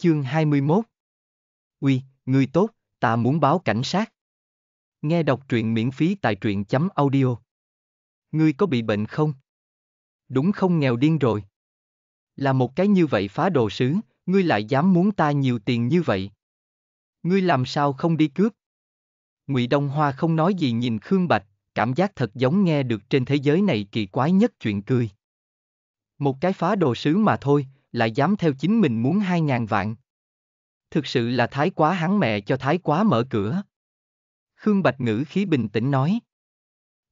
Chương 21 Uy, người tốt, ta muốn báo cảnh sát. Nghe đọc truyện miễn phí tại truyện chấm audio. Ngươi có bị bệnh không? Đúng không nghèo điên rồi. Là một cái như vậy phá đồ sứ, ngươi lại dám muốn ta nhiều tiền như vậy. Ngươi làm sao không đi cướp? Ngụy Đông Hoa không nói gì nhìn Khương Bạch, cảm giác thật giống nghe được trên thế giới này kỳ quái nhất chuyện cười. Một cái phá đồ sứ mà thôi, lại dám theo chính mình muốn hai ngàn vạn. Thực sự là thái quá hắn mẹ cho thái quá mở cửa. Khương Bạch ngữ khí bình tĩnh nói.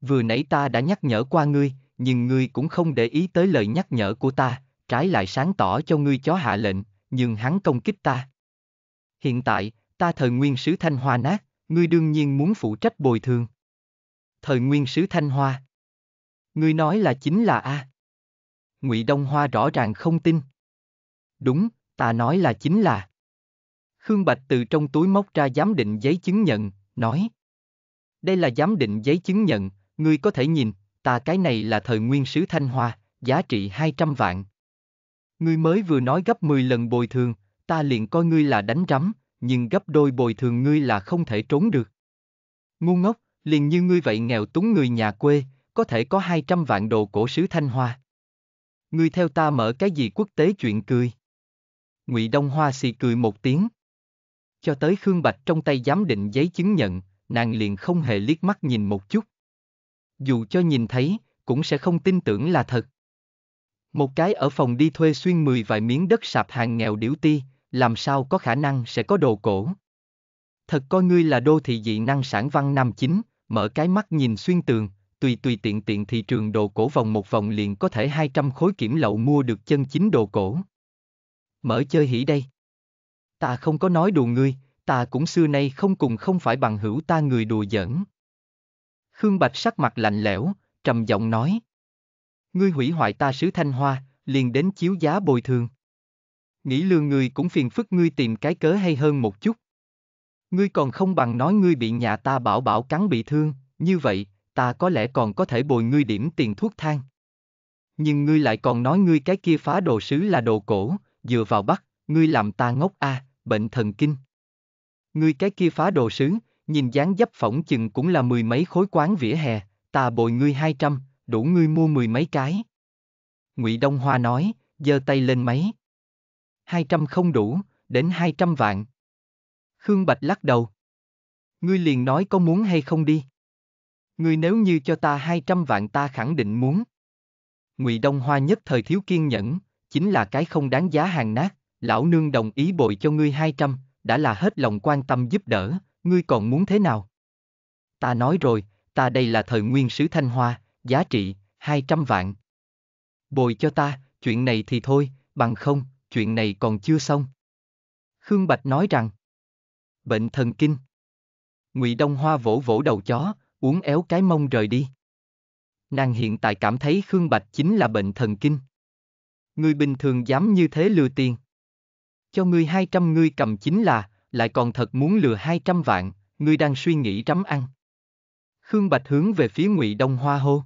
Vừa nãy ta đã nhắc nhở qua ngươi, nhưng ngươi cũng không để ý tới lời nhắc nhở của ta, trái lại sáng tỏ cho ngươi chó hạ lệnh, nhưng hắn công kích ta. Hiện tại, ta thời nguyên sứ Thanh Hoa nát, ngươi đương nhiên muốn phụ trách bồi thường. Thời nguyên sứ Thanh Hoa. Ngươi nói là chính là A. Ngụy Đông Hoa rõ ràng không tin. Đúng, ta nói là chính là. Khương Bạch từ trong túi móc ra giám định giấy chứng nhận, nói. Đây là giám định giấy chứng nhận, ngươi có thể nhìn, ta cái này là thời nguyên sứ Thanh Hoa, giá trị 200 vạn. Ngươi mới vừa nói gấp 10 lần bồi thường, ta liền coi ngươi là đánh rắm, nhưng gấp đôi bồi thường ngươi là không thể trốn được. Ngu ngốc, liền như ngươi vậy nghèo túng người nhà quê, có thể có 200 vạn đồ cổ sứ Thanh Hoa. Ngươi theo ta mở cái gì quốc tế chuyện cười. Ngụy Đông Hoa xì cười một tiếng. Cho tới Khương Bạch trong tay giám định giấy chứng nhận, nàng liền không hề liếc mắt nhìn một chút. Dù cho nhìn thấy, cũng sẽ không tin tưởng là thật. Một cái ở phòng đi thuê xuyên mười vài miếng đất sạp hàng nghèo điểu ti, làm sao có khả năng sẽ có đồ cổ. Thật coi ngươi là đô thị dị năng sản văn nam chính, mở cái mắt nhìn xuyên tường, tùy tùy tiện tiện thị trường đồ cổ vòng một vòng liền có thể 200 khối kiểm lậu mua được chân chính đồ cổ mở chơi hỉ đây. Ta không có nói đùa ngươi, ta cũng xưa nay không cùng không phải bằng hữu ta người đùa giỡn. Khương Bạch sắc mặt lạnh lẽo, trầm giọng nói. Ngươi hủy hoại ta sứ thanh hoa, liền đến chiếu giá bồi thường. Nghĩ lương ngươi cũng phiền phức ngươi tìm cái cớ hay hơn một chút. Ngươi còn không bằng nói ngươi bị nhà ta bảo bảo cắn bị thương, như vậy, ta có lẽ còn có thể bồi ngươi điểm tiền thuốc thang. Nhưng ngươi lại còn nói ngươi cái kia phá đồ sứ là đồ cổ, dựa vào bắt, ngươi làm ta ngốc a, à, bệnh thần kinh. Ngươi cái kia phá đồ sứ, nhìn dáng dấp phỏng chừng cũng là mười mấy khối quán vỉa hè, ta bồi ngươi hai trăm, đủ ngươi mua mười mấy cái. Ngụy Đông Hoa nói, giơ tay lên máy. Hai trăm không đủ, đến hai trăm vạn. Khương Bạch lắc đầu. Ngươi liền nói có muốn hay không đi. Ngươi nếu như cho ta hai trăm vạn ta khẳng định muốn. Ngụy Đông Hoa nhất thời thiếu kiên nhẫn, chính là cái không đáng giá hàng nát, lão nương đồng ý bồi cho ngươi 200, đã là hết lòng quan tâm giúp đỡ, ngươi còn muốn thế nào? Ta nói rồi, ta đây là thời nguyên sứ Thanh Hoa, giá trị, 200 vạn. Bồi cho ta, chuyện này thì thôi, bằng không, chuyện này còn chưa xong. Khương Bạch nói rằng, bệnh thần kinh. Ngụy Đông Hoa vỗ vỗ đầu chó, uống éo cái mông rời đi. Nàng hiện tại cảm thấy Khương Bạch chính là bệnh thần kinh. Ngươi bình thường dám như thế lừa tiền. Cho ngươi 200 ngươi cầm chính là, lại còn thật muốn lừa 200 vạn, ngươi đang suy nghĩ rắm ăn. Khương Bạch hướng về phía Ngụy Đông Hoa hô.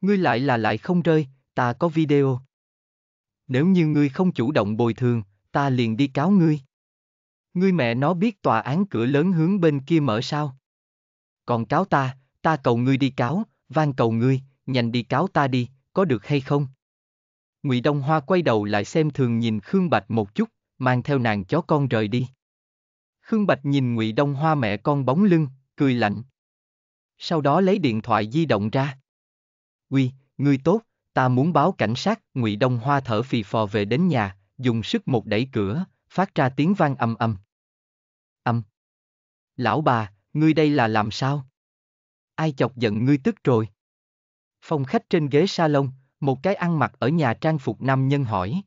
Ngươi lại là lại không rơi, ta có video. Nếu như ngươi không chủ động bồi thường, ta liền đi cáo ngươi. Ngươi mẹ nó biết tòa án cửa lớn hướng bên kia mở sao? Còn cáo ta, ta cầu ngươi đi cáo, van cầu ngươi, nhanh đi cáo ta đi, có được hay không? Ngụy Đông Hoa quay đầu lại xem thường nhìn Khương Bạch một chút, mang theo nàng chó con rời đi. Khương Bạch nhìn Ngụy Đông Hoa mẹ con bóng lưng, cười lạnh. Sau đó lấy điện thoại di động ra. "Uy, ngươi tốt, ta muốn báo cảnh sát." Ngụy Đông Hoa thở phì phò về đến nhà, dùng sức một đẩy cửa, phát ra tiếng vang âm âm. Âm. "Lão bà, ngươi đây là làm sao?" Ai chọc giận ngươi tức rồi? Phòng khách trên ghế salon, một cái ăn mặc ở nhà trang phục nam nhân hỏi.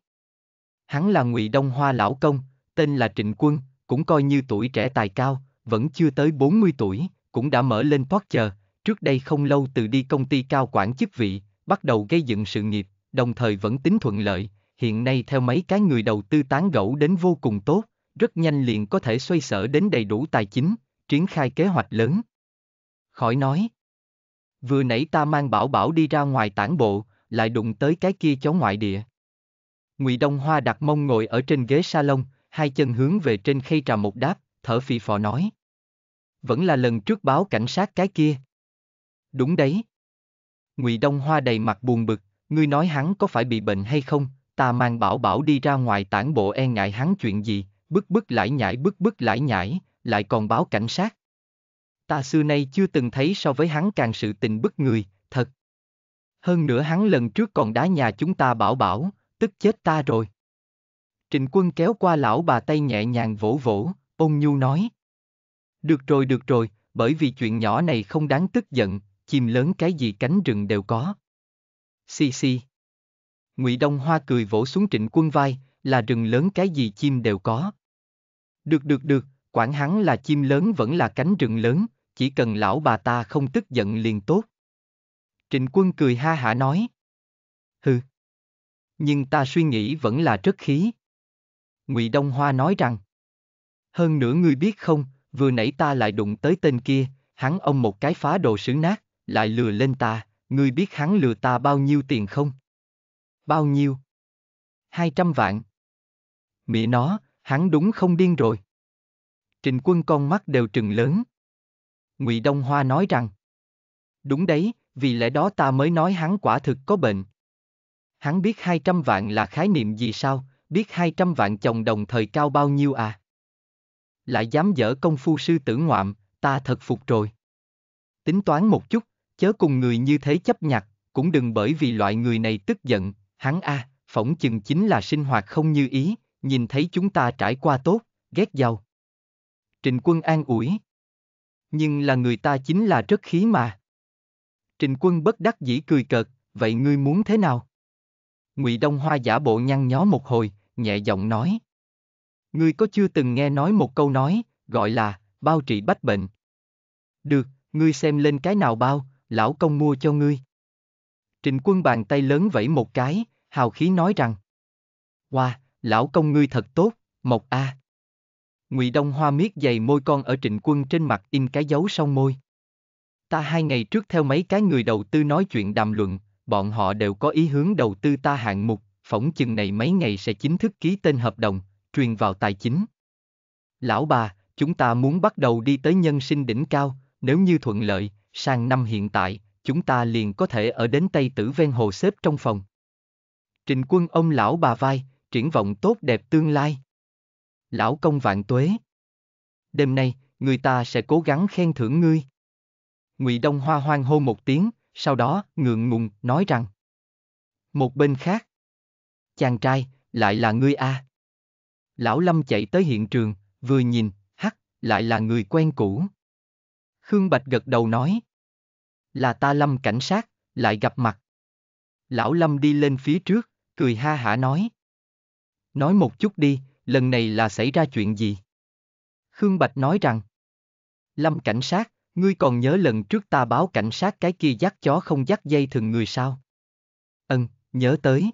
Hắn là ngụy Đông Hoa Lão Công, tên là Trịnh Quân, cũng coi như tuổi trẻ tài cao, vẫn chưa tới 40 tuổi, cũng đã mở lên thoát chờ, trước đây không lâu từ đi công ty cao quản chức vị, bắt đầu gây dựng sự nghiệp, đồng thời vẫn tính thuận lợi, hiện nay theo mấy cái người đầu tư tán gẫu đến vô cùng tốt, rất nhanh liền có thể xoay sở đến đầy đủ tài chính, triển khai kế hoạch lớn. Khỏi nói. Vừa nãy ta mang bảo bảo đi ra ngoài tản bộ, lại đụng tới cái kia chó ngoại địa. Ngụy Đông Hoa đặt mông ngồi ở trên ghế salon, hai chân hướng về trên khay trà một đáp, thở phì phò nói. Vẫn là lần trước báo cảnh sát cái kia. Đúng đấy. Ngụy Đông Hoa đầy mặt buồn bực, ngươi nói hắn có phải bị bệnh hay không, ta mang bảo bảo đi ra ngoài tản bộ e ngại hắn chuyện gì, bức bức lại nhảy bức bức lại nhảy, lại còn báo cảnh sát. Ta xưa nay chưa từng thấy so với hắn càng sự tình bức người, hơn nữa hắn lần trước còn đá nhà chúng ta bảo bảo, tức chết ta rồi. Trịnh quân kéo qua lão bà tay nhẹ nhàng vỗ vỗ, ôn nhu nói. Được rồi được rồi, bởi vì chuyện nhỏ này không đáng tức giận, chim lớn cái gì cánh rừng đều có. Xì xì. Ngụy Đông Hoa cười vỗ xuống trịnh quân vai, là rừng lớn cái gì chim đều có. Được được được, quản hắn là chim lớn vẫn là cánh rừng lớn, chỉ cần lão bà ta không tức giận liền tốt. Trịnh quân cười ha hả nói. Hừ. Nhưng ta suy nghĩ vẫn là rất khí. Ngụy Đông Hoa nói rằng. Hơn nữa ngươi biết không, vừa nãy ta lại đụng tới tên kia, hắn ông một cái phá đồ sứ nát, lại lừa lên ta, ngươi biết hắn lừa ta bao nhiêu tiền không? Bao nhiêu? Hai trăm vạn. Mẹ nó, hắn đúng không điên rồi. Trình quân con mắt đều trừng lớn. Ngụy Đông Hoa nói rằng. Đúng đấy, vì lẽ đó ta mới nói hắn quả thực có bệnh. Hắn biết 200 vạn là khái niệm gì sao, biết 200 vạn chồng đồng thời cao bao nhiêu à? Lại dám dở công phu sư tử ngoạm, ta thật phục rồi. Tính toán một chút, chớ cùng người như thế chấp nhặt, cũng đừng bởi vì loại người này tức giận, hắn a, à, phỏng chừng chính là sinh hoạt không như ý, nhìn thấy chúng ta trải qua tốt, ghét giàu. Trình quân an ủi. Nhưng là người ta chính là rất khí mà. Trình quân bất đắc dĩ cười cợt, vậy ngươi muốn thế nào? Ngụy Đông Hoa giả bộ nhăn nhó một hồi, nhẹ giọng nói. Ngươi có chưa từng nghe nói một câu nói, gọi là, bao trị bách bệnh. Được, ngươi xem lên cái nào bao, lão công mua cho ngươi. Trịnh quân bàn tay lớn vẫy một cái, hào khí nói rằng. Hoa, wow, lão công ngươi thật tốt, mộc a. À. Ngụy Đông Hoa miết dày môi con ở trịnh quân trên mặt in cái dấu sau môi. Ta hai ngày trước theo mấy cái người đầu tư nói chuyện đàm luận, bọn họ đều có ý hướng đầu tư ta hạng mục, phỏng chừng này mấy ngày sẽ chính thức ký tên hợp đồng, truyền vào tài chính. Lão bà, chúng ta muốn bắt đầu đi tới nhân sinh đỉnh cao, nếu như thuận lợi, sang năm hiện tại, chúng ta liền có thể ở đến Tây Tử ven hồ xếp trong phòng. Trịnh quân ông lão bà vai, triển vọng tốt đẹp tương lai. Lão công vạn tuế. Đêm nay, người ta sẽ cố gắng khen thưởng ngươi. Ngụy Đông Hoa hoang hô một tiếng, sau đó ngượng ngùng nói rằng. Một bên khác. Chàng trai, lại là ngươi a. Lão Lâm chạy tới hiện trường, vừa nhìn, hắc, lại là người quen cũ. Khương Bạch gật đầu nói. Là ta Lâm cảnh sát, lại gặp mặt. Lão Lâm đi lên phía trước, cười ha hả nói. Nói một chút đi, lần này là xảy ra chuyện gì? Khương Bạch nói rằng. Lâm cảnh sát, Ngươi còn nhớ lần trước ta báo cảnh sát cái kia dắt chó không dắt dây thường người sao? Ân, ừ, nhớ tới.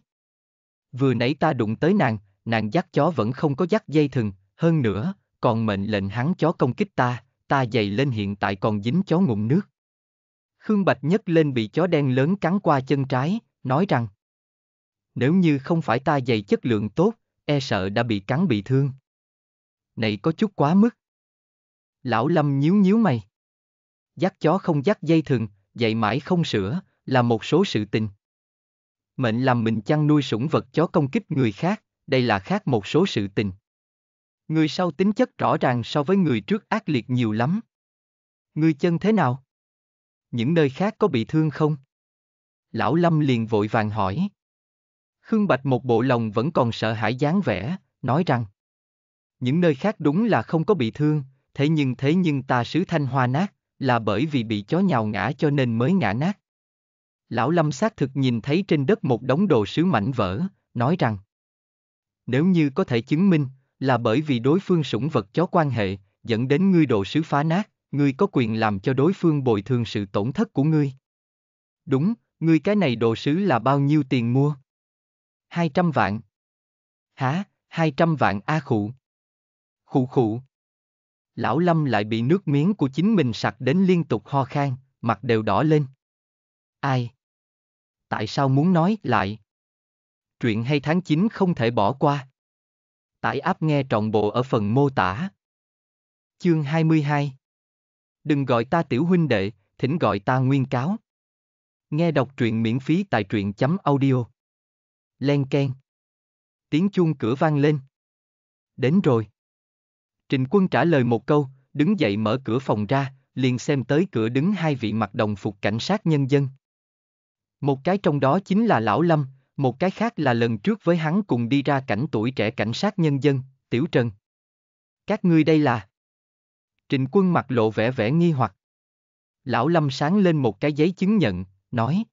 Vừa nãy ta đụng tới nàng, nàng dắt chó vẫn không có dắt dây thừng, hơn nữa, còn mệnh lệnh hắn chó công kích ta, ta dày lên hiện tại còn dính chó ngụm nước. Khương Bạch nhấc lên bị chó đen lớn cắn qua chân trái, nói rằng Nếu như không phải ta dày chất lượng tốt, e sợ đã bị cắn bị thương. Này có chút quá mức. Lão Lâm nhíu nhíu mày dắt chó không dắt dây thừng, dạy mãi không sửa, là một số sự tình. Mệnh làm mình chăn nuôi sủng vật chó công kích người khác, đây là khác một số sự tình. Người sau tính chất rõ ràng so với người trước ác liệt nhiều lắm. Người chân thế nào? Những nơi khác có bị thương không? Lão Lâm liền vội vàng hỏi. Khương Bạch một bộ lòng vẫn còn sợ hãi dáng vẻ, nói rằng Những nơi khác đúng là không có bị thương, thế nhưng thế nhưng ta sứ thanh hoa nát, là bởi vì bị chó nhào ngã cho nên mới ngã nát. Lão Lâm xác thực nhìn thấy trên đất một đống đồ sứ mảnh vỡ, nói rằng Nếu như có thể chứng minh, là bởi vì đối phương sủng vật chó quan hệ, dẫn đến ngươi đồ sứ phá nát, ngươi có quyền làm cho đối phương bồi thường sự tổn thất của ngươi. Đúng, ngươi cái này đồ sứ là bao nhiêu tiền mua? 200 vạn. Hả, 200 vạn A khụ. Khụ khụ lão Lâm lại bị nước miếng của chính mình sặc đến liên tục ho khan, mặt đều đỏ lên. Ai? Tại sao muốn nói lại? Truyện hay tháng 9 không thể bỏ qua. Tải áp nghe trọn bộ ở phần mô tả. Chương 22 Đừng gọi ta tiểu huynh đệ, thỉnh gọi ta nguyên cáo. Nghe đọc truyện miễn phí tại truyện chấm audio. Len keng. Tiếng chuông cửa vang lên. Đến rồi. Trình quân trả lời một câu, đứng dậy mở cửa phòng ra, liền xem tới cửa đứng hai vị mặc đồng phục cảnh sát nhân dân. Một cái trong đó chính là Lão Lâm, một cái khác là lần trước với hắn cùng đi ra cảnh tuổi trẻ cảnh sát nhân dân, Tiểu Trần. Các ngươi đây là... Trịnh quân mặt lộ vẻ vẻ nghi hoặc. Lão Lâm sáng lên một cái giấy chứng nhận, nói.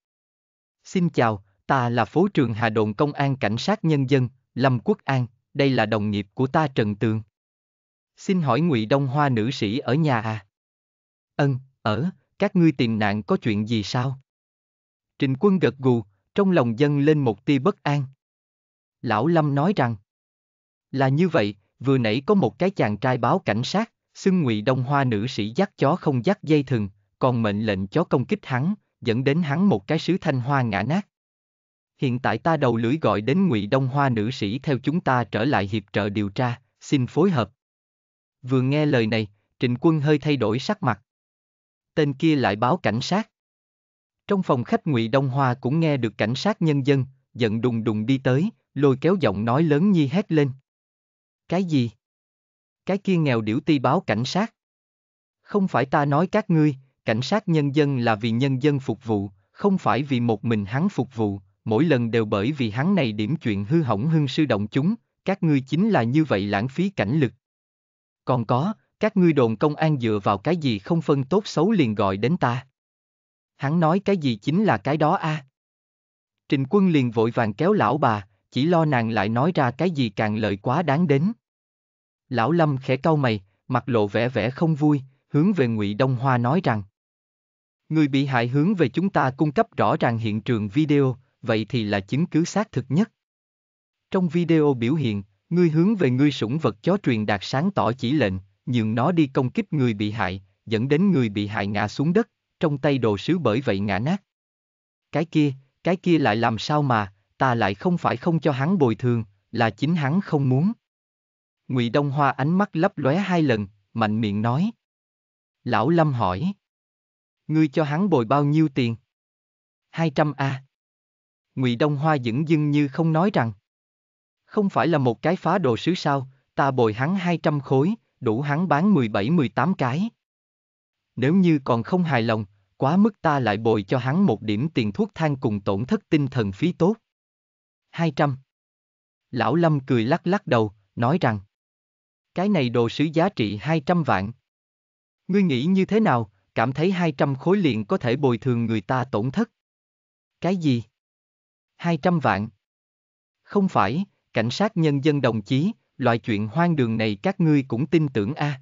Xin chào, ta là phố trường Hà Đồn Công an Cảnh sát Nhân dân, Lâm Quốc An, đây là đồng nghiệp của ta Trần Tường xin hỏi ngụy Đông Hoa nữ sĩ ở nhà à? Ân, ở, các ngươi tìm nạn có chuyện gì sao? Trịnh quân gật gù, trong lòng dân lên một tia bất an. Lão Lâm nói rằng, là như vậy, vừa nãy có một cái chàng trai báo cảnh sát, xưng ngụy Đông Hoa nữ sĩ dắt chó không dắt dây thừng, còn mệnh lệnh chó công kích hắn, dẫn đến hắn một cái sứ thanh hoa ngã nát. Hiện tại ta đầu lưỡi gọi đến ngụy Đông Hoa nữ sĩ theo chúng ta trở lại hiệp trợ điều tra, xin phối hợp, Vừa nghe lời này, trịnh quân hơi thay đổi sắc mặt. Tên kia lại báo cảnh sát. Trong phòng khách ngụy Đông Hoa cũng nghe được cảnh sát nhân dân, giận đùng đùng đi tới, lôi kéo giọng nói lớn nhi hét lên. Cái gì? Cái kia nghèo điểu ti báo cảnh sát. Không phải ta nói các ngươi, cảnh sát nhân dân là vì nhân dân phục vụ, không phải vì một mình hắn phục vụ, mỗi lần đều bởi vì hắn này điểm chuyện hư hỏng hưng sư động chúng, các ngươi chính là như vậy lãng phí cảnh lực. Còn có, các ngươi đồn công an dựa vào cái gì không phân tốt xấu liền gọi đến ta. Hắn nói cái gì chính là cái đó a. À? Trịnh quân liền vội vàng kéo lão bà, chỉ lo nàng lại nói ra cái gì càng lợi quá đáng đến. Lão Lâm khẽ cau mày, mặt lộ vẻ vẻ không vui, hướng về Ngụy Đông Hoa nói rằng: Người bị hại hướng về chúng ta cung cấp rõ ràng hiện trường video, vậy thì là chứng cứ xác thực nhất. Trong video biểu hiện, Ngươi hướng về ngươi sủng vật chó truyền đạt sáng tỏ chỉ lệnh, nhưng nó đi công kích người bị hại, dẫn đến người bị hại ngã xuống đất, trong tay đồ sứ bởi vậy ngã nát. Cái kia, cái kia lại làm sao mà, ta lại không phải không cho hắn bồi thường, là chính hắn không muốn. Ngụy Đông Hoa ánh mắt lấp lóe hai lần, mạnh miệng nói. Lão Lâm hỏi. Ngươi cho hắn bồi bao nhiêu tiền? 200 A. Ngụy Đông Hoa dững dưng như không nói rằng. Không phải là một cái phá đồ sứ sao, ta bồi hắn 200 khối, đủ hắn bán 17-18 cái. Nếu như còn không hài lòng, quá mức ta lại bồi cho hắn một điểm tiền thuốc thang cùng tổn thất tinh thần phí tốt. 200. Lão Lâm cười lắc lắc đầu, nói rằng Cái này đồ sứ giá trị 200 vạn. Ngươi nghĩ như thế nào, cảm thấy 200 khối liền có thể bồi thường người ta tổn thất. Cái gì? 200 vạn. Không phải, cảnh sát nhân dân đồng chí, loại chuyện hoang đường này các ngươi cũng tin tưởng a. À.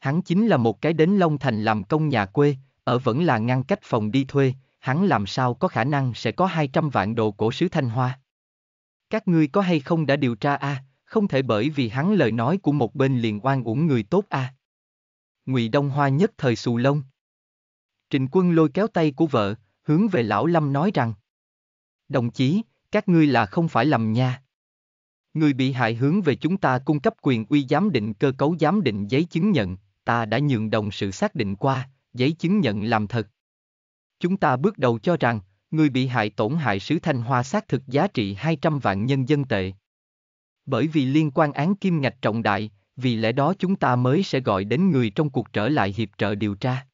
Hắn chính là một cái đến Long Thành làm công nhà quê, ở vẫn là ngăn cách phòng đi thuê, hắn làm sao có khả năng sẽ có 200 vạn đồ cổ sứ Thanh Hoa. Các ngươi có hay không đã điều tra a, à, không thể bởi vì hắn lời nói của một bên liền oan uổng người tốt a. À. Ngụy Đông Hoa nhất thời xù lông. Trình quân lôi kéo tay của vợ, hướng về lão Lâm nói rằng Đồng chí, các ngươi là không phải lầm nha. Người bị hại hướng về chúng ta cung cấp quyền uy giám định cơ cấu giám định giấy chứng nhận, ta đã nhường đồng sự xác định qua, giấy chứng nhận làm thật. Chúng ta bước đầu cho rằng, người bị hại tổn hại sứ Thanh Hoa xác thực giá trị 200 vạn nhân dân tệ. Bởi vì liên quan án kim ngạch trọng đại, vì lẽ đó chúng ta mới sẽ gọi đến người trong cuộc trở lại hiệp trợ điều tra.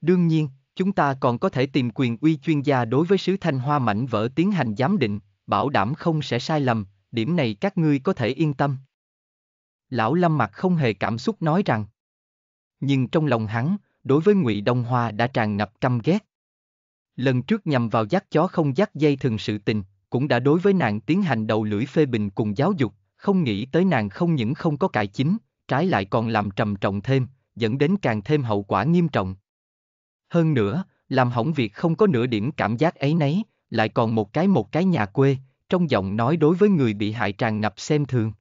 Đương nhiên, chúng ta còn có thể tìm quyền uy chuyên gia đối với sứ Thanh Hoa mảnh vỡ tiến hành giám định, bảo đảm không sẽ sai lầm, điểm này các ngươi có thể yên tâm. Lão Lâm mặt không hề cảm xúc nói rằng. Nhưng trong lòng hắn, đối với ngụy Đông Hoa đã tràn ngập căm ghét. Lần trước nhằm vào dắt chó không dắt dây thường sự tình, cũng đã đối với nàng tiến hành đầu lưỡi phê bình cùng giáo dục, không nghĩ tới nàng không những không có cải chính, trái lại còn làm trầm trọng thêm, dẫn đến càng thêm hậu quả nghiêm trọng. Hơn nữa, làm hỏng việc không có nửa điểm cảm giác ấy nấy, lại còn một cái một cái nhà quê, trong giọng nói đối với người bị hại tràn ngập xem thường.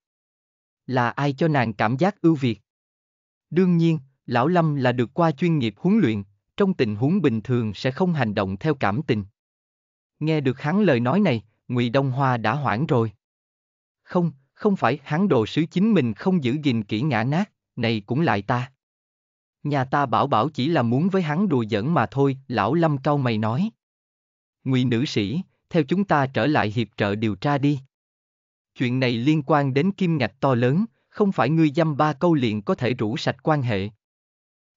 Là ai cho nàng cảm giác ưu việt? Đương nhiên, Lão Lâm là được qua chuyên nghiệp huấn luyện, trong tình huống bình thường sẽ không hành động theo cảm tình. Nghe được hắn lời nói này, Ngụy Đông Hoa đã hoảng rồi. Không, không phải hắn đồ sứ chính mình không giữ gìn kỹ ngã nát, này cũng lại ta. Nhà ta bảo bảo chỉ là muốn với hắn đùa giỡn mà thôi, lão lâm cau mày nói. Ngụy nữ sĩ theo chúng ta trở lại hiệp trợ điều tra đi. Chuyện này liên quan đến kim ngạch to lớn, không phải ngươi dăm ba câu liền có thể rủ sạch quan hệ.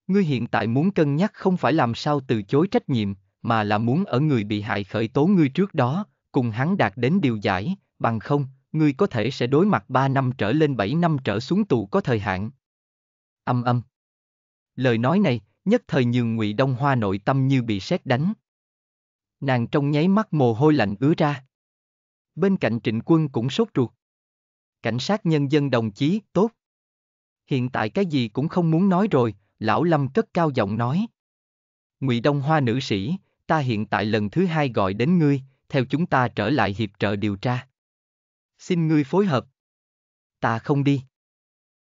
Ngươi hiện tại muốn cân nhắc không phải làm sao từ chối trách nhiệm, mà là muốn ở người bị hại khởi tố ngươi trước đó, cùng hắn đạt đến điều giải, bằng không, ngươi có thể sẽ đối mặt 3 năm trở lên 7 năm trở xuống tù có thời hạn. Âm âm. Lời nói này, nhất thời nhường ngụy Đông Hoa nội tâm như bị sét đánh. Nàng trong nháy mắt mồ hôi lạnh ứa ra. Bên cạnh trịnh quân cũng sốt ruột. Cảnh sát nhân dân đồng chí, tốt. Hiện tại cái gì cũng không muốn nói rồi, lão lâm cất cao giọng nói. ngụy Đông Hoa nữ sĩ, ta hiện tại lần thứ hai gọi đến ngươi, theo chúng ta trở lại hiệp trợ điều tra. Xin ngươi phối hợp. Ta không đi.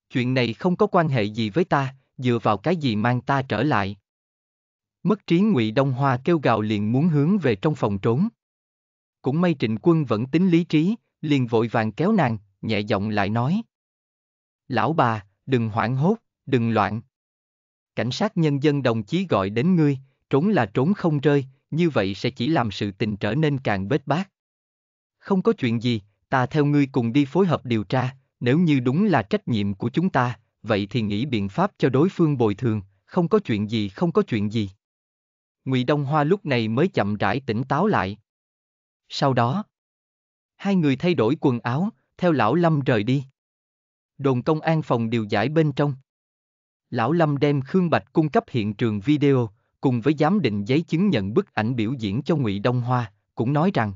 Chuyện này không có quan hệ gì với ta, dựa vào cái gì mang ta trở lại. Mất trí Ngụy Đông Hoa kêu gào liền muốn hướng về trong phòng trốn. Cũng may trịnh quân vẫn tính lý trí, liền vội vàng kéo nàng, nhẹ giọng lại nói. Lão bà, đừng hoảng hốt, đừng loạn. Cảnh sát nhân dân đồng chí gọi đến ngươi, trốn là trốn không rơi, như vậy sẽ chỉ làm sự tình trở nên càng bết bát. Không có chuyện gì, ta theo ngươi cùng đi phối hợp điều tra, nếu như đúng là trách nhiệm của chúng ta, vậy thì nghĩ biện pháp cho đối phương bồi thường, không có chuyện gì không có chuyện gì. Ngụy Đông Hoa lúc này mới chậm rãi tỉnh táo lại. Sau đó, hai người thay đổi quần áo, theo lão Lâm rời đi. Đồn công an phòng điều giải bên trong. Lão Lâm đem Khương Bạch cung cấp hiện trường video, cùng với giám định giấy chứng nhận bức ảnh biểu diễn cho Ngụy Đông Hoa, cũng nói rằng: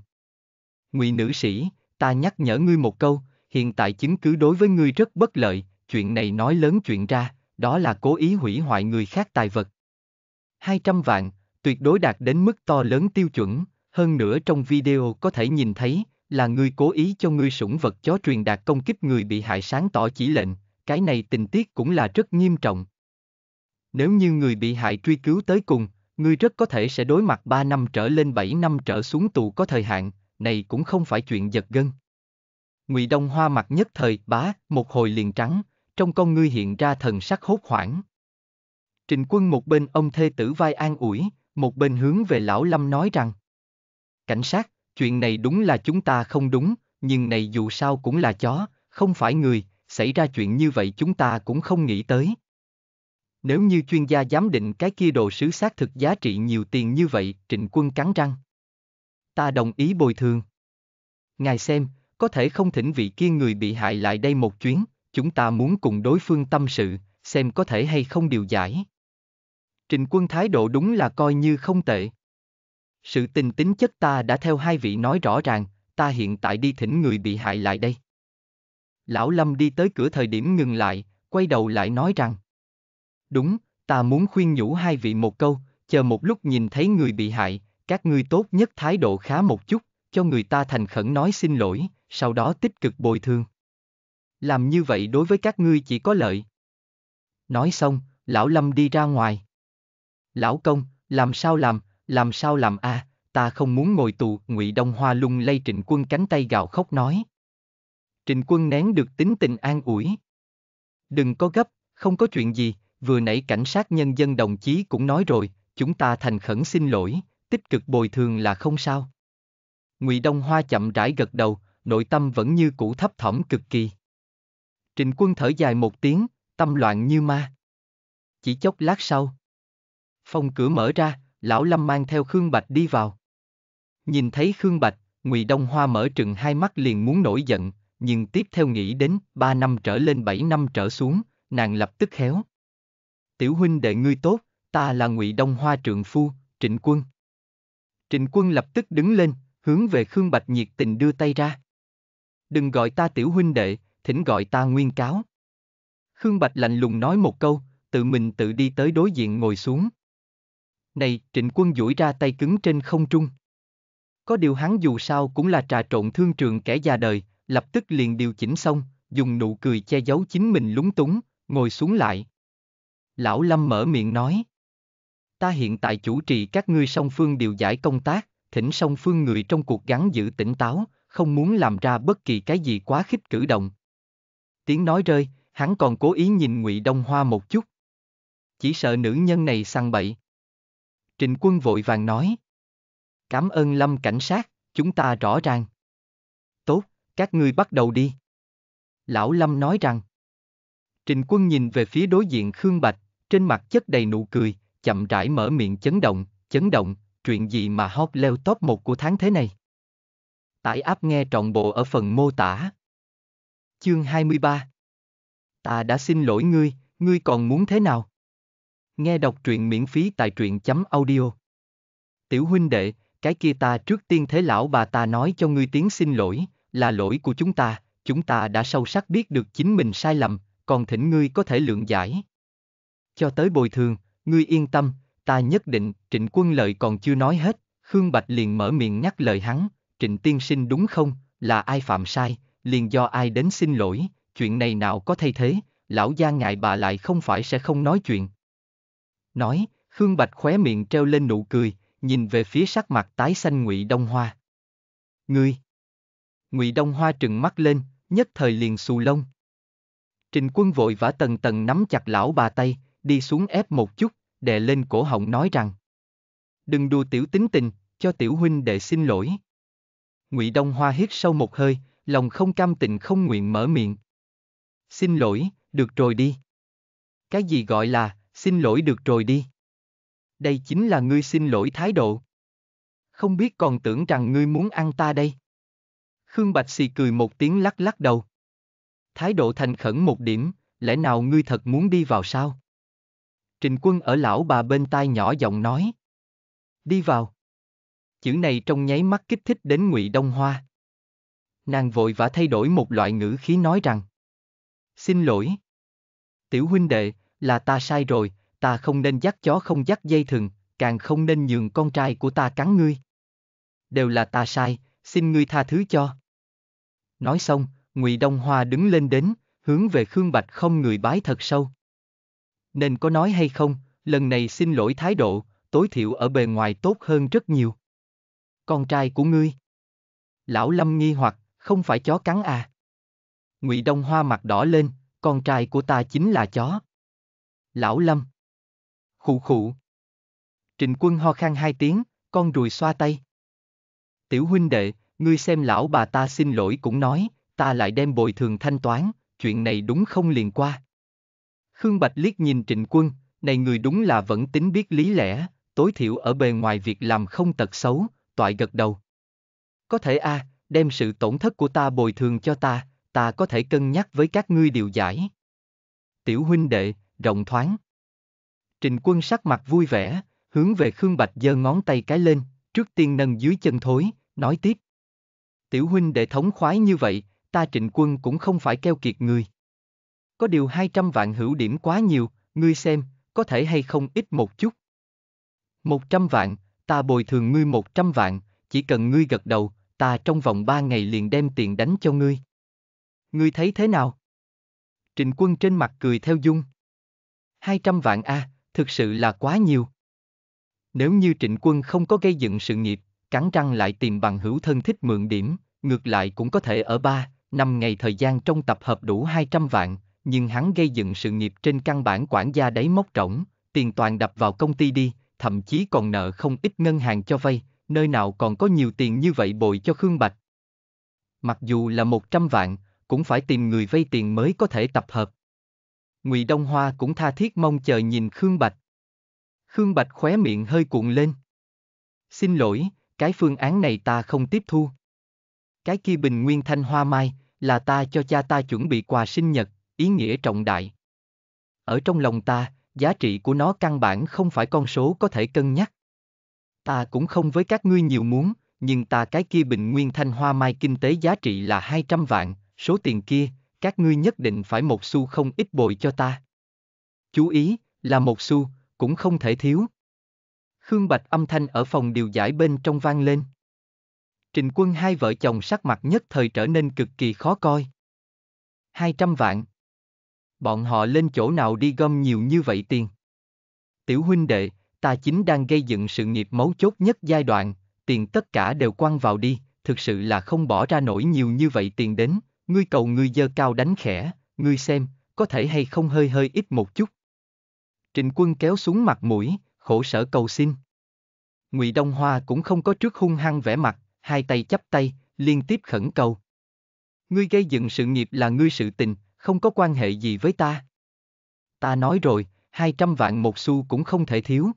"Ngụy nữ sĩ, ta nhắc nhở ngươi một câu, hiện tại chứng cứ đối với ngươi rất bất lợi, chuyện này nói lớn chuyện ra, đó là cố ý hủy hoại người khác tài vật. 200 vạn, tuyệt đối đạt đến mức to lớn tiêu chuẩn, hơn nữa trong video có thể nhìn thấy, là người cố ý cho ngươi sủng vật chó truyền đạt công kích người bị hại sáng tỏ chỉ lệnh, cái này tình tiết cũng là rất nghiêm trọng. Nếu như người bị hại truy cứu tới cùng, ngươi rất có thể sẽ đối mặt 3 năm trở lên 7 năm trở xuống tù có thời hạn, này cũng không phải chuyện giật gân. Ngụy Đông Hoa mặt nhất thời bá, một hồi liền trắng, trong con ngươi hiện ra thần sắc hốt hoảng. Trình quân một bên ông thê tử vai an ủi, một bên hướng về lão Lâm nói rằng. Cảnh sát, chuyện này đúng là chúng ta không đúng, nhưng này dù sao cũng là chó, không phải người, xảy ra chuyện như vậy chúng ta cũng không nghĩ tới. Nếu như chuyên gia giám định cái kia đồ sứ xác thực giá trị nhiều tiền như vậy, trịnh quân cắn răng. Ta đồng ý bồi thường. Ngài xem, có thể không thỉnh vị kia người bị hại lại đây một chuyến, chúng ta muốn cùng đối phương tâm sự, xem có thể hay không điều giải. Trịnh quân thái độ đúng là coi như không tệ. Sự tình tính chất ta đã theo hai vị nói rõ ràng, ta hiện tại đi thỉnh người bị hại lại đây. Lão Lâm đi tới cửa thời điểm ngừng lại, quay đầu lại nói rằng. Đúng, ta muốn khuyên nhủ hai vị một câu, chờ một lúc nhìn thấy người bị hại, các ngươi tốt nhất thái độ khá một chút, cho người ta thành khẩn nói xin lỗi, sau đó tích cực bồi thường. Làm như vậy đối với các ngươi chỉ có lợi. Nói xong, lão Lâm đi ra ngoài lão công, làm sao làm, làm sao làm a, à, ta không muốn ngồi tù, Ngụy Đông Hoa lung lay Trịnh Quân cánh tay gào khóc nói. Trịnh Quân nén được tính tình an ủi. Đừng có gấp, không có chuyện gì, vừa nãy cảnh sát nhân dân đồng chí cũng nói rồi, chúng ta thành khẩn xin lỗi, tích cực bồi thường là không sao. Ngụy Đông Hoa chậm rãi gật đầu, nội tâm vẫn như cũ thấp thỏm cực kỳ. Trịnh Quân thở dài một tiếng, tâm loạn như ma. Chỉ chốc lát sau, Phòng cửa mở ra, lão Lâm mang theo Khương Bạch đi vào. Nhìn thấy Khương Bạch, Ngụy Đông Hoa mở trừng hai mắt liền muốn nổi giận, nhưng tiếp theo nghĩ đến ba năm trở lên bảy năm trở xuống, nàng lập tức héo. Tiểu huynh đệ ngươi tốt, ta là Ngụy Đông Hoa trượng phu, Trịnh Quân. Trịnh Quân lập tức đứng lên, hướng về Khương Bạch nhiệt tình đưa tay ra. Đừng gọi ta tiểu huynh đệ, thỉnh gọi ta nguyên cáo. Khương Bạch lạnh lùng nói một câu, tự mình tự đi tới đối diện ngồi xuống này trịnh quân duỗi ra tay cứng trên không trung. Có điều hắn dù sao cũng là trà trộn thương trường kẻ già đời, lập tức liền điều chỉnh xong, dùng nụ cười che giấu chính mình lúng túng, ngồi xuống lại. Lão Lâm mở miệng nói. Ta hiện tại chủ trì các ngươi song phương điều giải công tác, thỉnh song phương người trong cuộc gắn giữ tỉnh táo, không muốn làm ra bất kỳ cái gì quá khích cử động. Tiếng nói rơi, hắn còn cố ý nhìn Ngụy Đông Hoa một chút. Chỉ sợ nữ nhân này sang bậy. Trịnh quân vội vàng nói. Cảm ơn lâm cảnh sát, chúng ta rõ ràng. Tốt, các ngươi bắt đầu đi. Lão Lâm nói rằng. Trịnh quân nhìn về phía đối diện Khương Bạch, trên mặt chất đầy nụ cười, chậm rãi mở miệng chấn động, chấn động, chuyện gì mà hot leo top một của tháng thế này. Tải áp nghe trọn bộ ở phần mô tả. Chương 23 Ta đã xin lỗi ngươi, ngươi còn muốn thế nào? Nghe đọc truyện miễn phí tại truyện chấm audio. Tiểu huynh đệ, cái kia ta trước tiên thế lão bà ta nói cho ngươi tiếng xin lỗi, là lỗi của chúng ta, chúng ta đã sâu sắc biết được chính mình sai lầm, còn thỉnh ngươi có thể lượng giải. Cho tới bồi thường, ngươi yên tâm, ta nhất định, trịnh quân lợi còn chưa nói hết, Khương Bạch liền mở miệng nhắc lời hắn, trịnh tiên sinh đúng không, là ai phạm sai, liền do ai đến xin lỗi, chuyện này nào có thay thế, lão gia ngại bà lại không phải sẽ không nói chuyện, nói, Khương Bạch khóe miệng treo lên nụ cười, nhìn về phía sắc mặt tái xanh Ngụy Đông Hoa. Ngươi! Ngụy Đông Hoa trừng mắt lên, nhất thời liền xù lông. Trình quân vội vã tần tần nắm chặt lão bà tay, đi xuống ép một chút, đè lên cổ họng nói rằng. Đừng đùa tiểu tính tình, cho tiểu huynh đệ xin lỗi. Ngụy Đông Hoa hít sâu một hơi, lòng không cam tình không nguyện mở miệng. Xin lỗi, được rồi đi. Cái gì gọi là, Xin lỗi được rồi đi. Đây chính là ngươi xin lỗi thái độ. Không biết còn tưởng rằng ngươi muốn ăn ta đây. Khương Bạch xì cười một tiếng lắc lắc đầu. Thái độ thành khẩn một điểm, lẽ nào ngươi thật muốn đi vào sao? Trình quân ở lão bà bên tai nhỏ giọng nói. Đi vào. Chữ này trong nháy mắt kích thích đến ngụy Đông Hoa. Nàng vội vã thay đổi một loại ngữ khí nói rằng. Xin lỗi. Tiểu huynh đệ, là ta sai rồi, ta không nên dắt chó không dắt dây thừng, càng không nên nhường con trai của ta cắn ngươi. Đều là ta sai, xin ngươi tha thứ cho. Nói xong, Ngụy Đông Hoa đứng lên đến, hướng về Khương Bạch không người bái thật sâu. Nên có nói hay không, lần này xin lỗi thái độ, tối thiểu ở bề ngoài tốt hơn rất nhiều. Con trai của ngươi. Lão Lâm nghi hoặc, không phải chó cắn à. Ngụy Đông Hoa mặt đỏ lên, con trai của ta chính là chó lão lâm. Khụ khụ. Trịnh quân ho khan hai tiếng, con ruồi xoa tay. Tiểu huynh đệ, ngươi xem lão bà ta xin lỗi cũng nói, ta lại đem bồi thường thanh toán, chuyện này đúng không liền qua. Khương Bạch liếc nhìn trịnh quân, này người đúng là vẫn tính biết lý lẽ, tối thiểu ở bề ngoài việc làm không tật xấu, toại gật đầu. Có thể a, à, đem sự tổn thất của ta bồi thường cho ta, ta có thể cân nhắc với các ngươi điều giải. Tiểu huynh đệ, rộng thoáng. Trịnh quân sắc mặt vui vẻ, hướng về Khương Bạch giơ ngón tay cái lên, trước tiên nâng dưới chân thối, nói tiếp. Tiểu huynh đệ thống khoái như vậy, ta trịnh quân cũng không phải keo kiệt người. Có điều 200 vạn hữu điểm quá nhiều, ngươi xem, có thể hay không ít một chút. 100 vạn, ta bồi thường ngươi 100 vạn, chỉ cần ngươi gật đầu, ta trong vòng 3 ngày liền đem tiền đánh cho ngươi. Ngươi thấy thế nào? Trịnh quân trên mặt cười theo dung. 200 vạn a, thực sự là quá nhiều. Nếu như trịnh quân không có gây dựng sự nghiệp, cắn răng lại tìm bằng hữu thân thích mượn điểm, ngược lại cũng có thể ở 3, 5 ngày thời gian trong tập hợp đủ 200 vạn, nhưng hắn gây dựng sự nghiệp trên căn bản quản gia đáy móc rỗng, tiền toàn đập vào công ty đi, thậm chí còn nợ không ít ngân hàng cho vay, nơi nào còn có nhiều tiền như vậy bồi cho Khương Bạch. Mặc dù là 100 vạn, cũng phải tìm người vay tiền mới có thể tập hợp. Ngụy Đông Hoa cũng tha thiết mong chờ nhìn Khương Bạch. Khương Bạch khóe miệng hơi cuộn lên. Xin lỗi, cái phương án này ta không tiếp thu. Cái kia bình nguyên thanh hoa mai, là ta cho cha ta chuẩn bị quà sinh nhật, ý nghĩa trọng đại. Ở trong lòng ta, giá trị của nó căn bản không phải con số có thể cân nhắc. Ta cũng không với các ngươi nhiều muốn, nhưng ta cái kia bình nguyên thanh hoa mai kinh tế giá trị là 200 vạn, số tiền kia, các ngươi nhất định phải một xu không ít bội cho ta. Chú ý, là một xu, cũng không thể thiếu. Khương Bạch âm thanh ở phòng điều giải bên trong vang lên. Trình quân hai vợ chồng sắc mặt nhất thời trở nên cực kỳ khó coi. 200 vạn. Bọn họ lên chỗ nào đi gom nhiều như vậy tiền? Tiểu huynh đệ, ta chính đang gây dựng sự nghiệp mấu chốt nhất giai đoạn, tiền tất cả đều quăng vào đi, thực sự là không bỏ ra nổi nhiều như vậy tiền đến. Ngươi cầu ngươi dơ cao đánh khẽ, ngươi xem, có thể hay không hơi hơi ít một chút. Trịnh quân kéo xuống mặt mũi, khổ sở cầu xin. Ngụy Đông Hoa cũng không có trước hung hăng vẻ mặt, hai tay chắp tay, liên tiếp khẩn cầu. Ngươi gây dựng sự nghiệp là ngươi sự tình, không có quan hệ gì với ta. Ta nói rồi, hai trăm vạn một xu cũng không thể thiếu.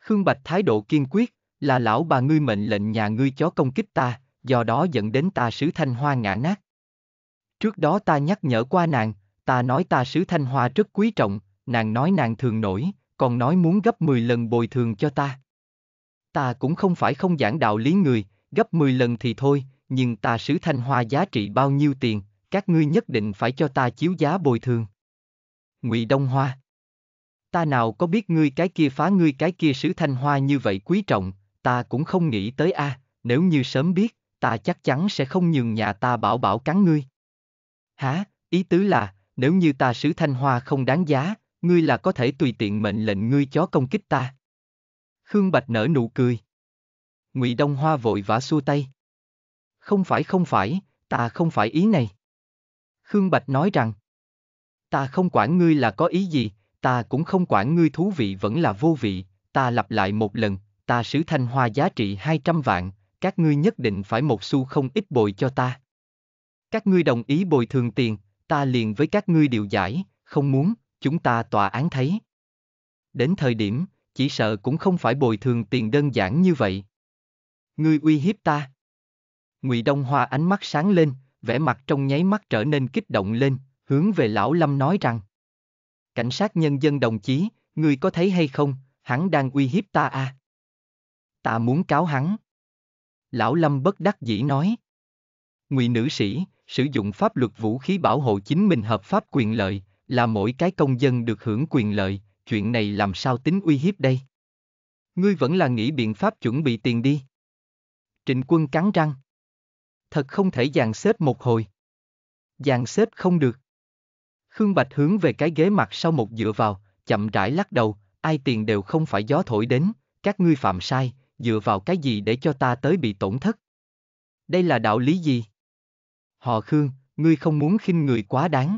Khương Bạch thái độ kiên quyết, là lão bà ngươi mệnh lệnh nhà ngươi chó công kích ta, do đó dẫn đến ta sứ thanh hoa ngã nát. Trước đó ta nhắc nhở qua nàng, ta nói ta sứ Thanh Hoa rất quý trọng, nàng nói nàng thường nổi, còn nói muốn gấp 10 lần bồi thường cho ta. Ta cũng không phải không giảng đạo lý người, gấp 10 lần thì thôi, nhưng ta sứ Thanh Hoa giá trị bao nhiêu tiền, các ngươi nhất định phải cho ta chiếu giá bồi thường. Ngụy Đông Hoa Ta nào có biết ngươi cái kia phá ngươi cái kia sứ Thanh Hoa như vậy quý trọng, ta cũng không nghĩ tới a à, nếu như sớm biết, ta chắc chắn sẽ không nhường nhà ta bảo bảo cắn ngươi. Hả, ý tứ là, nếu như ta sứ Thanh Hoa không đáng giá, ngươi là có thể tùy tiện mệnh lệnh ngươi chó công kích ta. Khương Bạch nở nụ cười. Ngụy Đông Hoa vội vã xua tay. Không phải không phải, ta không phải ý này. Khương Bạch nói rằng, ta không quản ngươi là có ý gì, ta cũng không quản ngươi thú vị vẫn là vô vị, ta lặp lại một lần, ta sứ Thanh Hoa giá trị 200 vạn, các ngươi nhất định phải một xu không ít bồi cho ta. Các ngươi đồng ý bồi thường tiền, ta liền với các ngươi điều giải, không muốn, chúng ta tòa án thấy. Đến thời điểm, chỉ sợ cũng không phải bồi thường tiền đơn giản như vậy. Ngươi uy hiếp ta. Ngụy Đông Hoa ánh mắt sáng lên, vẻ mặt trong nháy mắt trở nên kích động lên, hướng về lão Lâm nói rằng. Cảnh sát nhân dân đồng chí, ngươi có thấy hay không, hắn đang uy hiếp ta à? Ta muốn cáo hắn. Lão Lâm bất đắc dĩ nói. Ngụy nữ sĩ, sử dụng pháp luật vũ khí bảo hộ chính mình hợp pháp quyền lợi, là mỗi cái công dân được hưởng quyền lợi, chuyện này làm sao tính uy hiếp đây? Ngươi vẫn là nghĩ biện pháp chuẩn bị tiền đi. Trịnh quân cắn răng. Thật không thể dàn xếp một hồi. Dàn xếp không được. Khương Bạch hướng về cái ghế mặt sau một dựa vào, chậm rãi lắc đầu, ai tiền đều không phải gió thổi đến, các ngươi phạm sai, dựa vào cái gì để cho ta tới bị tổn thất. Đây là đạo lý gì? Họ Khương, ngươi không muốn khinh người quá đáng.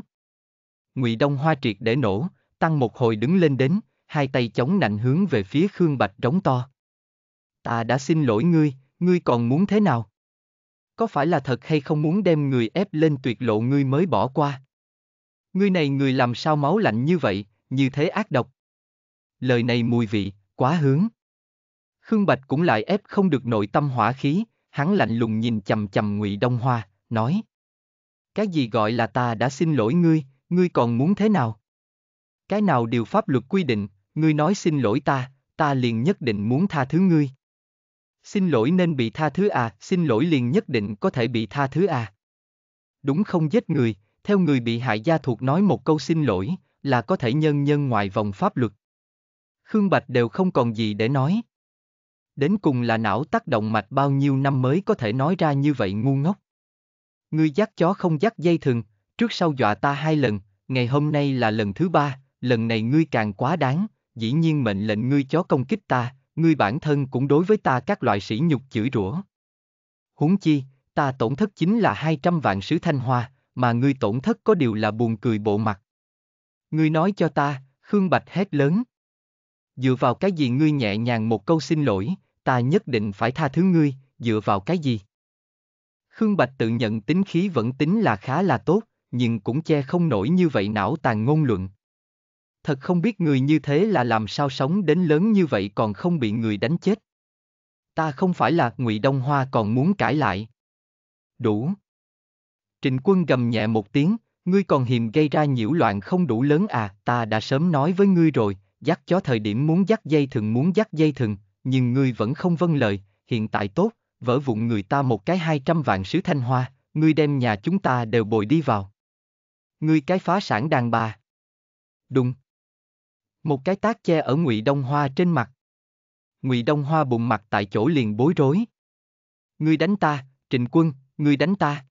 Ngụy Đông Hoa triệt để nổ, tăng một hồi đứng lên đến, hai tay chống nạnh hướng về phía Khương Bạch trống to. Ta đã xin lỗi ngươi, ngươi còn muốn thế nào? Có phải là thật hay không muốn đem người ép lên tuyệt lộ ngươi mới bỏ qua? Ngươi này người làm sao máu lạnh như vậy, như thế ác độc? Lời này mùi vị, quá hướng. Khương Bạch cũng lại ép không được nội tâm hỏa khí, hắn lạnh lùng nhìn chầm chầm Ngụy Đông Hoa, nói: cái gì gọi là ta đã xin lỗi ngươi, ngươi còn muốn thế nào? Cái nào điều pháp luật quy định, ngươi nói xin lỗi ta, ta liền nhất định muốn tha thứ ngươi. Xin lỗi nên bị tha thứ à, xin lỗi liền nhất định có thể bị tha thứ à. Đúng không giết người, theo người bị hại gia thuộc nói một câu xin lỗi, là có thể nhân nhân ngoài vòng pháp luật. Khương Bạch đều không còn gì để nói. Đến cùng là não tác động mạch bao nhiêu năm mới có thể nói ra như vậy ngu ngốc. Ngươi dắt chó không dắt dây thừng, trước sau dọa ta hai lần, ngày hôm nay là lần thứ ba, lần này ngươi càng quá đáng, dĩ nhiên mệnh lệnh ngươi chó công kích ta, ngươi bản thân cũng đối với ta các loại sĩ nhục chửi rủa. Huống chi, ta tổn thất chính là 200 vạn sứ thanh hoa, mà ngươi tổn thất có điều là buồn cười bộ mặt. Ngươi nói cho ta, Khương Bạch hét lớn. Dựa vào cái gì ngươi nhẹ nhàng một câu xin lỗi, ta nhất định phải tha thứ ngươi, dựa vào cái gì? Khương Bạch tự nhận tính khí vẫn tính là khá là tốt, nhưng cũng che không nổi như vậy não tàn ngôn luận. Thật không biết người như thế là làm sao sống đến lớn như vậy còn không bị người đánh chết. Ta không phải là Ngụy Đông Hoa còn muốn cãi lại. Đủ. Trịnh quân gầm nhẹ một tiếng, ngươi còn hiềm gây ra nhiễu loạn không đủ lớn à, ta đã sớm nói với ngươi rồi, dắt chó thời điểm muốn dắt dây thường muốn dắt dây thừng, nhưng ngươi vẫn không vâng lời, hiện tại tốt, vỡ vụn người ta một cái hai trăm vạn sứ thanh hoa, ngươi đem nhà chúng ta đều bồi đi vào. Ngươi cái phá sản đàn bà. Đùng. Một cái tác che ở Ngụy Đông Hoa trên mặt. Ngụy Đông Hoa bụng mặt tại chỗ liền bối rối. Ngươi đánh ta, Trịnh Quân, ngươi đánh ta.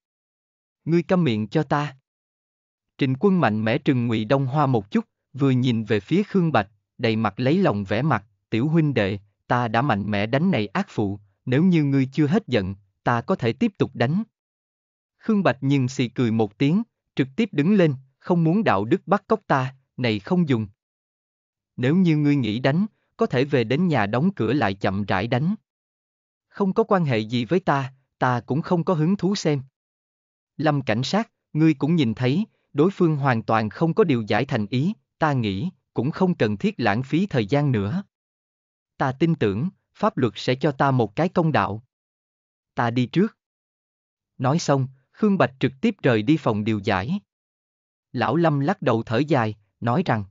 Ngươi câm miệng cho ta. Trịnh Quân mạnh mẽ trừng Ngụy Đông Hoa một chút, vừa nhìn về phía Khương Bạch, đầy mặt lấy lòng vẻ mặt, tiểu huynh đệ, ta đã mạnh mẽ đánh này ác phụ, nếu như ngươi chưa hết giận, ta có thể tiếp tục đánh. Khương Bạch nhưng xì cười một tiếng, trực tiếp đứng lên, không muốn đạo đức bắt cóc ta, này không dùng. Nếu như ngươi nghĩ đánh, có thể về đến nhà đóng cửa lại chậm rãi đánh. Không có quan hệ gì với ta, ta cũng không có hứng thú xem. Lâm cảnh sát, ngươi cũng nhìn thấy, đối phương hoàn toàn không có điều giải thành ý, ta nghĩ, cũng không cần thiết lãng phí thời gian nữa. Ta tin tưởng, pháp luật sẽ cho ta một cái công đạo. Ta đi trước. Nói xong, Khương Bạch trực tiếp rời đi phòng điều giải. Lão Lâm lắc đầu thở dài, nói rằng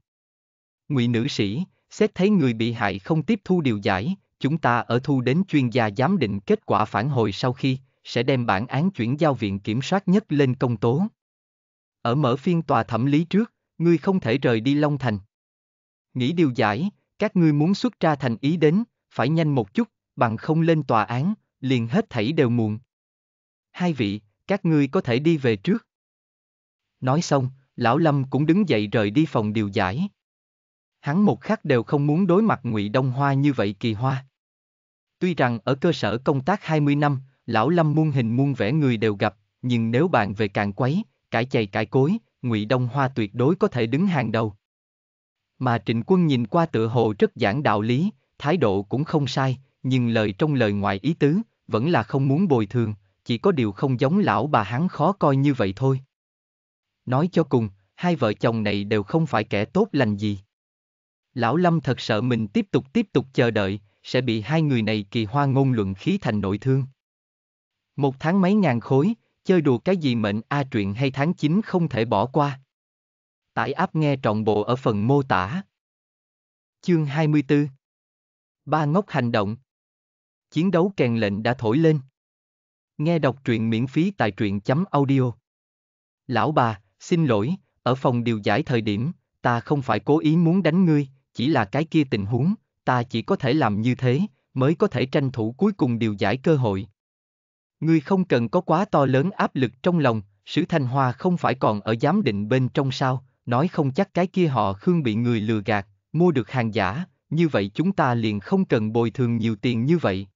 Ngụy nữ sĩ, xét thấy người bị hại không tiếp thu điều giải, chúng ta ở thu đến chuyên gia giám định kết quả phản hồi sau khi, sẽ đem bản án chuyển giao viện kiểm soát nhất lên công tố. Ở mở phiên tòa thẩm lý trước, ngươi không thể rời đi Long Thành. Nghĩ điều giải, các ngươi muốn xuất ra thành ý đến, phải nhanh một chút, bằng không lên tòa án, liền hết thảy đều muộn. Hai vị, các ngươi có thể đi về trước. Nói xong, lão Lâm cũng đứng dậy rời đi phòng điều giải. Hắn một khắc đều không muốn đối mặt Ngụy Đông Hoa như vậy kỳ hoa. Tuy rằng ở cơ sở công tác 20 năm, lão Lâm muôn hình muôn vẻ người đều gặp, nhưng nếu bạn về càng quấy, cải chày cải cối, Ngụy Đông Hoa tuyệt đối có thể đứng hàng đầu. Mà Trịnh Quân nhìn qua tựa hồ rất giảng đạo lý, thái độ cũng không sai, nhưng lời trong lời ngoài ý tứ, vẫn là không muốn bồi thường, chỉ có điều không giống lão bà hắn khó coi như vậy thôi. Nói cho cùng, hai vợ chồng này đều không phải kẻ tốt lành gì. Lão Lâm thật sợ mình tiếp tục tiếp tục chờ đợi, sẽ bị hai người này kỳ hoa ngôn luận khí thành nội thương. Một tháng mấy ngàn khối, chơi đùa cái gì mệnh A truyện hay tháng 9 không thể bỏ qua. Tải áp nghe trọn bộ ở phần mô tả. Chương 24 Ba ngốc hành động. Chiến đấu kèn lệnh đã thổi lên. Nghe đọc truyện miễn phí tại truyện chấm audio. Lão bà, xin lỗi, ở phòng điều giải thời điểm, ta không phải cố ý muốn đánh ngươi, chỉ là cái kia tình huống, ta chỉ có thể làm như thế, mới có thể tranh thủ cuối cùng điều giải cơ hội. Ngươi không cần có quá to lớn áp lực trong lòng, Sử Thanh Hoa không phải còn ở giám định bên trong sao, nói không chắc cái kia họ Khương bị người lừa gạt, mua được hàng giả, như vậy chúng ta liền không cần bồi thường nhiều tiền như vậy.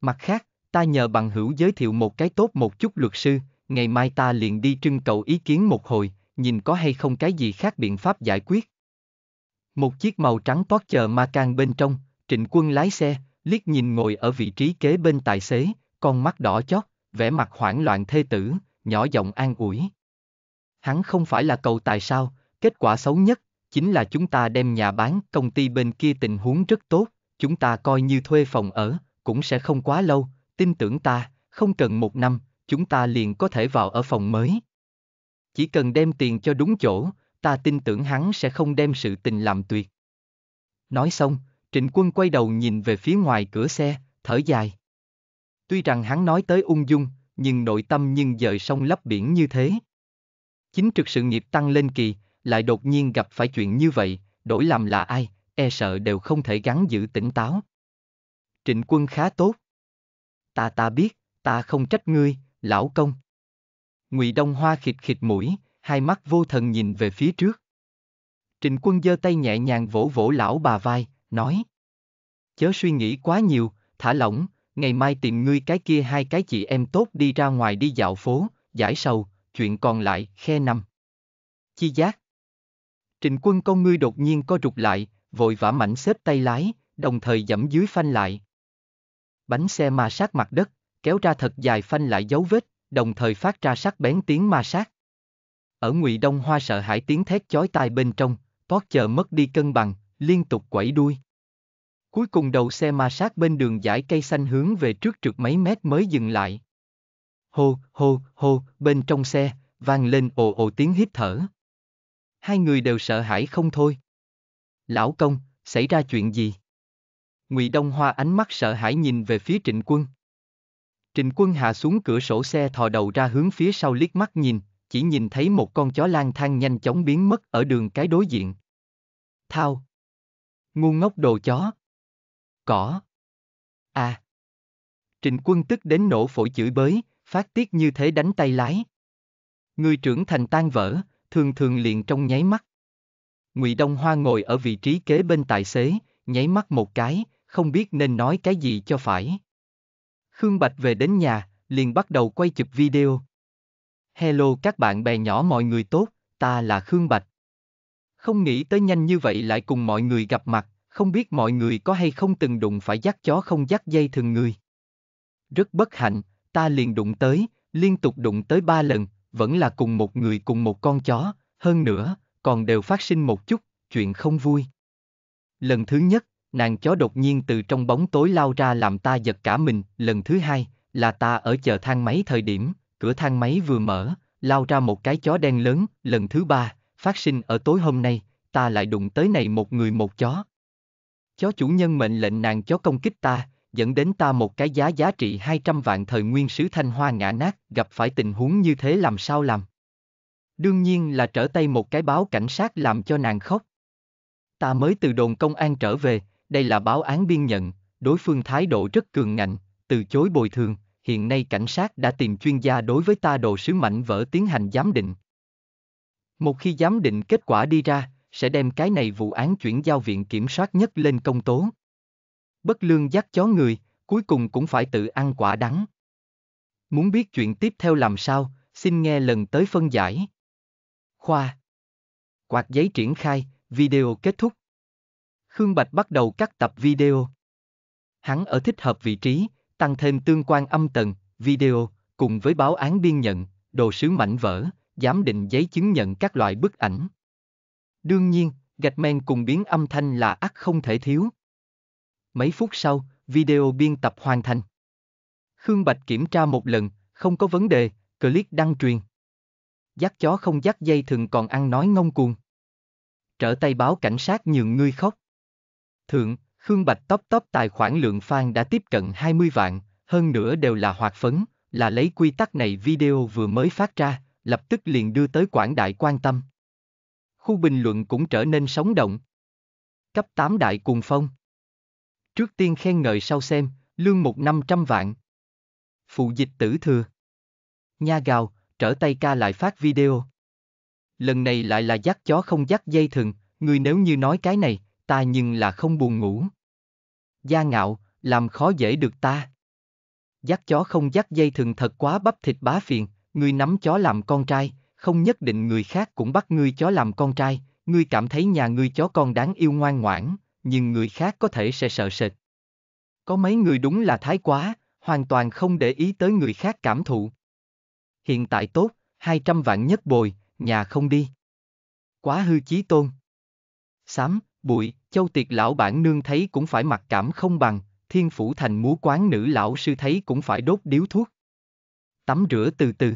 Mặt khác, ta nhờ bằng hữu giới thiệu một cái tốt một chút luật sư, ngày mai ta liền đi trưng cầu ý kiến một hồi, nhìn có hay không cái gì khác biện pháp giải quyết. Một chiếc màu trắng toát chờ ma can bên trong, trịnh quân lái xe, liếc nhìn ngồi ở vị trí kế bên tài xế, con mắt đỏ chót, vẻ mặt hoảng loạn thê tử, nhỏ giọng an ủi. Hắn không phải là cầu tài sao, kết quả xấu nhất, chính là chúng ta đem nhà bán, công ty bên kia tình huống rất tốt, chúng ta coi như thuê phòng ở, cũng sẽ không quá lâu, tin tưởng ta, không cần một năm, chúng ta liền có thể vào ở phòng mới. Chỉ cần đem tiền cho đúng chỗ, ta tin tưởng hắn sẽ không đem sự tình làm tuyệt. Nói xong, Trịnh Quân quay đầu nhìn về phía ngoài cửa xe, thở dài. Tuy rằng hắn nói tới ung dung, nhưng nội tâm nhưng dời sông lấp biển như thế. Chính trực sự nghiệp tăng lên kỳ, lại đột nhiên gặp phải chuyện như vậy, đổi làm là ai, e sợ đều không thể gắn giữ tỉnh táo. Trịnh quân khá tốt. Ta ta biết, ta không trách ngươi, lão công. Ngụy Đông Hoa khịt khịt mũi, hai mắt vô thần nhìn về phía trước. Trịnh quân giơ tay nhẹ nhàng vỗ vỗ lão bà vai, nói. Chớ suy nghĩ quá nhiều, thả lỏng, ngày mai tìm ngươi cái kia hai cái chị em tốt đi ra ngoài đi dạo phố, giải sầu, chuyện còn lại, khe nằm. Chi giác. Trịnh quân con ngươi đột nhiên co rụt lại, vội vã mạnh xếp tay lái, đồng thời dẫm dưới phanh lại. Bánh xe ma sát mặt đất, kéo ra thật dài phanh lại dấu vết, đồng thời phát ra sắc bén tiếng ma sát. Ở Ngụy Đông Hoa sợ hãi tiếng thét chói tai bên trong, chờ mất đi cân bằng, liên tục quẩy đuôi. Cuối cùng đầu xe ma sát bên đường dải cây xanh hướng về trước trượt mấy mét mới dừng lại. Hô, hô, hô, bên trong xe, vang lên ồ ồ tiếng hít thở hai người đều sợ hãi không thôi. Lão công, xảy ra chuyện gì? Ngụy Đông Hoa ánh mắt sợ hãi nhìn về phía Trịnh Quân. Trịnh Quân hạ xuống cửa sổ xe thò đầu ra hướng phía sau liếc mắt nhìn, chỉ nhìn thấy một con chó lang thang nhanh chóng biến mất ở đường cái đối diện. Thao. Ngu ngốc đồ chó. Cỏ. À. Trịnh Quân tức đến nổ phổi chửi bới, phát tiết như thế đánh tay lái. Người trưởng thành tan vỡ, thường thường liền trong nháy mắt. Ngụy Đông Hoa ngồi ở vị trí kế bên tài xế, nháy mắt một cái, không biết nên nói cái gì cho phải. Khương Bạch về đến nhà, liền bắt đầu quay chụp video. Hello các bạn bè nhỏ mọi người tốt, ta là Khương Bạch. Không nghĩ tới nhanh như vậy lại cùng mọi người gặp mặt, không biết mọi người có hay không từng đụng phải dắt chó không dắt dây thường người. Rất bất hạnh, ta liền đụng tới, liên tục đụng tới ba lần, vẫn là cùng một người cùng một con chó, hơn nữa, còn đều phát sinh một chút, chuyện không vui. Lần thứ nhất, nàng chó đột nhiên từ trong bóng tối lao ra làm ta giật cả mình, lần thứ hai, là ta ở chờ thang máy thời điểm, cửa thang máy vừa mở, lao ra một cái chó đen lớn, lần thứ ba, phát sinh ở tối hôm nay, ta lại đụng tới này một người một chó. Chó chủ nhân mệnh lệnh nàng chó công kích ta, dẫn đến ta một cái giá giá trị 200 vạn thời nguyên sứ thanh hoa ngã nát, gặp phải tình huống như thế làm sao làm? Đương nhiên là trở tay một cái báo cảnh sát làm cho nàng khóc. Ta mới từ đồn công an trở về, đây là báo án biên nhận, đối phương thái độ rất cường ngạnh, từ chối bồi thường, hiện nay cảnh sát đã tìm chuyên gia đối với ta đồ sứ mảnh vỡ tiến hành giám định. Một khi giám định kết quả đi ra, sẽ đem cái này vụ án chuyển giao viện kiểm soát nhất lên công tố bất lương dắt chó người, cuối cùng cũng phải tự ăn quả đắng. Muốn biết chuyện tiếp theo làm sao, xin nghe lần tới phân giải. Khoa. Quạt giấy triển khai, video kết thúc. Khương Bạch bắt đầu cắt tập video. Hắn ở thích hợp vị trí, tăng thêm tương quan âm tần, video, cùng với báo án biên nhận, đồ sứ mảnh vỡ, giám định giấy chứng nhận các loại bức ảnh. Đương nhiên, gạch men cùng biến âm thanh là ắt không thể thiếu. Mấy phút sau, video biên tập hoàn thành. Khương Bạch kiểm tra một lần, không có vấn đề, click đăng truyền. Dắt chó không dắt dây thường còn ăn nói ngông cuồng. Trở tay báo cảnh sát nhường ngươi khóc. Thượng, Khương Bạch tóp tóp tài khoản lượng fan đã tiếp cận 20 vạn, hơn nữa đều là hoạt phấn, là lấy quy tắc này video vừa mới phát ra, lập tức liền đưa tới quảng đại quan tâm. Khu bình luận cũng trở nên sống động. Cấp 8 đại cùng phong. Trước tiên khen ngợi sau xem, lương một năm trăm vạn. Phụ dịch tử thừa. Nha gào, trở tay ca lại phát video. Lần này lại là dắt chó không dắt dây thừng, người nếu như nói cái này, ta nhưng là không buồn ngủ. Gia ngạo, làm khó dễ được ta. Dắt chó không dắt dây thừng thật quá bắp thịt bá phiền, người nắm chó làm con trai, không nhất định người khác cũng bắt ngươi chó làm con trai, ngươi cảm thấy nhà ngươi chó con đáng yêu ngoan ngoãn, nhưng người khác có thể sẽ sợ sệt. Có mấy người đúng là thái quá, hoàn toàn không để ý tới người khác cảm thụ. Hiện tại tốt, 200 vạn nhất bồi, nhà không đi. Quá hư chí tôn. Xám, bụi, châu tiệt lão bản nương thấy cũng phải mặc cảm không bằng, thiên phủ thành múa quán nữ lão sư thấy cũng phải đốt điếu thuốc. Tắm rửa từ từ.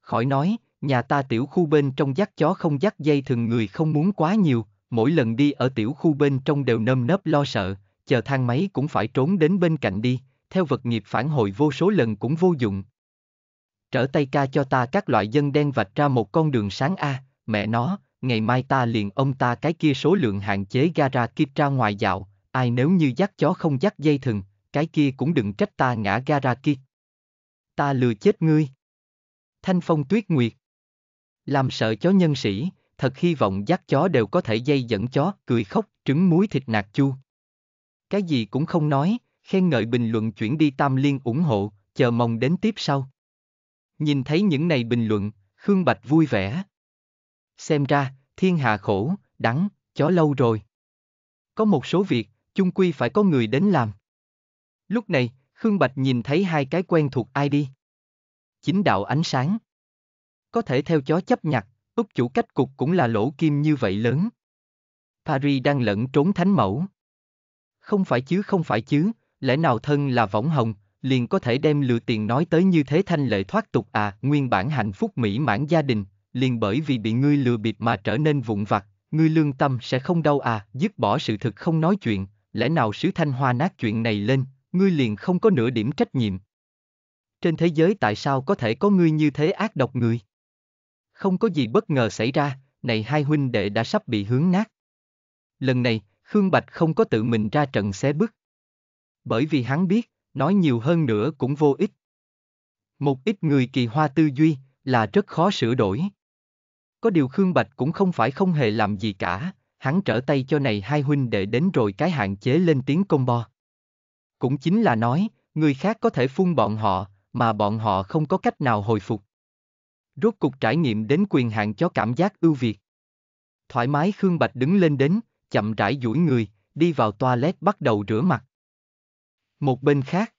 Khỏi nói, nhà ta tiểu khu bên trong dắt chó không dắt dây thường người không muốn quá nhiều, mỗi lần đi ở tiểu khu bên trong đều nơm nớp lo sợ, chờ thang máy cũng phải trốn đến bên cạnh đi, theo vật nghiệp phản hồi vô số lần cũng vô dụng. Trở tay ca cho ta các loại dân đen vạch ra một con đường sáng A, mẹ nó, ngày mai ta liền ông ta cái kia số lượng hạn chế gara kịp ra ngoài dạo, ai nếu như dắt chó không dắt dây thừng, cái kia cũng đừng trách ta ngã gara kia. Ta lừa chết ngươi. Thanh phong tuyết nguyệt. Làm sợ chó nhân sĩ thật hy vọng dắt chó đều có thể dây dẫn chó, cười khóc, trứng muối thịt nạc chu. Cái gì cũng không nói, khen ngợi bình luận chuyển đi tam liên ủng hộ, chờ mong đến tiếp sau. Nhìn thấy những này bình luận, Khương Bạch vui vẻ. Xem ra, thiên hạ khổ, đắng, chó lâu rồi. Có một số việc, chung quy phải có người đến làm. Lúc này, Khương Bạch nhìn thấy hai cái quen thuộc ID. Chính đạo ánh sáng. Có thể theo chó chấp nhặt, Úc chủ cách cục cũng là lỗ kim như vậy lớn. Paris đang lẫn trốn thánh mẫu. Không phải chứ không phải chứ, lẽ nào thân là võng hồng, liền có thể đem lừa tiền nói tới như thế thanh lệ thoát tục à, nguyên bản hạnh phúc mỹ mãn gia đình, liền bởi vì bị ngươi lừa bịp mà trở nên vụn vặt, ngươi lương tâm sẽ không đau à, dứt bỏ sự thực không nói chuyện, lẽ nào sứ thanh hoa nát chuyện này lên, ngươi liền không có nửa điểm trách nhiệm. Trên thế giới tại sao có thể có ngươi như thế ác độc người? Không có gì bất ngờ xảy ra, này hai huynh đệ đã sắp bị hướng nát. Lần này, Khương Bạch không có tự mình ra trận xé bức. Bởi vì hắn biết, nói nhiều hơn nữa cũng vô ích. Một ít người kỳ hoa tư duy là rất khó sửa đổi. Có điều Khương Bạch cũng không phải không hề làm gì cả, hắn trở tay cho này hai huynh đệ đến rồi cái hạn chế lên tiếng combo. Cũng chính là nói, người khác có thể phun bọn họ, mà bọn họ không có cách nào hồi phục. Rốt cục trải nghiệm đến quyền hạn cho cảm giác ưu việt. Thoải mái Khương Bạch đứng lên đến, chậm rãi duỗi người, đi vào toilet bắt đầu rửa mặt. Một bên khác.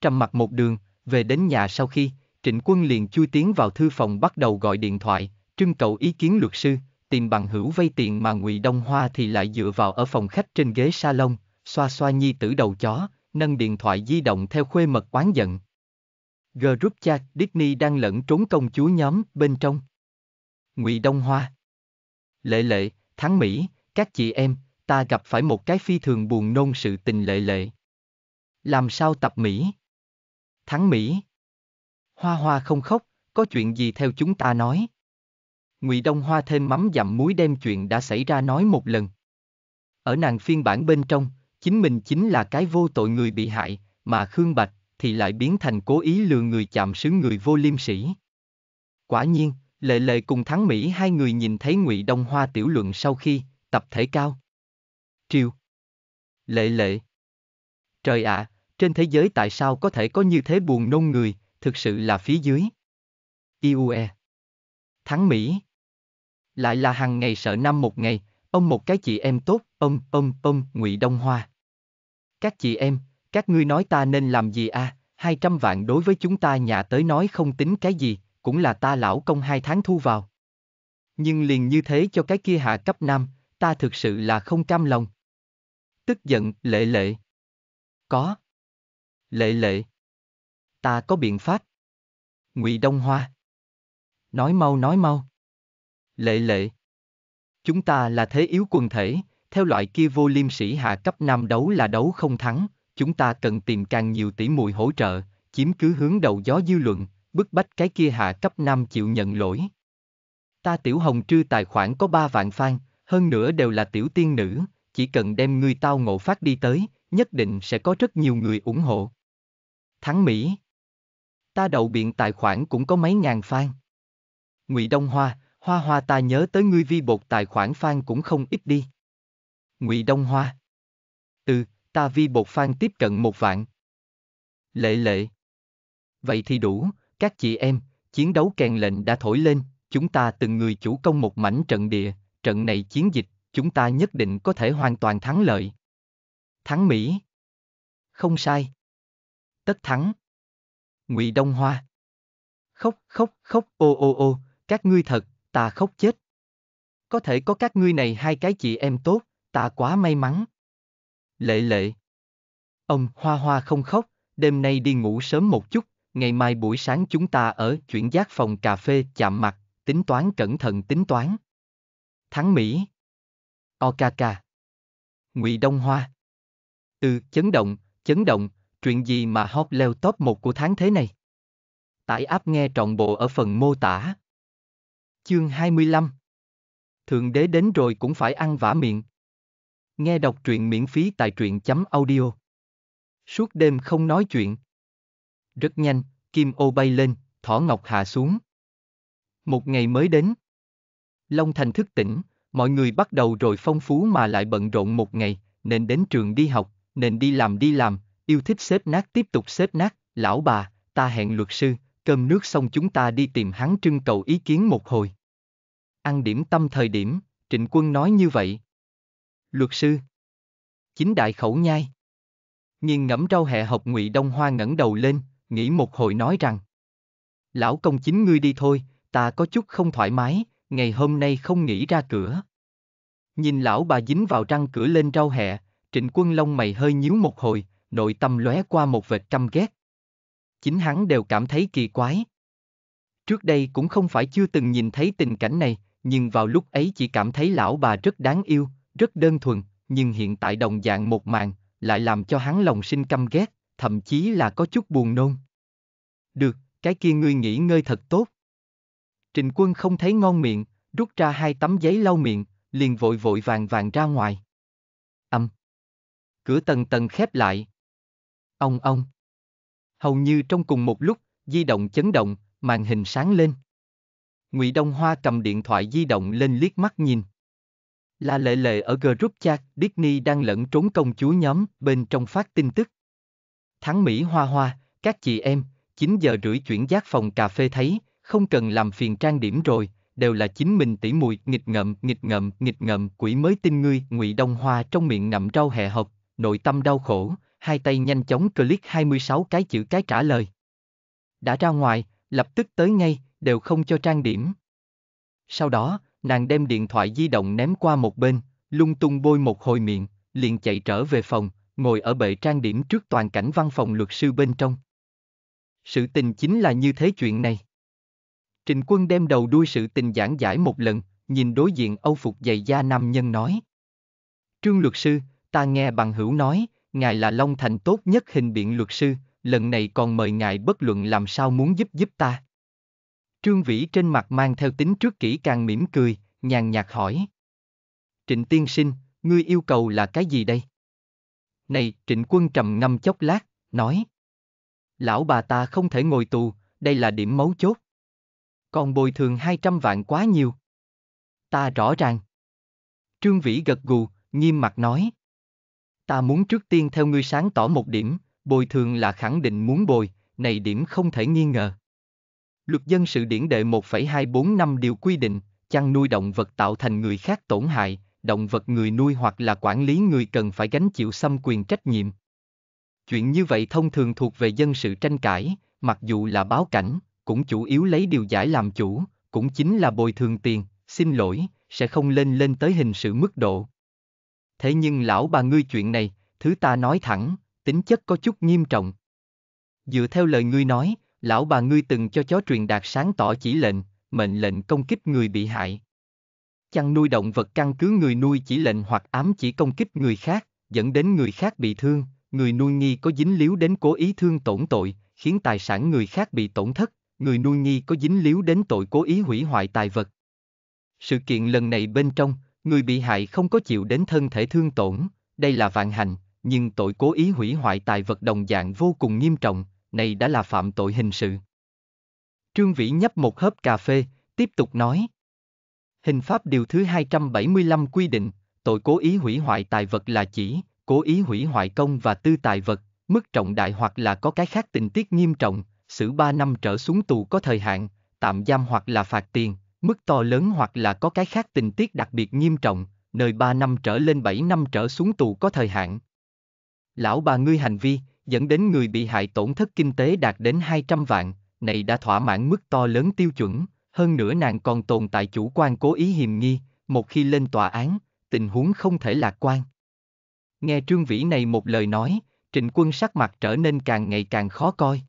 Trầm mặt một đường, về đến nhà sau khi, Trịnh Quân liền chui tiến vào thư phòng bắt đầu gọi điện thoại, trưng cầu ý kiến luật sư, tìm bằng hữu vay tiền mà Ngụy Đông Hoa thì lại dựa vào ở phòng khách trên ghế salon, xoa xoa nhi tử đầu chó, nâng điện thoại di động theo khuê mật quán giận. Group chat Disney đang lẫn trốn công chúa nhóm bên trong. Ngụy Đông Hoa Lệ lệ, Thắng Mỹ, các chị em, ta gặp phải một cái phi thường buồn nôn sự tình lệ lệ. Làm sao tập Mỹ? Thắng Mỹ Hoa hoa không khóc, có chuyện gì theo chúng ta nói? Ngụy Đông Hoa thêm mắm dặm muối đem chuyện đã xảy ra nói một lần. Ở nàng phiên bản bên trong, chính mình chính là cái vô tội người bị hại, mà Khương Bạch, thì lại biến thành cố ý lừa người chạm sứ người vô liêm sĩ. Quả nhiên, Lệ Lệ cùng Thắng Mỹ hai người nhìn thấy Ngụy Đông Hoa tiểu luận sau khi tập thể cao. Triều. Lệ Lệ. Trời ạ, à, trên thế giới tại sao có thể có như thế buồn nôn người, thực sự là phía dưới. IUE. Thắng Mỹ. Lại là hàng ngày sợ năm một ngày, ông một cái chị em tốt, ông, ông, ông, Ngụy Đông Hoa. Các chị em, các ngươi nói ta nên làm gì a? à, 200 vạn đối với chúng ta nhà tới nói không tính cái gì, cũng là ta lão công hai tháng thu vào. Nhưng liền như thế cho cái kia hạ cấp nam, ta thực sự là không cam lòng. Tức giận, lệ lệ. Có. Lệ lệ. Ta có biện pháp. Ngụy Đông Hoa. Nói mau nói mau. Lệ lệ. Chúng ta là thế yếu quần thể, theo loại kia vô liêm sĩ hạ cấp nam đấu là đấu không thắng, chúng ta cần tìm càng nhiều tỷ mùi hỗ trợ, chiếm cứ hướng đầu gió dư luận, bức bách cái kia hạ cấp nam chịu nhận lỗi. Ta tiểu hồng trư tài khoản có ba vạn fan, hơn nữa đều là tiểu tiên nữ, chỉ cần đem ngươi tao ngộ phát đi tới, nhất định sẽ có rất nhiều người ủng hộ. Thắng Mỹ Ta đậu biện tài khoản cũng có mấy ngàn fan. Ngụy Đông Hoa, Hoa Hoa ta nhớ tới ngươi vi bột tài khoản fan cũng không ít đi. Ngụy Đông Hoa Ừ, ta vi bột phan tiếp cận một vạn. Lệ lệ. Vậy thì đủ, các chị em, chiến đấu kèn lệnh đã thổi lên, chúng ta từng người chủ công một mảnh trận địa, trận này chiến dịch, chúng ta nhất định có thể hoàn toàn thắng lợi. Thắng Mỹ. Không sai. Tất thắng. Ngụy Đông Hoa. Khóc, khóc, khóc, ô ô ô, các ngươi thật, ta khóc chết. Có thể có các ngươi này hai cái chị em tốt, ta quá may mắn. Lệ lệ. Ông Hoa Hoa không khóc, đêm nay đi ngủ sớm một chút, ngày mai buổi sáng chúng ta ở chuyển giác phòng cà phê chạm mặt, tính toán cẩn thận tính toán. Thắng Mỹ. Okaka. Ngụy Đông Hoa. Ừ, chấn động, chấn động, chuyện gì mà hot leo top một của tháng thế này? Tải app nghe trọn bộ ở phần mô tả. Chương 25 Thượng đế đến rồi cũng phải ăn vả miệng, Nghe đọc truyện miễn phí tại truyện chấm audio. Suốt đêm không nói chuyện. Rất nhanh, kim ô bay lên, thỏ ngọc hạ xuống. Một ngày mới đến. Long Thành thức tỉnh, mọi người bắt đầu rồi phong phú mà lại bận rộn một ngày, nên đến trường đi học, nên đi làm đi làm, yêu thích xếp nát tiếp tục xếp nát, lão bà, ta hẹn luật sư, cơm nước xong chúng ta đi tìm hắn trưng cầu ý kiến một hồi. Ăn điểm tâm thời điểm, trịnh quân nói như vậy. Luật sư. Chính đại khẩu nhai. Nghiêng ngẫm rau hẹ học ngụy Đông Hoa ngẩng đầu lên, nghĩ một hồi nói rằng. Lão công chính ngươi đi thôi, ta có chút không thoải mái, ngày hôm nay không nghĩ ra cửa. Nhìn lão bà dính vào răng cửa lên rau hẹ, trịnh quân Long mày hơi nhíu một hồi, nội tâm lóe qua một vệt căm ghét. Chính hắn đều cảm thấy kỳ quái. Trước đây cũng không phải chưa từng nhìn thấy tình cảnh này, nhưng vào lúc ấy chỉ cảm thấy lão bà rất đáng yêu, rất đơn thuần, nhưng hiện tại đồng dạng một màn, lại làm cho hắn lòng sinh căm ghét, thậm chí là có chút buồn nôn. Được, cái kia ngươi nghỉ ngơi thật tốt. Trình quân không thấy ngon miệng, rút ra hai tấm giấy lau miệng, liền vội vội vàng vàng ra ngoài. Âm. Cửa tầng tầng khép lại. Ông ông. Hầu như trong cùng một lúc, di động chấn động, màn hình sáng lên. Ngụy Đông Hoa cầm điện thoại di động lên liếc mắt nhìn. La lệ lệ ở group chat, Disney đang lẫn trốn công chúa nhóm, bên trong phát tin tức. thắng Mỹ hoa hoa, các chị em, 9 giờ rưỡi chuyển giác phòng cà phê thấy, không cần làm phiền trang điểm rồi, đều là chính mình tỉ mùi, nghịch ngậm nghịch ngậm nghịch ngậm quỷ mới tin ngươi, ngụy Đông Hoa trong miệng ngậm rau hẹ hộp, nội tâm đau khổ, hai tay nhanh chóng click 26 cái chữ cái trả lời. Đã ra ngoài, lập tức tới ngay, đều không cho trang điểm. Sau đó, nàng đem điện thoại di động ném qua một bên, lung tung bôi một hồi miệng, liền chạy trở về phòng, ngồi ở bệ trang điểm trước toàn cảnh văn phòng luật sư bên trong. Sự tình chính là như thế chuyện này. Trình quân đem đầu đuôi sự tình giảng giải một lần, nhìn đối diện Âu Phục dày da nam nhân nói. Trương luật sư, ta nghe bằng hữu nói, ngài là Long Thành tốt nhất hình biện luật sư, lần này còn mời ngài bất luận làm sao muốn giúp giúp ta. Trương Vĩ trên mặt mang theo tính trước kỹ càng mỉm cười, nhàn nhạt hỏi. Trịnh tiên sinh, ngươi yêu cầu là cái gì đây? Này, trịnh quân trầm ngâm chốc lát, nói. Lão bà ta không thể ngồi tù, đây là điểm mấu chốt. Còn bồi thường 200 vạn quá nhiều. Ta rõ ràng. Trương Vĩ gật gù, nghiêm mặt nói. Ta muốn trước tiên theo ngươi sáng tỏ một điểm, bồi thường là khẳng định muốn bồi, này điểm không thể nghi ngờ. Luật dân sự điển đệ 1,245 điều quy định, chăn nuôi động vật tạo thành người khác tổn hại, động vật người nuôi hoặc là quản lý người cần phải gánh chịu xâm quyền trách nhiệm. Chuyện như vậy thông thường thuộc về dân sự tranh cãi, mặc dù là báo cảnh, cũng chủ yếu lấy điều giải làm chủ, cũng chính là bồi thường tiền, xin lỗi, sẽ không lên lên tới hình sự mức độ. Thế nhưng lão bà ngươi chuyện này, thứ ta nói thẳng, tính chất có chút nghiêm trọng. Dựa theo lời ngươi nói, lão bà ngươi từng cho chó truyền đạt sáng tỏ chỉ lệnh, mệnh lệnh công kích người bị hại. Chăn nuôi động vật căn cứ người nuôi chỉ lệnh hoặc ám chỉ công kích người khác, dẫn đến người khác bị thương, người nuôi nghi có dính líu đến cố ý thương tổn tội, khiến tài sản người khác bị tổn thất, người nuôi nghi có dính líu đến tội cố ý hủy hoại tài vật. Sự kiện lần này bên trong, người bị hại không có chịu đến thân thể thương tổn, đây là vạn hành, nhưng tội cố ý hủy hoại tài vật đồng dạng vô cùng nghiêm trọng, này đã là phạm tội hình sự. Trương Vĩ nhấp một hớp cà phê, tiếp tục nói. Hình pháp điều thứ 275 quy định, tội cố ý hủy hoại tài vật là chỉ, cố ý hủy hoại công và tư tài vật, mức trọng đại hoặc là có cái khác tình tiết nghiêm trọng, xử 3 năm trở xuống tù có thời hạn, tạm giam hoặc là phạt tiền, mức to lớn hoặc là có cái khác tình tiết đặc biệt nghiêm trọng, nơi 3 năm trở lên 7 năm trở xuống tù có thời hạn. Lão bà ngươi hành vi, dẫn đến người bị hại tổn thất kinh tế đạt đến 200 vạn, này đã thỏa mãn mức to lớn tiêu chuẩn, hơn nữa nàng còn tồn tại chủ quan cố ý hiềm nghi, một khi lên tòa án, tình huống không thể lạc quan. Nghe Trương Vĩ này một lời nói, trịnh quân sắc mặt trở nên càng ngày càng khó coi.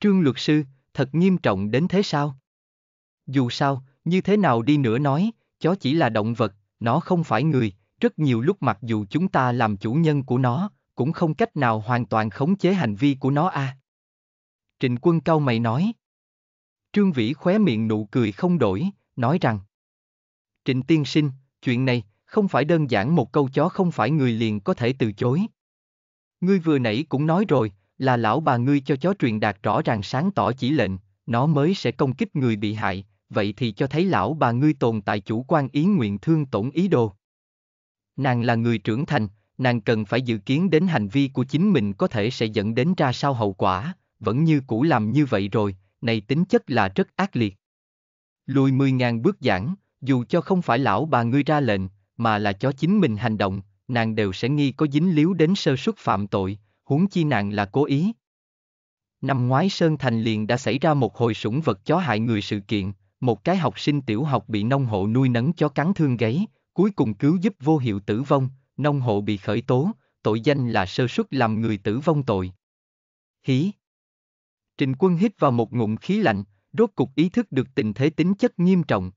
Trương luật sư, thật nghiêm trọng đến thế sao? Dù sao, như thế nào đi nữa nói, chó chỉ là động vật, nó không phải người, rất nhiều lúc mặc dù chúng ta làm chủ nhân của nó, cũng không cách nào hoàn toàn khống chế hành vi của nó a. À. Trịnh quân cao mày nói. Trương Vĩ khóe miệng nụ cười không đổi, nói rằng. Trịnh tiên sinh, chuyện này, không phải đơn giản một câu chó không phải người liền có thể từ chối. Ngươi vừa nãy cũng nói rồi, là lão bà ngươi cho chó truyền đạt rõ ràng sáng tỏ chỉ lệnh, nó mới sẽ công kích người bị hại, vậy thì cho thấy lão bà ngươi tồn tại chủ quan ý nguyện thương tổn ý đồ. Nàng là người trưởng thành, nàng cần phải dự kiến đến hành vi của chính mình có thể sẽ dẫn đến ra sao hậu quả, vẫn như cũ làm như vậy rồi, này tính chất là rất ác liệt. Lùi 10.000 bước giảng, dù cho không phải lão bà ngươi ra lệnh, mà là cho chính mình hành động, nàng đều sẽ nghi có dính líu đến sơ suất phạm tội, huống chi nàng là cố ý. Năm ngoái Sơn Thành liền đã xảy ra một hồi sủng vật chó hại người sự kiện, một cái học sinh tiểu học bị nông hộ nuôi nấng chó cắn thương gáy, cuối cùng cứu giúp vô hiệu tử vong, nông hộ bị khởi tố, tội danh là sơ suất làm người tử vong tội. Hí. Trình quân hít vào một ngụm khí lạnh, rốt cục ý thức được tình thế tính chất nghiêm trọng.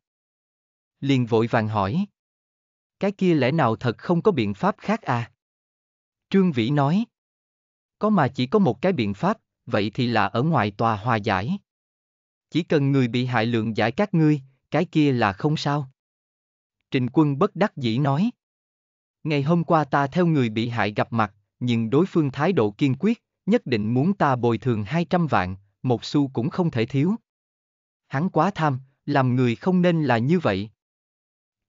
Liền vội vàng hỏi. Cái kia lẽ nào thật không có biện pháp khác à? Trương Vĩ nói. Có mà chỉ có một cái biện pháp, vậy thì là ở ngoài tòa hòa giải. Chỉ cần người bị hại lượng giải các ngươi, cái kia là không sao. Trình quân bất đắc dĩ nói. Ngày hôm qua ta theo người bị hại gặp mặt, nhưng đối phương thái độ kiên quyết, nhất định muốn ta bồi thường 200 vạn, một xu cũng không thể thiếu. Hắn quá tham, làm người không nên là như vậy.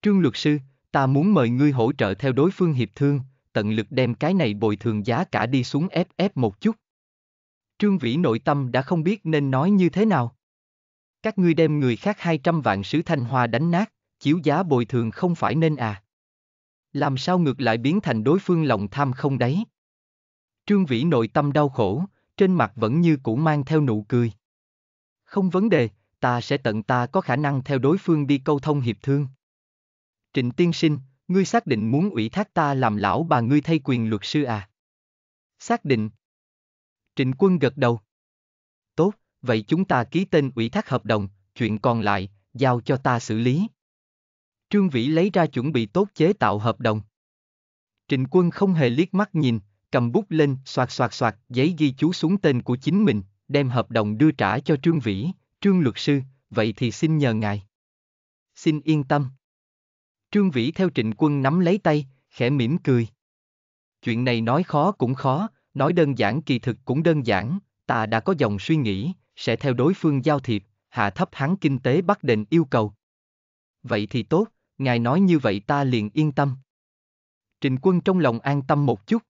Trương luật sư, ta muốn mời ngươi hỗ trợ theo đối phương hiệp thương, tận lực đem cái này bồi thường giá cả đi xuống ép ép một chút. Trương Vĩ nội tâm đã không biết nên nói như thế nào. Các ngươi đem người khác 200 vạn sứ Thanh Hoa đánh nát, chiếu giá bồi thường không phải nên à. Làm sao ngược lại biến thành đối phương lòng tham không đấy? Trương Vĩ nội tâm đau khổ, trên mặt vẫn như cũ mang theo nụ cười. Không vấn đề, ta sẽ tận ta có khả năng theo đối phương đi câu thông hiệp thương. Trịnh tiên sinh, ngươi xác định muốn ủy thác ta làm lão bà ngươi thay quyền luật sư à? Xác định. Trịnh quân gật đầu. Tốt, vậy chúng ta ký tên ủy thác hợp đồng, chuyện còn lại, giao cho ta xử lý. Trương Vĩ lấy ra chuẩn bị tốt chế tạo hợp đồng. Trịnh quân không hề liếc mắt nhìn, cầm bút lên, soạt soạt soạt, giấy ghi chú xuống tên của chính mình, đem hợp đồng đưa trả cho Trương Vĩ, Trương luật sư, vậy thì xin nhờ ngài. Xin yên tâm. Trương Vĩ theo trịnh quân nắm lấy tay, khẽ mỉm cười. Chuyện này nói khó cũng khó, nói đơn giản kỳ thực cũng đơn giản, ta đã có dòng suy nghĩ, sẽ theo đối phương giao thiệp, hạ thấp hắn kinh tế bắt đền yêu cầu. Vậy thì tốt, ngài nói như vậy ta liền yên tâm. Trình quân trong lòng an tâm một chút.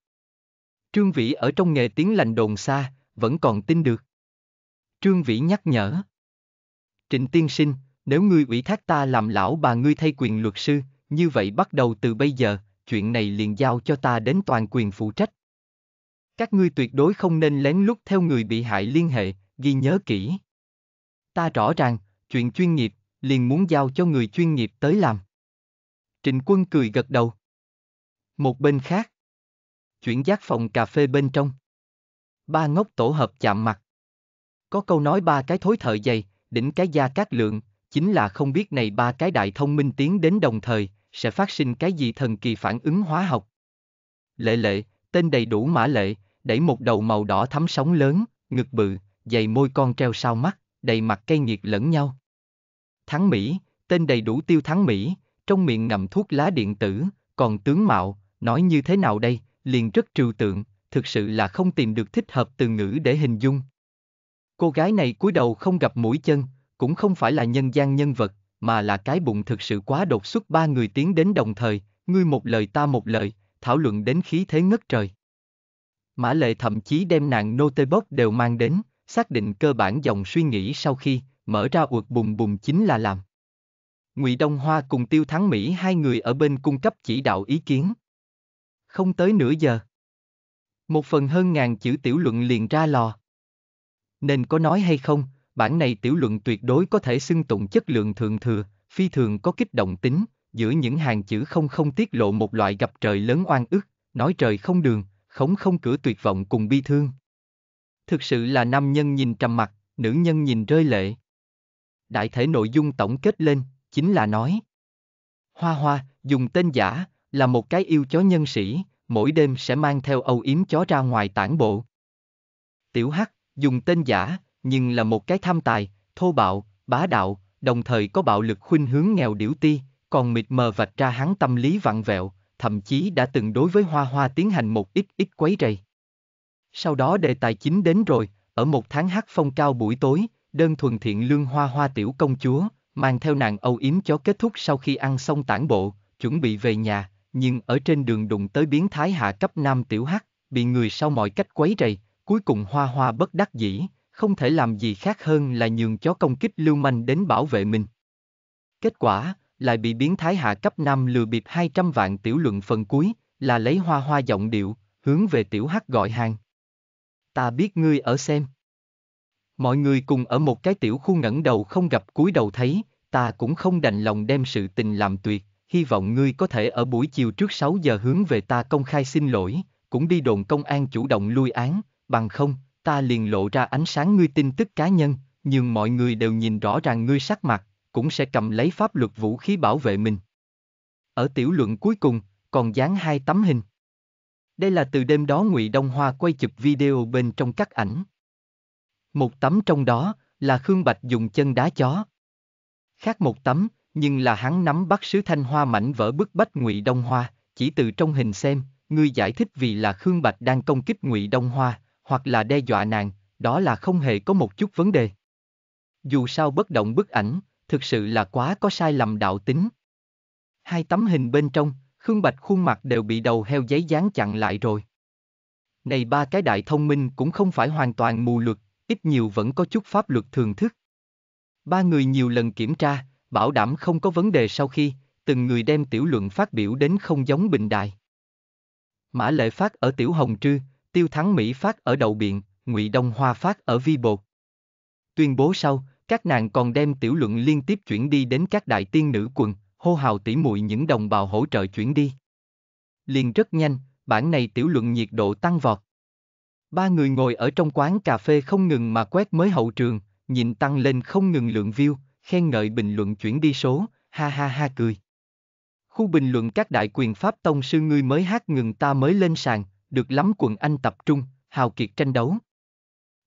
Trương Vĩ ở trong nghề tiếng lành đồn xa, vẫn còn tin được. Trương Vĩ nhắc nhở. Trịnh tiên sinh, nếu ngươi ủy thác ta làm lão bà ngươi thay quyền luật sư, như vậy bắt đầu từ bây giờ, chuyện này liền giao cho ta đến toàn quyền phụ trách. Các ngươi tuyệt đối không nên lén lút theo người bị hại liên hệ, ghi nhớ kỹ. Ta rõ ràng, chuyện chuyên nghiệp, liền muốn giao cho người chuyên nghiệp tới làm. Trịnh quân cười gật đầu. Một bên khác. Chuyển giác phòng cà phê bên trong. Ba ngốc tổ hợp chạm mặt. Có câu nói ba cái thối thợ dày, đỉnh cái da cát lượng, chính là không biết này ba cái đại thông minh tiến đến đồng thời, sẽ phát sinh cái gì thần kỳ phản ứng hóa học. Lệ lệ, tên đầy đủ mã lệ, đẩy một đầu màu đỏ thắm sóng lớn, ngực bự, dày môi con treo sau mắt, đầy mặt cây nghiệt lẫn nhau. Thắng Mỹ, tên đầy đủ tiêu thắng Mỹ, trong miệng ngậm thuốc lá điện tử, còn tướng mạo, nói như thế nào đây, liền rất trừu tượng, thực sự là không tìm được thích hợp từ ngữ để hình dung. Cô gái này cúi đầu không gặp mũi chân, cũng không phải là nhân gian nhân vật, mà là cái bụng thực sự quá đột xuất ba người tiến đến đồng thời, ngươi một lời ta một lời, thảo luận đến khí thế ngất trời. Mã lệ thậm chí đem nạn nô tê bốc đều mang đến, xác định cơ bản dòng suy nghĩ sau khi, mở ra uột bùng bùng chính là làm. Ngụy Đông Hoa cùng Tiêu Thắng Mỹ hai người ở bên cung cấp chỉ đạo ý kiến. Không tới nửa giờ. Một phần hơn ngàn chữ tiểu luận liền ra lò. Nên có nói hay không, bản này tiểu luận tuyệt đối có thể xưng tụng chất lượng thượng thừa, phi thường có kích động tính, giữa những hàng chữ không không tiết lộ một loại gặp trời lớn oan ức, nói trời không đường, khống không cửa tuyệt vọng cùng bi thương. Thực sự là nam nhân nhìn trầm mặt, nữ nhân nhìn rơi lệ. Đại thể nội dung tổng kết lên, chính là nói. Hoa Hoa, dùng tên giả, là một cái yêu chó nhân sĩ, mỗi đêm sẽ mang theo âu yếm chó ra ngoài tản bộ. Tiểu Hắc, dùng tên giả, nhưng là một cái tham tài, thô bạo, bá đạo, đồng thời có bạo lực khuynh hướng nghèo điểu ti, còn mịt mờ vạch ra hắn tâm lý vặn vẹo, thậm chí đã từng đối với Hoa Hoa tiến hành một ít ít quấy rầy. Sau đó đề tài chính đến rồi, ở một tháng hắc phong cao buổi tối, đơn thuần thiện lương Hoa Hoa tiểu công chúa, mang theo nàng âu yếm chó kết thúc sau khi ăn xong tản bộ, chuẩn bị về nhà, nhưng ở trên đường đụng tới biến thái hạ cấp nam tiểu hắc, bị người sau mọi cách quấy rầy, cuối cùng hoa hoa bất đắc dĩ, không thể làm gì khác hơn là nhường chó công kích lưu manh đến bảo vệ mình. Kết quả, lại bị biến thái hạ cấp nam lừa bịp 200 vạn tiểu luận phần cuối, là lấy hoa hoa giọng điệu, hướng về tiểu hắc gọi hàng. Ta biết ngươi ở xem. Mọi người cùng ở một cái tiểu khu ngẩng đầu không gặp cúi đầu thấy, ta cũng không đành lòng đem sự tình làm tuyệt, hy vọng ngươi có thể ở buổi chiều trước 6 giờ hướng về ta công khai xin lỗi, cũng đi đồn công an chủ động lui án, bằng không, ta liền lộ ra ánh sáng ngươi tin tức cá nhân, nhưng mọi người đều nhìn rõ ràng ngươi sắc mặt, cũng sẽ cầm lấy pháp luật vũ khí bảo vệ mình. Ở tiểu luận cuối cùng, còn dán hai tấm hình. Đây là từ đêm đó Ngụy Đông Hoa quay chụp video bên trong các ảnh, một tấm trong đó là Khương Bạch dùng chân đá chó. Khác một tấm, nhưng là hắn nắm bắt sứ thanh hoa mảnh vỡ bức bách ngụy Đông Hoa, chỉ từ trong hình xem, ngươi giải thích vì là Khương Bạch đang công kích ngụy Đông Hoa, hoặc là đe dọa nàng, đó là không hề có một chút vấn đề. Dù sao bất động bức ảnh, thực sự là quá có sai lầm đạo tính. Hai tấm hình bên trong, Khương Bạch khuôn mặt đều bị đầu heo giấy dán chặn lại rồi. Này ba cái đại thông minh cũng không phải hoàn toàn mù luật, ít nhiều vẫn có chút pháp luật thường thức. Ba người nhiều lần kiểm tra, bảo đảm không có vấn đề sau khi, từng người đem tiểu luận phát biểu đến không giống bình đại. Mã Lệ phát ở Tiểu Hồng Trư, Tiêu Thắng Mỹ phát ở đầu Biện, Ngụy Đông Hoa phát ở Vi Bột. Tuyên bố sau, các nàng còn đem tiểu luận liên tiếp chuyển đi đến các đại tiên nữ quần, hô hào tỉ muội những đồng bào hỗ trợ chuyển đi. Liền rất nhanh, bản này tiểu luận nhiệt độ tăng vọt. Ba người ngồi ở trong quán cà phê không ngừng mà quét mới hậu trường, nhìn tăng lên không ngừng lượng view, khen ngợi bình luận chuyển đi số, ha ha ha cười. Khu bình luận các đại quyền Pháp Tông sư ngươi mới hát ngừng ta mới lên sàn, được lắm quần anh tập trung, hào kiệt tranh đấu.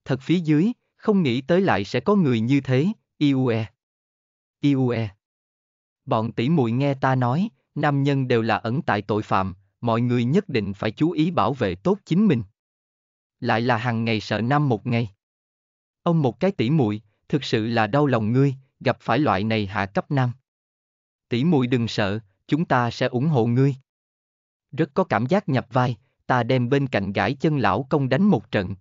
Thật phía dưới, không nghĩ tới lại sẽ có người như thế, IUE. IUE. Bọn tỷ muội nghe ta nói, nam nhân đều là ẩn tại tội phạm, mọi người nhất định phải chú ý bảo vệ tốt chính mình lại là hàng ngày sợ năm một ngày. Ông một cái tỉ muội, thực sự là đau lòng ngươi, gặp phải loại này hạ cấp nam. Tỉ muội đừng sợ, chúng ta sẽ ủng hộ ngươi. Rất có cảm giác nhập vai, ta đem bên cạnh gãi chân lão công đánh một trận.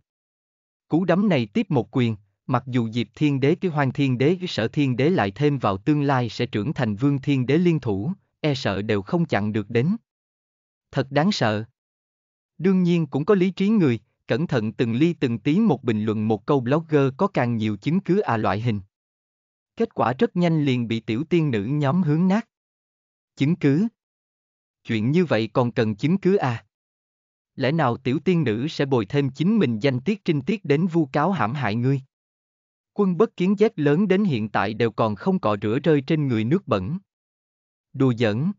Cú đấm này tiếp một quyền, mặc dù Diệp Thiên Đế cái Hoang Thiên Đế cái Sở Thiên Đế lại thêm vào tương lai sẽ trưởng thành Vương Thiên Đế liên thủ, e sợ đều không chặn được đến. Thật đáng sợ. Đương nhiên cũng có lý trí người, cẩn thận từng ly từng tí một bình luận một câu blogger có càng nhiều chứng cứ à loại hình. Kết quả rất nhanh liền bị tiểu tiên nữ nhóm hướng nát. Chứng cứ? Chuyện như vậy còn cần chứng cứ à? Lẽ nào tiểu tiên nữ sẽ bồi thêm chính mình danh tiết trinh tiết đến vu cáo hãm hại ngươi? Quân bất kiến dép lớn đến hiện tại đều còn không cọ rửa rơi trên người nước bẩn. Đùa giỡn.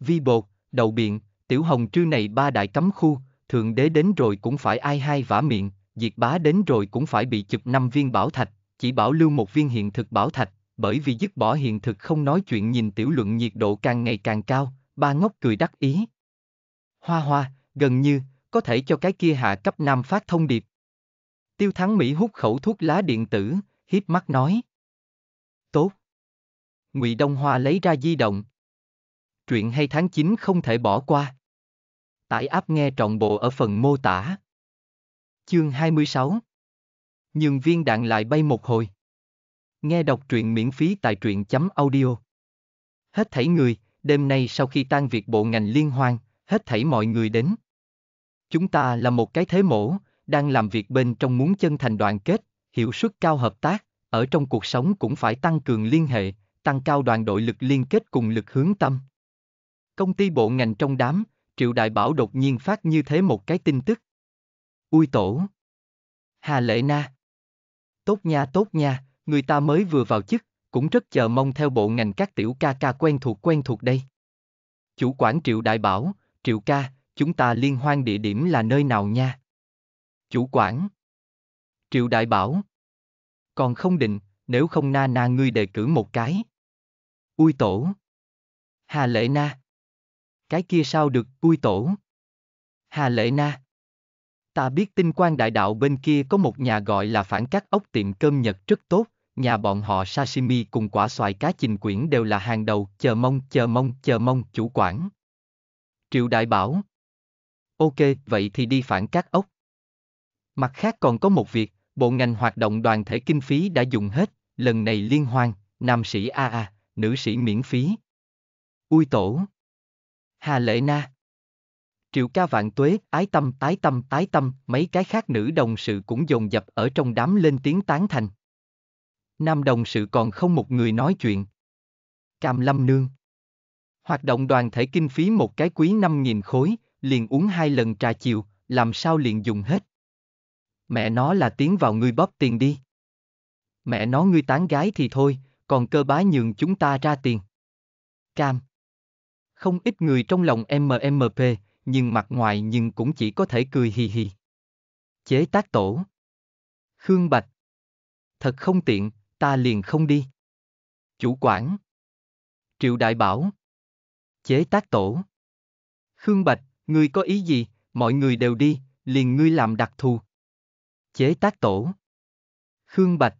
Vi bột, đầu biện, tiểu hồng trư này ba đại cấm khu, Thượng đế đến rồi cũng phải ai hai vả miệng, diệt bá đến rồi cũng phải bị chụp năm viên bảo thạch, chỉ bảo lưu một viên hiện thực bảo thạch, bởi vì dứt bỏ hiện thực không nói chuyện nhìn tiểu luận nhiệt độ càng ngày càng cao, ba ngốc cười đắc ý. Hoa hoa, gần như, có thể cho cái kia hạ cấp nam phát thông điệp. Tiêu thắng Mỹ hút khẩu thuốc lá điện tử, hiếp mắt nói. Tốt. Ngụy Đông Hoa lấy ra di động. chuyện hay tháng 9 không thể bỏ qua. Tải app nghe trọn bộ ở phần mô tả. Chương 26 Nhường viên đạn lại bay một hồi. Nghe đọc truyện miễn phí tại truyện chấm audio. Hết thảy người, đêm nay sau khi tan việc bộ ngành liên hoan, hết thảy mọi người đến. Chúng ta là một cái thế mổ, đang làm việc bên trong muốn chân thành đoàn kết, hiệu suất cao hợp tác, ở trong cuộc sống cũng phải tăng cường liên hệ, tăng cao đoàn đội lực liên kết cùng lực hướng tâm. Công ty bộ ngành trong đám, Triệu Đại Bảo đột nhiên phát như thế một cái tin tức. Ui tổ! Hà Lệ Na! Tốt nha tốt nha, người ta mới vừa vào chức, cũng rất chờ mong theo bộ ngành các tiểu ca ca quen thuộc quen thuộc đây. Chủ quản Triệu Đại Bảo, Triệu ca, chúng ta liên hoan địa điểm là nơi nào nha? Chủ quản Triệu Đại Bảo Còn không định, nếu không na na ngươi đề cử một cái. Ui tổ Hà Lệ Na cái kia sao được, cui tổ. Hà Lệ Na Ta biết tinh quan đại đạo bên kia có một nhà gọi là phản các ốc tiệm cơm Nhật rất tốt, nhà bọn họ sashimi cùng quả xoài cá chình quyển đều là hàng đầu, chờ mong, chờ mong, chờ mong, chủ quản. Triệu Đại bảo Ok, vậy thì đi phản các ốc. Mặt khác còn có một việc, bộ ngành hoạt động đoàn thể kinh phí đã dùng hết, lần này liên hoan, nam sĩ AA, nữ sĩ miễn phí. Ui tổ. Hà Lệ Na. Triệu ca vạn tuế, ái tâm, tái tâm, tái tâm, mấy cái khác nữ đồng sự cũng dồn dập ở trong đám lên tiếng tán thành. Nam đồng sự còn không một người nói chuyện. Cam Lâm Nương. Hoạt động đoàn thể kinh phí một cái quý 5.000 khối, liền uống hai lần trà chiều, làm sao liền dùng hết. Mẹ nó là tiến vào ngươi bóp tiền đi. Mẹ nó ngươi tán gái thì thôi, còn cơ bá nhường chúng ta ra tiền. Cam. Không ít người trong lòng MMP, nhưng mặt ngoài nhưng cũng chỉ có thể cười hì hì. Chế tác tổ. Khương Bạch. Thật không tiện, ta liền không đi. Chủ quản. Triệu Đại Bảo. Chế tác tổ. Khương Bạch, ngươi có ý gì, mọi người đều đi, liền ngươi làm đặc thù. Chế tác tổ. Khương Bạch.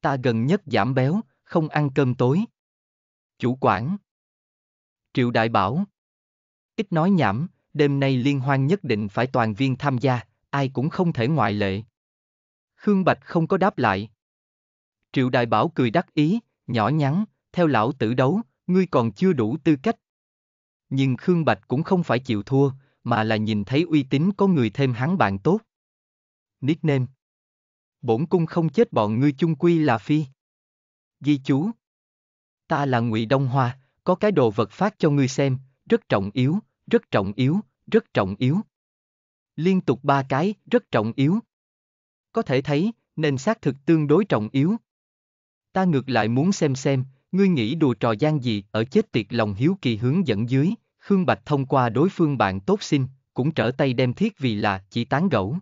Ta gần nhất giảm béo, không ăn cơm tối. Chủ quản. Triệu Đại bảo. Ít nói nhảm, đêm nay liên hoan nhất định phải toàn viên tham gia, ai cũng không thể ngoại lệ. Khương Bạch không có đáp lại. Triệu Đại bảo cười đắc ý, nhỏ nhắn, theo lão tử đấu, ngươi còn chưa đủ tư cách. Nhưng Khương Bạch cũng không phải chịu thua, mà là nhìn thấy uy tín có người thêm hắn bạn tốt. Nickname Bổn cung không chết bọn ngươi chung quy là phi. Di chú Ta là ngụy Đông Hoa, có cái đồ vật phát cho ngươi xem, rất trọng yếu, rất trọng yếu, rất trọng yếu. Liên tục ba cái, rất trọng yếu. Có thể thấy, nên xác thực tương đối trọng yếu. Ta ngược lại muốn xem xem, ngươi nghĩ đùa trò gian gì ở chết tiệt lòng hiếu kỳ hướng dẫn dưới, Khương Bạch thông qua đối phương bạn tốt xin, cũng trở tay đem thiết vì là chỉ tán gẫu.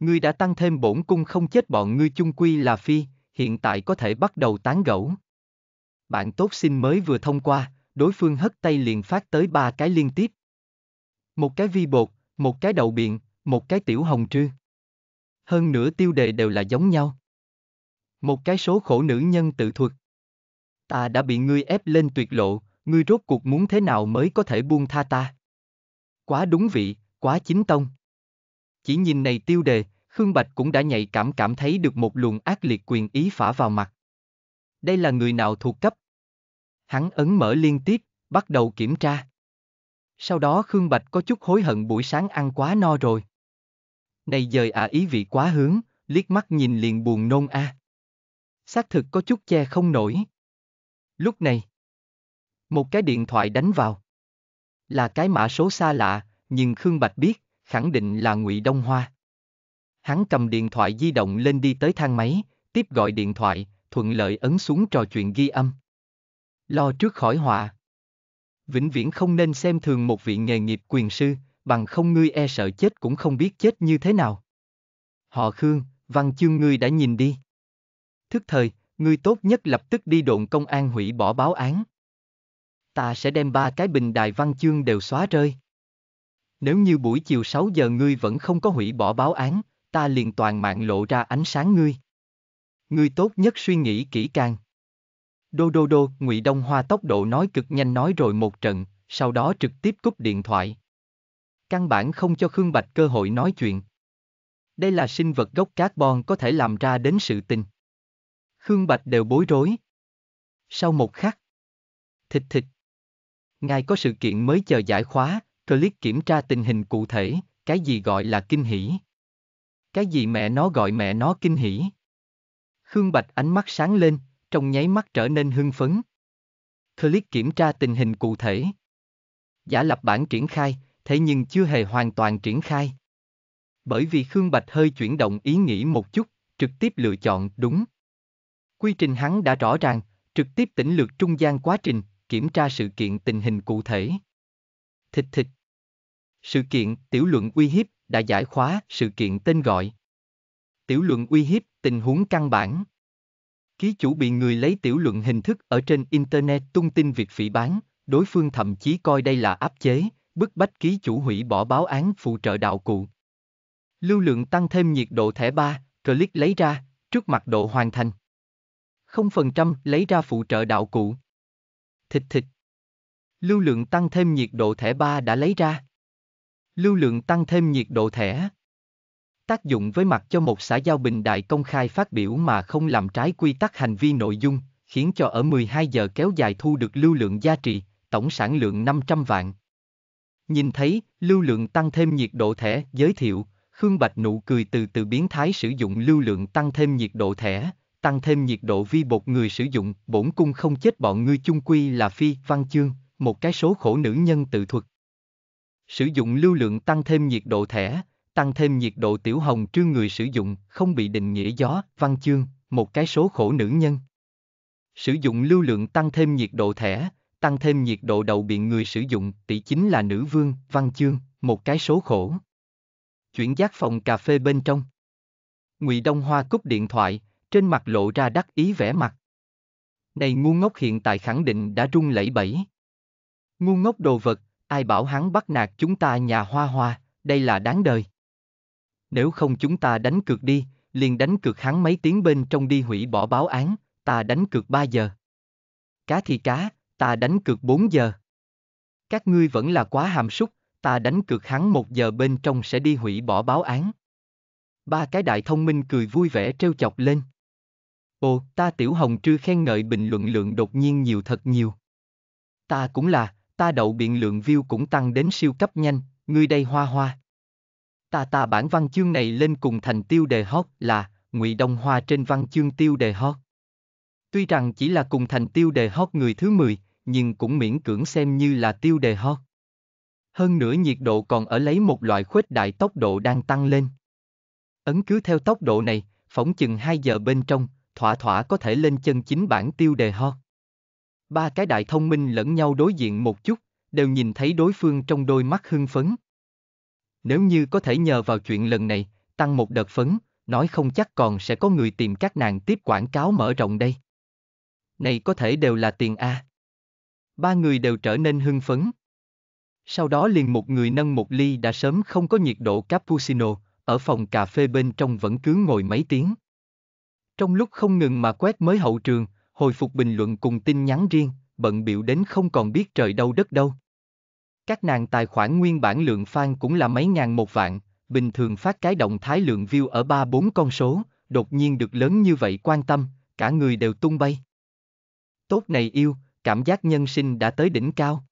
Ngươi đã tăng thêm bổn cung không chết bọn ngươi chung quy là phi, hiện tại có thể bắt đầu tán gẫu bạn tốt xin mới vừa thông qua, đối phương hất tay liền phát tới ba cái liên tiếp. Một cái vi bột, một cái đậu biện, một cái tiểu hồng trư. Hơn nữa tiêu đề đều là giống nhau. Một cái số khổ nữ nhân tự thuật. Ta đã bị ngươi ép lên tuyệt lộ, ngươi rốt cuộc muốn thế nào mới có thể buông tha ta. Quá đúng vị, quá chính tông. Chỉ nhìn này tiêu đề, Khương Bạch cũng đã nhạy cảm cảm thấy được một luồng ác liệt quyền ý phả vào mặt. Đây là người nào thuộc cấp, Hắn ấn mở liên tiếp, bắt đầu kiểm tra. Sau đó Khương Bạch có chút hối hận buổi sáng ăn quá no rồi. Này dời à ý vị quá hướng, liếc mắt nhìn liền buồn nôn a. À. Xác thực có chút che không nổi. Lúc này, một cái điện thoại đánh vào. Là cái mã số xa lạ, nhưng Khương Bạch biết, khẳng định là Ngụy Đông Hoa. Hắn cầm điện thoại di động lên đi tới thang máy, tiếp gọi điện thoại, thuận lợi ấn xuống trò chuyện ghi âm. Lo trước khỏi họa. Vĩnh viễn không nên xem thường một vị nghề nghiệp quyền sư, bằng không ngươi e sợ chết cũng không biết chết như thế nào. Họ Khương, văn chương ngươi đã nhìn đi. Thức thời, ngươi tốt nhất lập tức đi đồn công an hủy bỏ báo án. Ta sẽ đem ba cái bình đài văn chương đều xóa rơi. Nếu như buổi chiều 6 giờ ngươi vẫn không có hủy bỏ báo án, ta liền toàn mạng lộ ra ánh sáng ngươi. Ngươi tốt nhất suy nghĩ kỹ càng. Đô đô đô, Ngụy Đông Hoa tốc độ nói cực nhanh nói rồi một trận, sau đó trực tiếp cúp điện thoại. Căn bản không cho Khương Bạch cơ hội nói chuyện. Đây là sinh vật gốc carbon có thể làm ra đến sự tình. Khương Bạch đều bối rối. Sau một khắc. Thịt thịt. Ngài có sự kiện mới chờ giải khóa, click kiểm tra tình hình cụ thể, cái gì gọi là kinh hỉ. Cái gì mẹ nó gọi mẹ nó kinh hỉ. Khương Bạch ánh mắt sáng lên, trong nháy mắt trở nên hưng phấn. Click kiểm tra tình hình cụ thể. Giả lập bản triển khai, thế nhưng chưa hề hoàn toàn triển khai. Bởi vì Khương Bạch hơi chuyển động ý nghĩ một chút, trực tiếp lựa chọn đúng. Quy trình hắn đã rõ ràng, trực tiếp tỉnh lược trung gian quá trình, kiểm tra sự kiện tình hình cụ thể. Thịt thịt. Sự kiện, tiểu luận uy hiếp, đã giải khóa, sự kiện tên gọi. Tiểu luận uy hiếp, tình huống căn bản. Ký chủ bị người lấy tiểu luận hình thức ở trên Internet tung tin việc phỉ bán, đối phương thậm chí coi đây là áp chế, bức bách ký chủ hủy bỏ báo án phụ trợ đạo cụ. Lưu lượng tăng thêm nhiệt độ thẻ 3, click lấy ra, trước mặt độ hoàn thành. 0% lấy ra phụ trợ đạo cụ. Thịt thịt. Lưu lượng tăng thêm nhiệt độ thẻ 3 đã lấy ra. Lưu lượng tăng thêm nhiệt độ thẻ tác dụng với mặt cho một xã giao bình đại công khai phát biểu mà không làm trái quy tắc hành vi nội dung, khiến cho ở 12 giờ kéo dài thu được lưu lượng giá trị, tổng sản lượng 500 vạn. Nhìn thấy, lưu lượng tăng thêm nhiệt độ thẻ, giới thiệu, Khương Bạch nụ cười từ từ biến thái sử dụng lưu lượng tăng thêm nhiệt độ thẻ, tăng thêm nhiệt độ vi bột người sử dụng, bổn cung không chết bọn ngươi chung quy là phi, văn chương, một cái số khổ nữ nhân tự thuật. Sử dụng lưu lượng tăng thêm nhiệt độ thẻ, tăng thêm nhiệt độ tiểu hồng trương người sử dụng, không bị định nghĩa gió, văn chương, một cái số khổ nữ nhân. Sử dụng lưu lượng tăng thêm nhiệt độ thẻ, tăng thêm nhiệt độ đầu biện người sử dụng, tỷ chính là nữ vương, văn chương, một cái số khổ. Chuyển giác phòng cà phê bên trong. Ngụy Đông Hoa cúp điện thoại, trên mặt lộ ra đắc ý vẻ mặt. Này ngu ngốc hiện tại khẳng định đã rung lẫy bẫy. Ngu ngốc đồ vật, ai bảo hắn bắt nạt chúng ta nhà hoa hoa, đây là đáng đời nếu không chúng ta đánh cược đi, liền đánh cược hắn mấy tiếng bên trong đi hủy bỏ báo án, ta đánh cược 3 giờ. Cá thì cá, ta đánh cược 4 giờ. Các ngươi vẫn là quá hàm súc, ta đánh cược hắn 1 giờ bên trong sẽ đi hủy bỏ báo án. Ba cái đại thông minh cười vui vẻ trêu chọc lên. Ồ, ta tiểu hồng trư khen ngợi bình luận lượng đột nhiên nhiều thật nhiều. Ta cũng là, ta đậu biện lượng view cũng tăng đến siêu cấp nhanh, ngươi đây hoa hoa. Ta ta bản văn chương này lên cùng thành tiêu đề hot là Ngụy Đông Hoa trên văn chương tiêu đề hot. Tuy rằng chỉ là cùng thành tiêu đề hot người thứ 10, nhưng cũng miễn cưỡng xem như là tiêu đề hot. Hơn nữa nhiệt độ còn ở lấy một loại khuếch đại tốc độ đang tăng lên. Ấn cứ theo tốc độ này, phỏng chừng 2 giờ bên trong, thỏa thỏa có thể lên chân chính bản tiêu đề hot. Ba cái đại thông minh lẫn nhau đối diện một chút, đều nhìn thấy đối phương trong đôi mắt hưng phấn. Nếu như có thể nhờ vào chuyện lần này, tăng một đợt phấn, nói không chắc còn sẽ có người tìm các nàng tiếp quảng cáo mở rộng đây. Này có thể đều là tiền A. Ba người đều trở nên hưng phấn. Sau đó liền một người nâng một ly đã sớm không có nhiệt độ cappuccino, ở phòng cà phê bên trong vẫn cứ ngồi mấy tiếng. Trong lúc không ngừng mà quét mới hậu trường, hồi phục bình luận cùng tin nhắn riêng, bận biểu đến không còn biết trời đâu đất đâu. Các nàng tài khoản nguyên bản lượng fan cũng là mấy ngàn một vạn, bình thường phát cái động thái lượng view ở 3-4 con số, đột nhiên được lớn như vậy quan tâm, cả người đều tung bay. Tốt này yêu, cảm giác nhân sinh đã tới đỉnh cao.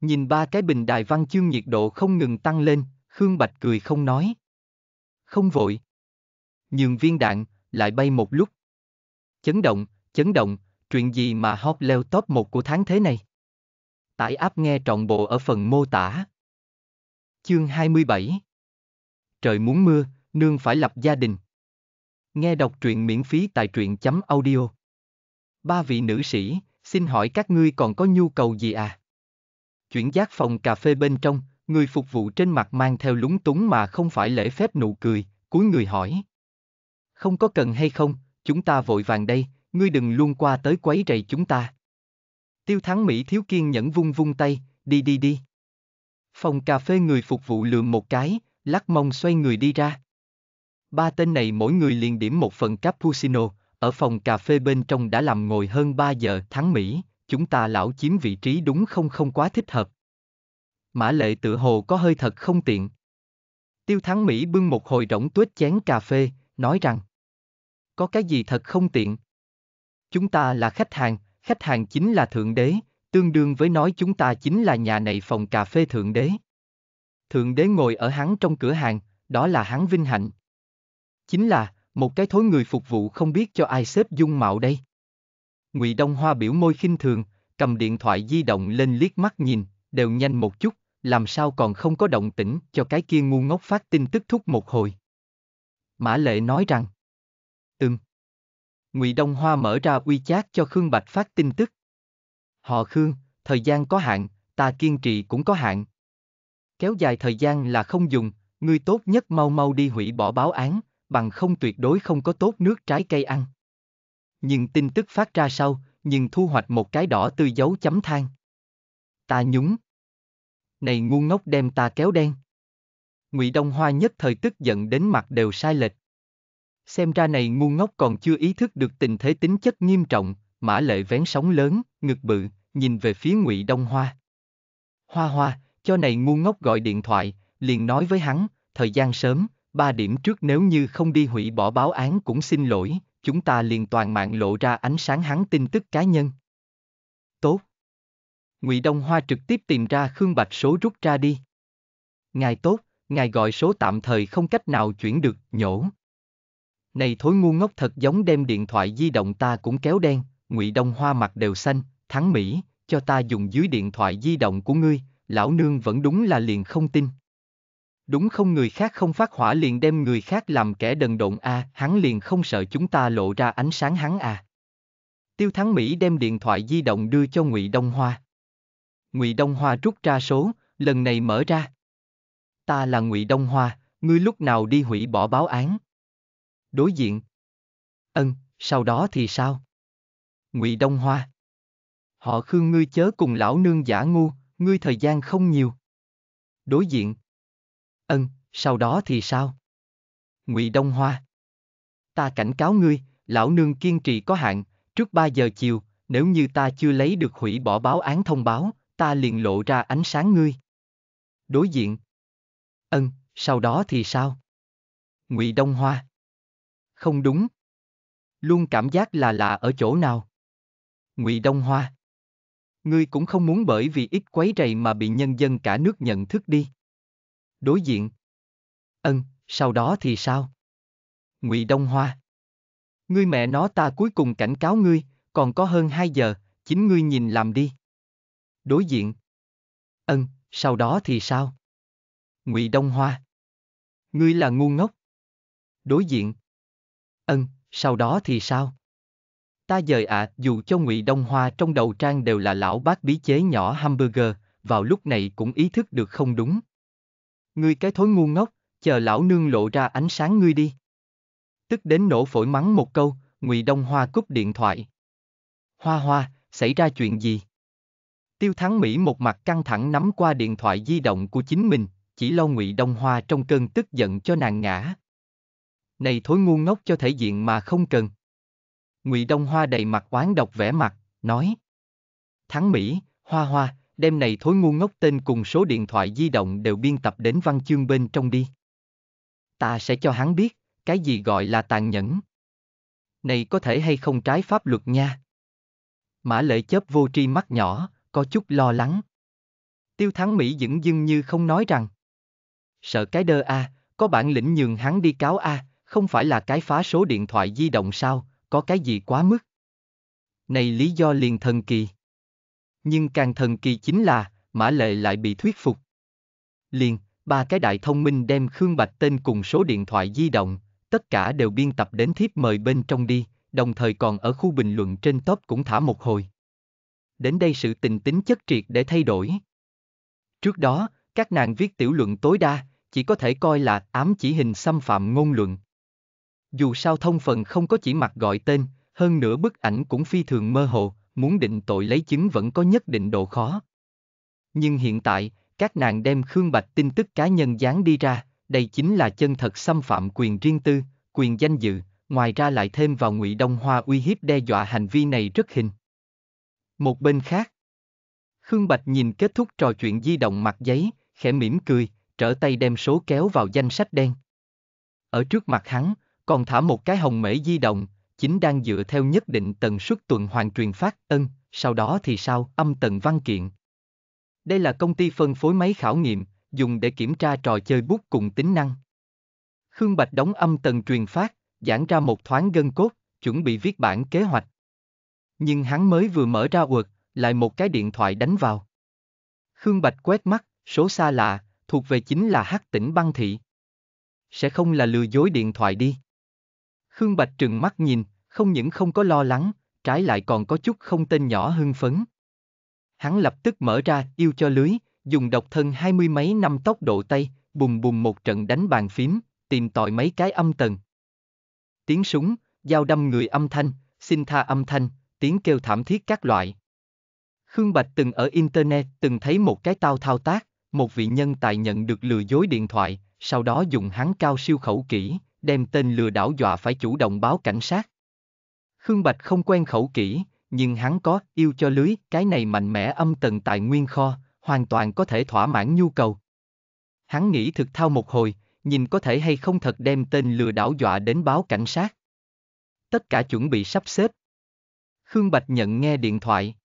Nhìn ba cái bình đài văn chương nhiệt độ không ngừng tăng lên, Khương Bạch cười không nói. Không vội. Nhường viên đạn, lại bay một lúc. Chấn động, chấn động, chuyện gì mà hot leo top một của tháng thế này? Tải app nghe trọn bộ ở phần mô tả. Chương 27 Trời muốn mưa, nương phải lập gia đình. Nghe đọc truyện miễn phí tại truyện chấm audio. Ba vị nữ sĩ, xin hỏi các ngươi còn có nhu cầu gì à? Chuyển giác phòng cà phê bên trong, người phục vụ trên mặt mang theo lúng túng mà không phải lễ phép nụ cười, cuối người hỏi. Không có cần hay không, chúng ta vội vàng đây, ngươi đừng luôn qua tới quấy rầy chúng ta. Tiêu Thắng Mỹ thiếu kiên nhẫn vung vung tay, đi đi đi. Phòng cà phê người phục vụ lượm một cái, lắc mông xoay người đi ra. Ba tên này mỗi người liền điểm một phần cappuccino, ở phòng cà phê bên trong đã làm ngồi hơn 3 giờ Thắng Mỹ, chúng ta lão chiếm vị trí đúng không không quá thích hợp. Mã lệ tự hồ có hơi thật không tiện. Tiêu Thắng Mỹ bưng một hồi rỗng tuếch chén cà phê, nói rằng Có cái gì thật không tiện? Chúng ta là khách hàng, Khách hàng chính là Thượng Đế, tương đương với nói chúng ta chính là nhà này phòng cà phê Thượng Đế. Thượng Đế ngồi ở hắn trong cửa hàng, đó là hắn vinh hạnh. Chính là, một cái thối người phục vụ không biết cho ai xếp dung mạo đây. Ngụy Đông Hoa biểu môi khinh thường, cầm điện thoại di động lên liếc mắt nhìn, đều nhanh một chút, làm sao còn không có động tĩnh cho cái kia ngu ngốc phát tin tức thúc một hồi. Mã Lệ nói rằng, từng. Ngụy Đông Hoa mở ra uy chát cho Khương Bạch phát tin tức. Họ Khương, thời gian có hạn, ta kiên trì cũng có hạn. Kéo dài thời gian là không dùng, ngươi tốt nhất mau mau đi hủy bỏ báo án, bằng không tuyệt đối không có tốt nước trái cây ăn. Nhưng tin tức phát ra sau, nhưng thu hoạch một cái đỏ từ dấu chấm than. Ta nhúng. Này ngu ngốc đem ta kéo đen. Ngụy Đông Hoa nhất thời tức giận đến mặt đều sai lệch. Xem ra này ngu ngốc còn chưa ý thức được tình thế tính chất nghiêm trọng, mã lệ vén sóng lớn, ngực bự, nhìn về phía ngụy Đông Hoa. Hoa hoa, cho này ngu ngốc gọi điện thoại, liền nói với hắn, thời gian sớm, ba điểm trước nếu như không đi hủy bỏ báo án cũng xin lỗi, chúng ta liền toàn mạng lộ ra ánh sáng hắn tin tức cá nhân. Tốt. Ngụy Đông Hoa trực tiếp tìm ra Khương Bạch số rút ra đi. Ngài tốt, ngài gọi số tạm thời không cách nào chuyển được, nhổ, này thối ngu ngốc thật giống đem điện thoại di động ta cũng kéo đen, Ngụy Đông Hoa mặt đều xanh, thắng Mỹ, cho ta dùng dưới điện thoại di động của ngươi, lão nương vẫn đúng là liền không tin. Đúng không người khác không phát hỏa liền đem người khác làm kẻ đần độn a, à, hắn liền không sợ chúng ta lộ ra ánh sáng hắn à. Tiêu Thắng Mỹ đem điện thoại di động đưa cho Ngụy Đông Hoa. Ngụy Đông Hoa rút ra số, lần này mở ra. Ta là Ngụy Đông Hoa, ngươi lúc nào đi hủy bỏ báo án? đối diện. Ân, sau đó thì sao? Ngụy Đông Hoa. Họ khương ngươi chớ cùng lão nương giả ngu, ngươi thời gian không nhiều. Đối diện. Ân, sau đó thì sao? Ngụy Đông Hoa. Ta cảnh cáo ngươi, lão nương kiên trì có hạn, trước 3 giờ chiều, nếu như ta chưa lấy được hủy bỏ báo án thông báo, ta liền lộ ra ánh sáng ngươi. Đối diện. Ân, sau đó thì sao? Ngụy Đông Hoa không đúng. Luôn cảm giác là lạ ở chỗ nào. Ngụy Đông Hoa. Ngươi cũng không muốn bởi vì ít quấy rầy mà bị nhân dân cả nước nhận thức đi. Đối diện. Ân, sau đó thì sao? Ngụy Đông Hoa. Ngươi mẹ nó ta cuối cùng cảnh cáo ngươi, còn có hơn 2 giờ, chính ngươi nhìn làm đi. Đối diện. Ân, sau đó thì sao? Ngụy Đông Hoa. Ngươi là ngu ngốc. Đối diện. Ân, sau đó thì sao? Ta dời ạ, à, dù cho Ngụy Đông Hoa trong đầu trang đều là lão bác bí chế nhỏ hamburger, vào lúc này cũng ý thức được không đúng. Ngươi cái thối ngu ngốc, chờ lão nương lộ ra ánh sáng ngươi đi. Tức đến nổ phổi mắng một câu, Ngụy Đông Hoa cúp điện thoại. Hoa hoa, xảy ra chuyện gì? Tiêu Thắng Mỹ một mặt căng thẳng nắm qua điện thoại di động của chính mình, chỉ lo Ngụy Đông Hoa trong cơn tức giận cho nàng ngã. Này thối ngu ngốc cho thể diện mà không cần. Ngụy Đông Hoa đầy mặt oán độc vẻ mặt, nói. Thắng Mỹ, Hoa Hoa, đêm này thối ngu ngốc tên cùng số điện thoại di động đều biên tập đến văn chương bên trong đi. Ta sẽ cho hắn biết, cái gì gọi là tàn nhẫn. Này có thể hay không trái pháp luật nha. Mã lệ chớp vô tri mắt nhỏ, có chút lo lắng. Tiêu Thắng Mỹ dững dưng như không nói rằng. Sợ cái đơ a, à, có bản lĩnh nhường hắn đi cáo a, à, không phải là cái phá số điện thoại di động sao, có cái gì quá mức. Này lý do liền thần kỳ. Nhưng càng thần kỳ chính là, Mã Lệ lại bị thuyết phục. Liền, ba cái đại thông minh đem Khương Bạch tên cùng số điện thoại di động, tất cả đều biên tập đến thiếp mời bên trong đi, đồng thời còn ở khu bình luận trên top cũng thả một hồi. Đến đây sự tình tính chất triệt để thay đổi. Trước đó, các nàng viết tiểu luận tối đa, chỉ có thể coi là ám chỉ hình xâm phạm ngôn luận dù sao thông phần không có chỉ mặt gọi tên, hơn nữa bức ảnh cũng phi thường mơ hồ, muốn định tội lấy chứng vẫn có nhất định độ khó. Nhưng hiện tại, các nàng đem Khương Bạch tin tức cá nhân dán đi ra, đây chính là chân thật xâm phạm quyền riêng tư, quyền danh dự, ngoài ra lại thêm vào ngụy Đông Hoa uy hiếp đe dọa hành vi này rất hình. Một bên khác, Khương Bạch nhìn kết thúc trò chuyện di động mặt giấy, khẽ mỉm cười, trở tay đem số kéo vào danh sách đen. Ở trước mặt hắn, còn thả một cái hồng mễ di động, chính đang dựa theo nhất định tần suất tuần hoàn truyền phát, ân, sau đó thì sao, âm tần văn kiện. Đây là công ty phân phối máy khảo nghiệm, dùng để kiểm tra trò chơi bút cùng tính năng. Khương Bạch đóng âm tần truyền phát, giãn ra một thoáng gân cốt, chuẩn bị viết bản kế hoạch. Nhưng hắn mới vừa mở ra quật, lại một cái điện thoại đánh vào. Khương Bạch quét mắt, số xa lạ, thuộc về chính là hắc tỉnh băng thị. Sẽ không là lừa dối điện thoại đi. Khương Bạch trừng mắt nhìn, không những không có lo lắng, trái lại còn có chút không tên nhỏ hưng phấn. Hắn lập tức mở ra yêu cho lưới, dùng độc thân hai mươi mấy năm tốc độ tay, bùm bùm một trận đánh bàn phím, tìm tòi mấy cái âm tần. Tiếng súng, dao đâm người âm thanh, xin tha âm thanh, tiếng kêu thảm thiết các loại. Khương Bạch từng ở Internet từng thấy một cái tao thao tác, một vị nhân tài nhận được lừa dối điện thoại, sau đó dùng hắn cao siêu khẩu kỹ, đem tên lừa đảo dọa phải chủ động báo cảnh sát. Khương Bạch không quen khẩu kỹ, nhưng hắn có yêu cho lưới, cái này mạnh mẽ âm tần tài nguyên kho, hoàn toàn có thể thỏa mãn nhu cầu. Hắn nghĩ thực thao một hồi, nhìn có thể hay không thật đem tên lừa đảo dọa đến báo cảnh sát. Tất cả chuẩn bị sắp xếp. Khương Bạch nhận nghe điện thoại.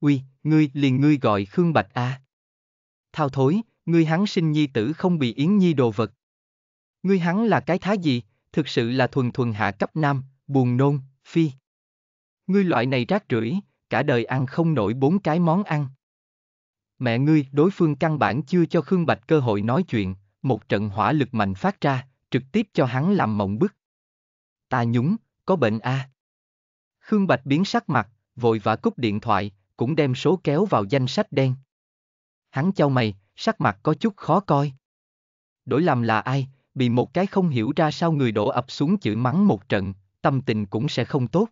Uy, ngươi liền ngươi gọi Khương Bạch à. Thao thối, ngươi hắn sinh nhi tử không bị Yến Nhi đồ vật. Ngươi hắn là cái thá gì, thực sự là thuần thuần hạ cấp nam, buồn nôn, phi. Ngươi loại này rác rưởi, cả đời ăn không nổi bốn cái món ăn. Mẹ ngươi, đối phương căn bản chưa cho Khương Bạch cơ hội nói chuyện, một trận hỏa lực mạnh phát ra, trực tiếp cho hắn làm mộng bức. Ta nhúng, có bệnh a. À? Khương Bạch biến sắc mặt, vội vã cúp điện thoại, cũng đem số kéo vào danh sách đen. Hắn châu mày, sắc mặt có chút khó coi. Đổi làm là ai, bị một cái không hiểu ra sao người đổ ập xuống chửi mắng một trận, tâm tình cũng sẽ không tốt.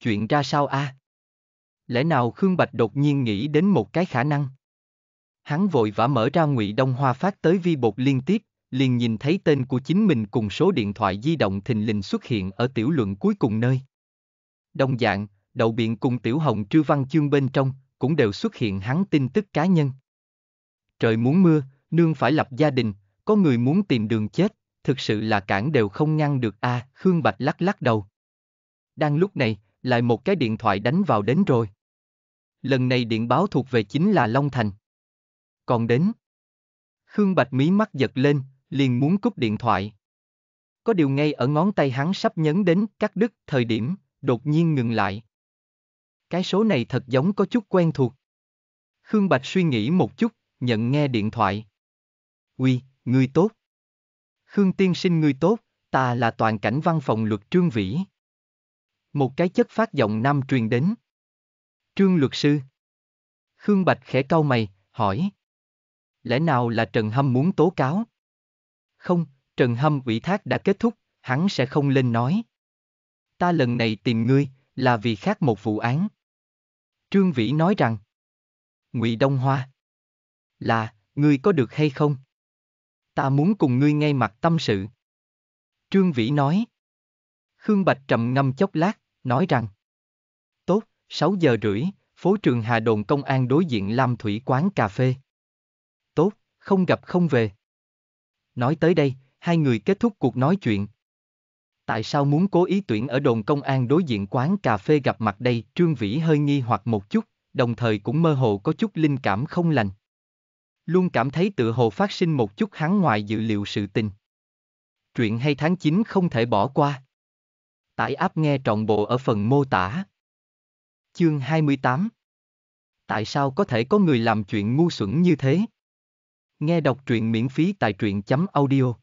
Chuyện ra sao a? À? Lẽ nào Khương Bạch đột nhiên nghĩ đến một cái khả năng? Hắn vội vã mở ra ngụy Đông Hoa phát tới vi bột liên tiếp, liền nhìn thấy tên của chính mình cùng số điện thoại di động thình lình xuất hiện ở tiểu luận cuối cùng nơi. Đông dạng, đậu biện cùng tiểu hồng trư văn chương bên trong, cũng đều xuất hiện hắn tin tức cá nhân. Trời muốn mưa, nương phải lập gia đình, có người muốn tìm đường chết, thực sự là cản đều không ngăn được a à, Khương Bạch lắc lắc đầu. Đang lúc này, lại một cái điện thoại đánh vào đến rồi. Lần này điện báo thuộc về chính là Long Thành. Còn đến. Khương Bạch mí mắt giật lên, liền muốn cúp điện thoại. Có điều ngay ở ngón tay hắn sắp nhấn đến cắt đứt thời điểm, đột nhiên ngừng lại. Cái số này thật giống có chút quen thuộc. Khương Bạch suy nghĩ một chút, nhận nghe điện thoại. Uy, người tốt. Khương tiên sinh người tốt, ta là toàn cảnh văn phòng luật trương vĩ. Một cái chất phát giọng nam truyền đến. Trương luật sư. Khương Bạch khẽ cau mày, hỏi. Lẽ nào là Trần Hâm muốn tố cáo? Không, Trần Hâm ủy thác đã kết thúc, hắn sẽ không lên nói. Ta lần này tìm ngươi, là vì khác một vụ án. Trương Vĩ nói rằng. Ngụy Đông Hoa. Là, ngươi có được hay không? ta muốn cùng ngươi ngay mặt tâm sự. Trương Vĩ nói. Khương Bạch trầm ngâm chốc lát, nói rằng. Tốt, 6 giờ rưỡi, phố trường Hà Đồn Công an đối diện Lam Thủy quán cà phê. Tốt, không gặp không về. Nói tới đây, hai người kết thúc cuộc nói chuyện. Tại sao muốn cố ý tuyển ở đồn công an đối diện quán cà phê gặp mặt đây? Trương Vĩ hơi nghi hoặc một chút, đồng thời cũng mơ hồ có chút linh cảm không lành luôn cảm thấy tựa hồ phát sinh một chút hắn ngoài dự liệu sự tình. Truyện hay tháng 9 không thể bỏ qua. Tải áp nghe trọn bộ ở phần mô tả. Chương 28 Tại sao có thể có người làm chuyện ngu xuẩn như thế? Nghe đọc truyện miễn phí tại truyện.audio chấm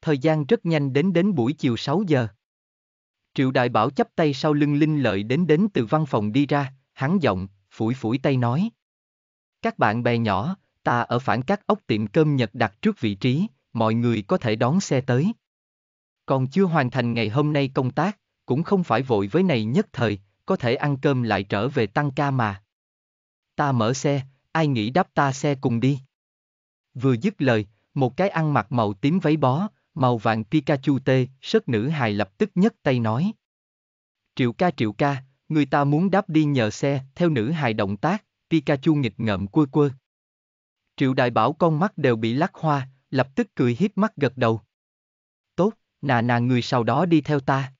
Thời gian rất nhanh đến đến buổi chiều 6 giờ. Triệu Đại Bảo chắp tay sau lưng Linh Lợi đến đến từ văn phòng đi ra, hắn giọng, phủi phủi tay nói. Các bạn bè nhỏ, Ta ở phản các ốc tiệm cơm Nhật đặt trước vị trí, mọi người có thể đón xe tới. Còn chưa hoàn thành ngày hôm nay công tác, cũng không phải vội với này nhất thời, có thể ăn cơm lại trở về tăng ca mà. Ta mở xe, ai nghĩ đáp ta xe cùng đi. Vừa dứt lời, một cái ăn mặc màu tím váy bó, màu vàng Pikachu tê, sớt nữ hài lập tức nhấc tay nói. Triệu ca triệu ca, người ta muốn đáp đi nhờ xe, theo nữ hài động tác, Pikachu nghịch ngợm quơ quơ. Triệu đại bảo con mắt đều bị lắc hoa, lập tức cười hiếp mắt gật đầu. Tốt, nà nà người sau đó đi theo ta.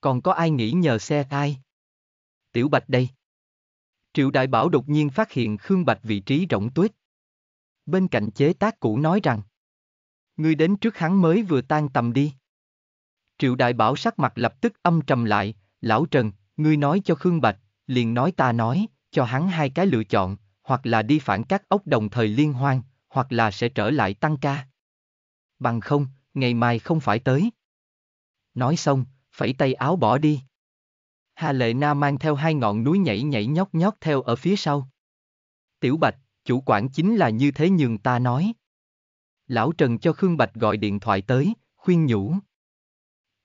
Còn có ai nghĩ nhờ xe ai? Tiểu Bạch đây. Triệu đại bảo đột nhiên phát hiện Khương Bạch vị trí rỗng tuyết. Bên cạnh chế tác cũ nói rằng. Ngươi đến trước hắn mới vừa tan tầm đi. Triệu đại bảo sắc mặt lập tức âm trầm lại, lão Trần, ngươi nói cho Khương Bạch, liền nói ta nói, cho hắn hai cái lựa chọn, hoặc là đi phản các ốc đồng thời liên hoan, hoặc là sẽ trở lại tăng ca. Bằng không, ngày mai không phải tới. Nói xong, phẩy tay áo bỏ đi. Hà Lệ Na mang theo hai ngọn núi nhảy nhảy nhóc nhóc theo ở phía sau. Tiểu Bạch, chủ quản chính là như thế nhường ta nói. Lão Trần cho Khương Bạch gọi điện thoại tới, khuyên nhủ.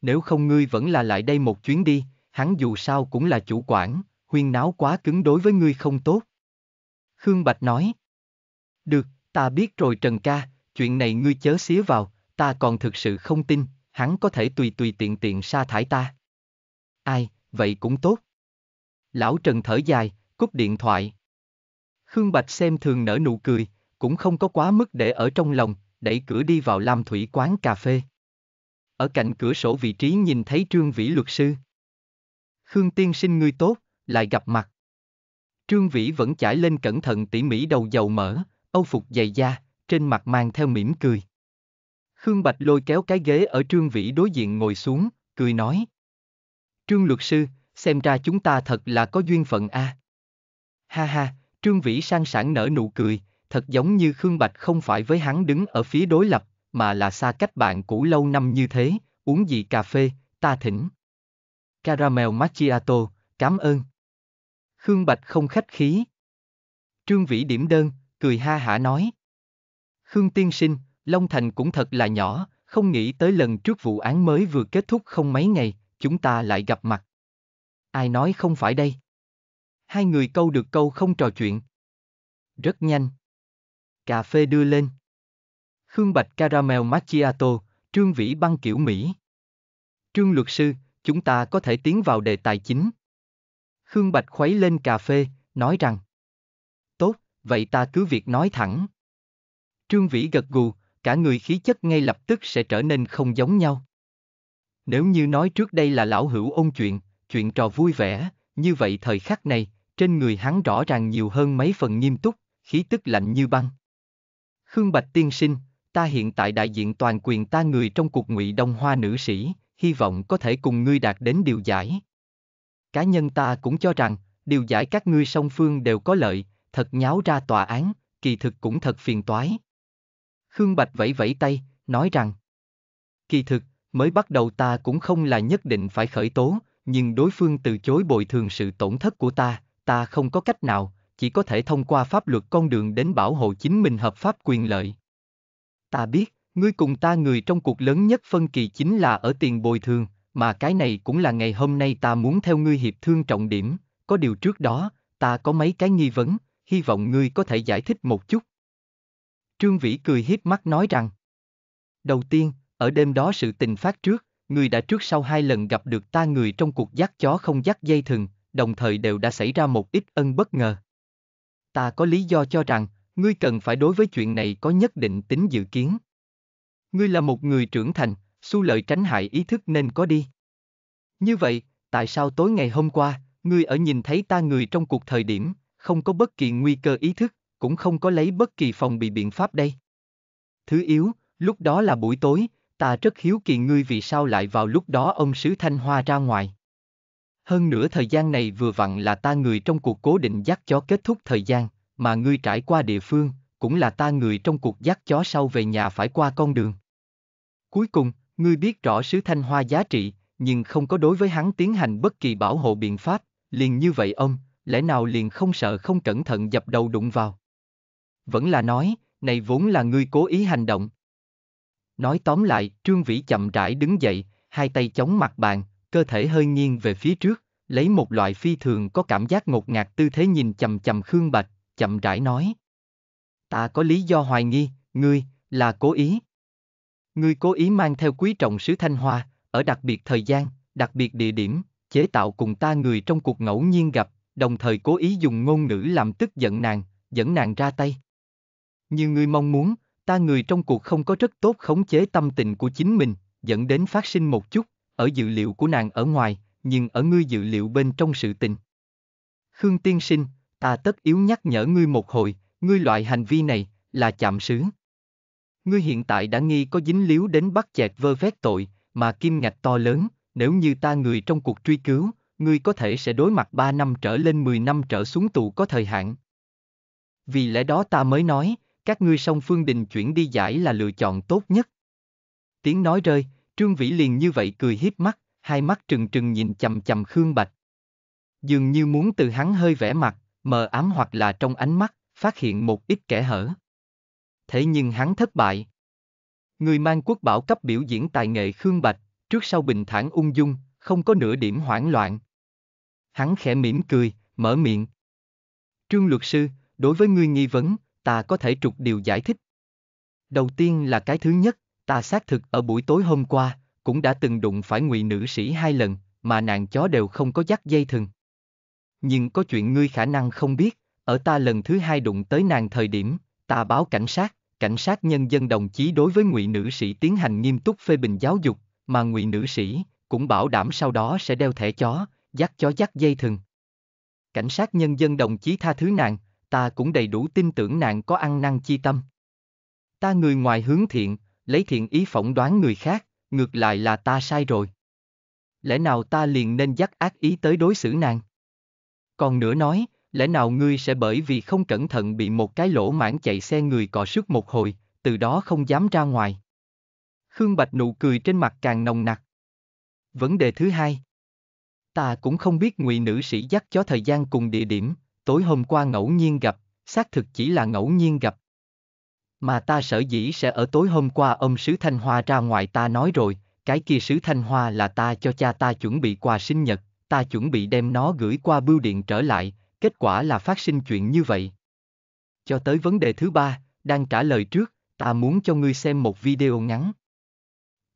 Nếu không ngươi vẫn là lại đây một chuyến đi, hắn dù sao cũng là chủ quản, huyên náo quá cứng đối với ngươi không tốt. Khương Bạch nói. Được, ta biết rồi Trần Ca, chuyện này ngươi chớ xía vào, ta còn thực sự không tin, hắn có thể tùy tùy tiện tiện sa thải ta. Ai, vậy cũng tốt. Lão Trần thở dài, cúp điện thoại. Khương Bạch xem thường nở nụ cười, cũng không có quá mức để ở trong lòng, đẩy cửa đi vào Lam Thủy quán cà phê. Ở cạnh cửa sổ vị trí nhìn thấy Trương Vĩ luật sư. Khương tiên sinh ngươi tốt, lại gặp mặt. Trương Vĩ vẫn chải lên cẩn thận tỉ mỉ đầu dầu mỡ, âu phục dày da, trên mặt mang theo mỉm cười. Khương Bạch lôi kéo cái ghế ở Trương Vĩ đối diện ngồi xuống, cười nói. Trương luật sư, xem ra chúng ta thật là có duyên phận a. À. Ha ha, Trương Vĩ sang sảng nở nụ cười, thật giống như Khương Bạch không phải với hắn đứng ở phía đối lập, mà là xa cách bạn cũ lâu năm như thế, uống gì cà phê, ta thỉnh. Caramel Macchiato, cảm ơn. Khương Bạch không khách khí. Trương Vĩ điểm đơn, cười ha hả nói. Khương tiên sinh, Long Thành cũng thật là nhỏ, không nghĩ tới lần trước vụ án mới vừa kết thúc không mấy ngày, chúng ta lại gặp mặt. Ai nói không phải đây? Hai người câu được câu không trò chuyện. Rất nhanh. Cà phê đưa lên. Khương Bạch Caramel Macchiato, Trương Vĩ băng kiểu Mỹ. Trương luật sư, chúng ta có thể tiến vào đề tài chính. Khương Bạch khuấy lên cà phê, nói rằng. Tốt, vậy ta cứ việc nói thẳng. Trương Vĩ gật gù, cả người khí chất ngay lập tức sẽ trở nên không giống nhau. Nếu như nói trước đây là lão hữu ôn chuyện, chuyện trò vui vẻ, như vậy thời khắc này, trên người hắn rõ ràng nhiều hơn mấy phần nghiêm túc, khí tức lạnh như băng. Khương Bạch tiên sinh, ta hiện tại đại diện toàn quyền ta người trong cuộc ngụy đông hoa nữ sĩ, hy vọng có thể cùng ngươi đạt đến điều giải cá nhân ta cũng cho rằng, điều giải các ngươi song phương đều có lợi, thật nháo ra tòa án, kỳ thực cũng thật phiền toái. Khương Bạch vẫy vẫy tay, nói rằng, kỳ thực, mới bắt đầu ta cũng không là nhất định phải khởi tố, nhưng đối phương từ chối bồi thường sự tổn thất của ta, ta không có cách nào, chỉ có thể thông qua pháp luật con đường đến bảo hộ chính mình hợp pháp quyền lợi. Ta biết, ngươi cùng ta người trong cuộc lớn nhất phân kỳ chính là ở tiền bồi thường, mà cái này cũng là ngày hôm nay ta muốn theo ngươi hiệp thương trọng điểm, có điều trước đó, ta có mấy cái nghi vấn, hy vọng ngươi có thể giải thích một chút. Trương Vĩ cười hiếp mắt nói rằng, đầu tiên, ở đêm đó sự tình phát trước, ngươi đã trước sau hai lần gặp được ta người trong cuộc dắt chó không dắt dây thừng, đồng thời đều đã xảy ra một ít ân bất ngờ. Ta có lý do cho rằng, ngươi cần phải đối với chuyện này có nhất định tính dự kiến. Ngươi là một người trưởng thành, su lợi tránh hại ý thức nên có đi. Như vậy, tại sao tối ngày hôm qua, ngươi ở nhìn thấy ta người trong cuộc thời điểm, không có bất kỳ nguy cơ ý thức, cũng không có lấy bất kỳ phòng bị biện pháp đây? Thứ yếu, lúc đó là buổi tối, ta rất hiếu kỳ ngươi vì sao lại vào lúc đó ông sứ Thanh Hoa ra ngoài. Hơn nữa thời gian này vừa vặn là ta người trong cuộc cố định dắt chó kết thúc thời gian, mà ngươi trải qua địa phương, cũng là ta người trong cuộc dắt chó sau về nhà phải qua con đường. Cuối cùng, Ngươi biết rõ sứ thanh hoa giá trị, nhưng không có đối với hắn tiến hành bất kỳ bảo hộ biện pháp, liền như vậy ông, lẽ nào liền không sợ không cẩn thận dập đầu đụng vào. Vẫn là nói, này vốn là ngươi cố ý hành động. Nói tóm lại, Trương Vĩ chậm rãi đứng dậy, hai tay chống mặt bàn, cơ thể hơi nghiêng về phía trước, lấy một loại phi thường có cảm giác ngột ngạt tư thế nhìn chầm chầm Khương Bạch, chậm rãi nói. Ta có lý do hoài nghi, ngươi, là cố ý. Ngươi cố ý mang theo quý trọng sứ Thanh Hoa, ở đặc biệt thời gian, đặc biệt địa điểm, chế tạo cùng ta người trong cuộc ngẫu nhiên gặp, đồng thời cố ý dùng ngôn ngữ làm tức giận nàng, dẫn nàng ra tay. Như ngươi mong muốn, ta người trong cuộc không có rất tốt khống chế tâm tình của chính mình, dẫn đến phát sinh một chút, ở dự liệu của nàng ở ngoài, nhưng ở ngươi dự liệu bên trong sự tình. Khương tiên sinh, ta tất yếu nhắc nhở ngươi một hồi, ngươi loại hành vi này, là chạm sứ ngươi hiện tại đã nghi có dính líu đến bắt chẹt vơ vét tội, mà kim ngạch to lớn, nếu như ta người trong cuộc truy cứu, ngươi có thể sẽ đối mặt 3 năm trở lên 10 năm trở xuống tù có thời hạn. Vì lẽ đó ta mới nói, các ngươi song phương đình chuyển đi giải là lựa chọn tốt nhất. Tiếng nói rơi, Trương Vĩ liền như vậy cười hiếp mắt, hai mắt trừng trừng nhìn chầm chầm Khương Bạch. Dường như muốn từ hắn hơi vẽ mặt, mờ ám hoặc là trong ánh mắt, phát hiện một ít kẻ hở thế nhưng hắn thất bại. Người mang quốc bảo cấp biểu diễn tài nghệ Khương Bạch, trước sau bình thản ung dung, không có nửa điểm hoảng loạn. Hắn khẽ mỉm cười, mở miệng. Trương luật sư, đối với ngươi nghi vấn, ta có thể trục điều giải thích. Đầu tiên là cái thứ nhất, ta xác thực ở buổi tối hôm qua, cũng đã từng đụng phải ngụy nữ sĩ hai lần, mà nàng chó đều không có dắt dây thừng. Nhưng có chuyện ngươi khả năng không biết, ở ta lần thứ hai đụng tới nàng thời điểm, ta báo cảnh sát cảnh sát nhân dân đồng chí đối với ngụy nữ sĩ tiến hành nghiêm túc phê bình giáo dục, mà ngụy nữ sĩ cũng bảo đảm sau đó sẽ đeo thẻ chó, dắt chó dắt dây thừng. Cảnh sát nhân dân đồng chí tha thứ nàng, ta cũng đầy đủ tin tưởng nàng có ăn năn chi tâm. Ta người ngoài hướng thiện, lấy thiện ý phỏng đoán người khác, ngược lại là ta sai rồi. Lẽ nào ta liền nên dắt ác ý tới đối xử nàng? Còn nữa nói, lẽ nào ngươi sẽ bởi vì không cẩn thận bị một cái lỗ mãn chạy xe người cọ sức một hồi, từ đó không dám ra ngoài. Khương Bạch nụ cười trên mặt càng nồng nặc. Vấn đề thứ hai. Ta cũng không biết ngụy nữ sĩ dắt cho thời gian cùng địa điểm, tối hôm qua ngẫu nhiên gặp, xác thực chỉ là ngẫu nhiên gặp. Mà ta sở dĩ sẽ ở tối hôm qua ông Sứ Thanh Hoa ra ngoài ta nói rồi, cái kia Sứ Thanh Hoa là ta cho cha ta chuẩn bị quà sinh nhật, ta chuẩn bị đem nó gửi qua bưu điện trở lại, kết quả là phát sinh chuyện như vậy. Cho tới vấn đề thứ ba, đang trả lời trước, ta muốn cho ngươi xem một video ngắn.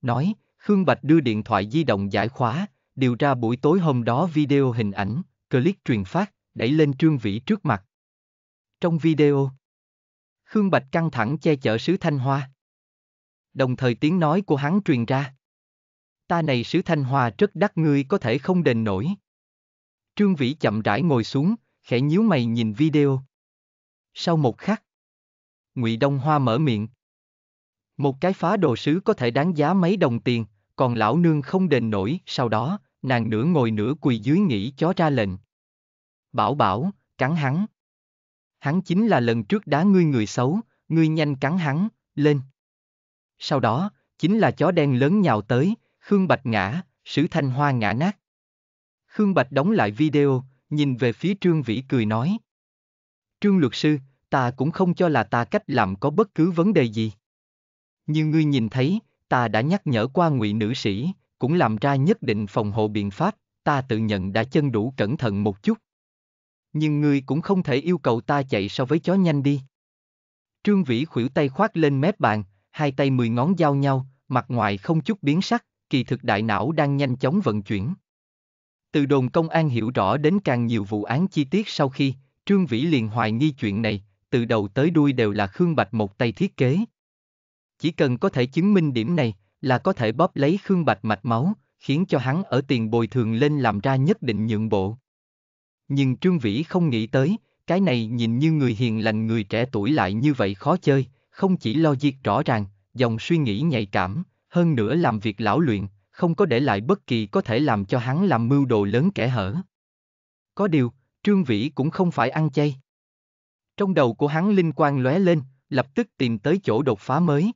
Nói, Khương Bạch đưa điện thoại di động giải khóa, điều ra buổi tối hôm đó video hình ảnh, click truyền phát, đẩy lên trương vĩ trước mặt. Trong video, Khương Bạch căng thẳng che chở sứ Thanh Hoa. Đồng thời tiếng nói của hắn truyền ra. Ta này sứ Thanh Hoa rất đắc ngươi có thể không đền nổi. Trương Vĩ chậm rãi ngồi xuống, khẽ nhíu mày nhìn video. Sau một khắc, Ngụy Đông Hoa mở miệng. Một cái phá đồ sứ có thể đáng giá mấy đồng tiền, còn lão nương không đền nổi, sau đó, nàng nửa ngồi nửa quỳ dưới nghĩ chó ra lệnh. Bảo bảo, cắn hắn. Hắn chính là lần trước đá ngươi người xấu, ngươi nhanh cắn hắn, lên. Sau đó, chính là chó đen lớn nhào tới, Khương Bạch ngã, Sử Thanh Hoa ngã nát. Khương Bạch đóng lại video, nhìn về phía Trương Vĩ cười nói. Trương luật sư, ta cũng không cho là ta cách làm có bất cứ vấn đề gì. Như ngươi nhìn thấy, ta đã nhắc nhở qua ngụy nữ sĩ, cũng làm ra nhất định phòng hộ biện pháp, ta tự nhận đã chân đủ cẩn thận một chút. Nhưng ngươi cũng không thể yêu cầu ta chạy so với chó nhanh đi. Trương Vĩ khuỷu tay khoát lên mép bàn, hai tay mười ngón giao nhau, mặt ngoài không chút biến sắc, kỳ thực đại não đang nhanh chóng vận chuyển. Từ đồn công an hiểu rõ đến càng nhiều vụ án chi tiết sau khi, Trương Vĩ liền hoài nghi chuyện này, từ đầu tới đuôi đều là Khương Bạch một tay thiết kế. Chỉ cần có thể chứng minh điểm này là có thể bóp lấy Khương Bạch mạch máu, khiến cho hắn ở tiền bồi thường lên làm ra nhất định nhượng bộ. Nhưng Trương Vĩ không nghĩ tới, cái này nhìn như người hiền lành người trẻ tuổi lại như vậy khó chơi, không chỉ lo diệt rõ ràng, dòng suy nghĩ nhạy cảm, hơn nữa làm việc lão luyện, không có để lại bất kỳ có thể làm cho hắn làm mưu đồ lớn kẻ hở. Có điều, Trương Vĩ cũng không phải ăn chay. Trong đầu của hắn linh quang lóe lên, lập tức tìm tới chỗ đột phá mới.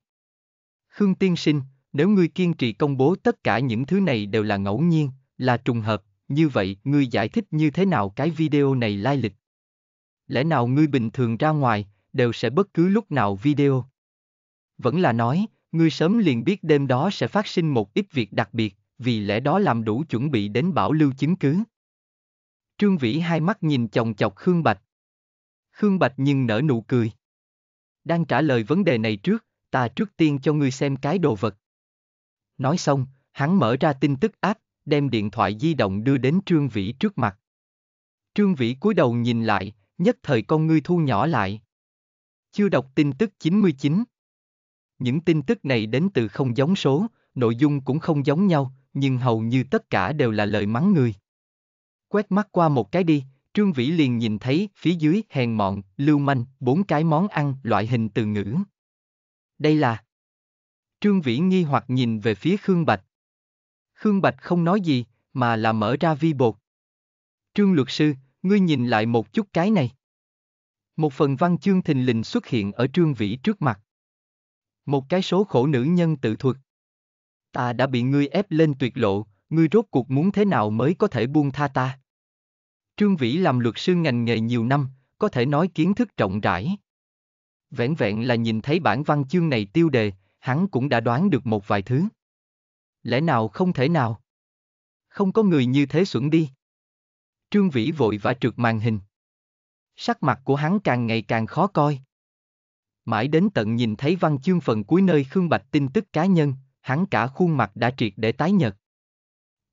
Khương Tiên Sinh, nếu ngươi kiên trì công bố tất cả những thứ này đều là ngẫu nhiên, là trùng hợp, như vậy ngươi giải thích như thế nào cái video này lai lịch? Lẽ nào ngươi bình thường ra ngoài, đều sẽ bất cứ lúc nào video? Vẫn là nói, ngươi sớm liền biết đêm đó sẽ phát sinh một ít việc đặc biệt, vì lẽ đó làm đủ chuẩn bị đến bảo lưu chứng cứ. Trương Vĩ hai mắt nhìn chồng chọc Khương Bạch. Khương Bạch nhưng nở nụ cười. Đang trả lời vấn đề này trước, ta trước tiên cho ngươi xem cái đồ vật. Nói xong, hắn mở ra tin tức app, đem điện thoại di động đưa đến Trương Vĩ trước mặt. Trương Vĩ cúi đầu nhìn lại, nhất thời con ngươi thu nhỏ lại. Chưa đọc tin tức 99 những tin tức này đến từ không giống số, nội dung cũng không giống nhau, nhưng hầu như tất cả đều là lời mắng người. Quét mắt qua một cái đi, Trương Vĩ liền nhìn thấy phía dưới hèn mọn, lưu manh, bốn cái món ăn loại hình từ ngữ. Đây là... Trương Vĩ nghi hoặc nhìn về phía Khương Bạch. Khương Bạch không nói gì, mà là mở ra vi bột. Trương luật sư, ngươi nhìn lại một chút cái này. Một phần văn chương thình lình xuất hiện ở Trương Vĩ trước mặt. Một cái số khổ nữ nhân tự thuật. Ta đã bị ngươi ép lên tuyệt lộ, ngươi rốt cuộc muốn thế nào mới có thể buông tha ta. Trương Vĩ làm luật sư ngành nghề nhiều năm, có thể nói kiến thức rộng rãi. Vẹn vẹn là nhìn thấy bản văn chương này tiêu đề, hắn cũng đã đoán được một vài thứ. Lẽ nào không thể nào? Không có người như thế xuẩn đi. Trương Vĩ vội vã trượt màn hình. Sắc mặt của hắn càng ngày càng khó coi mãi đến tận nhìn thấy văn chương phần cuối nơi Khương Bạch tin tức cá nhân, hắn cả khuôn mặt đã triệt để tái nhợt.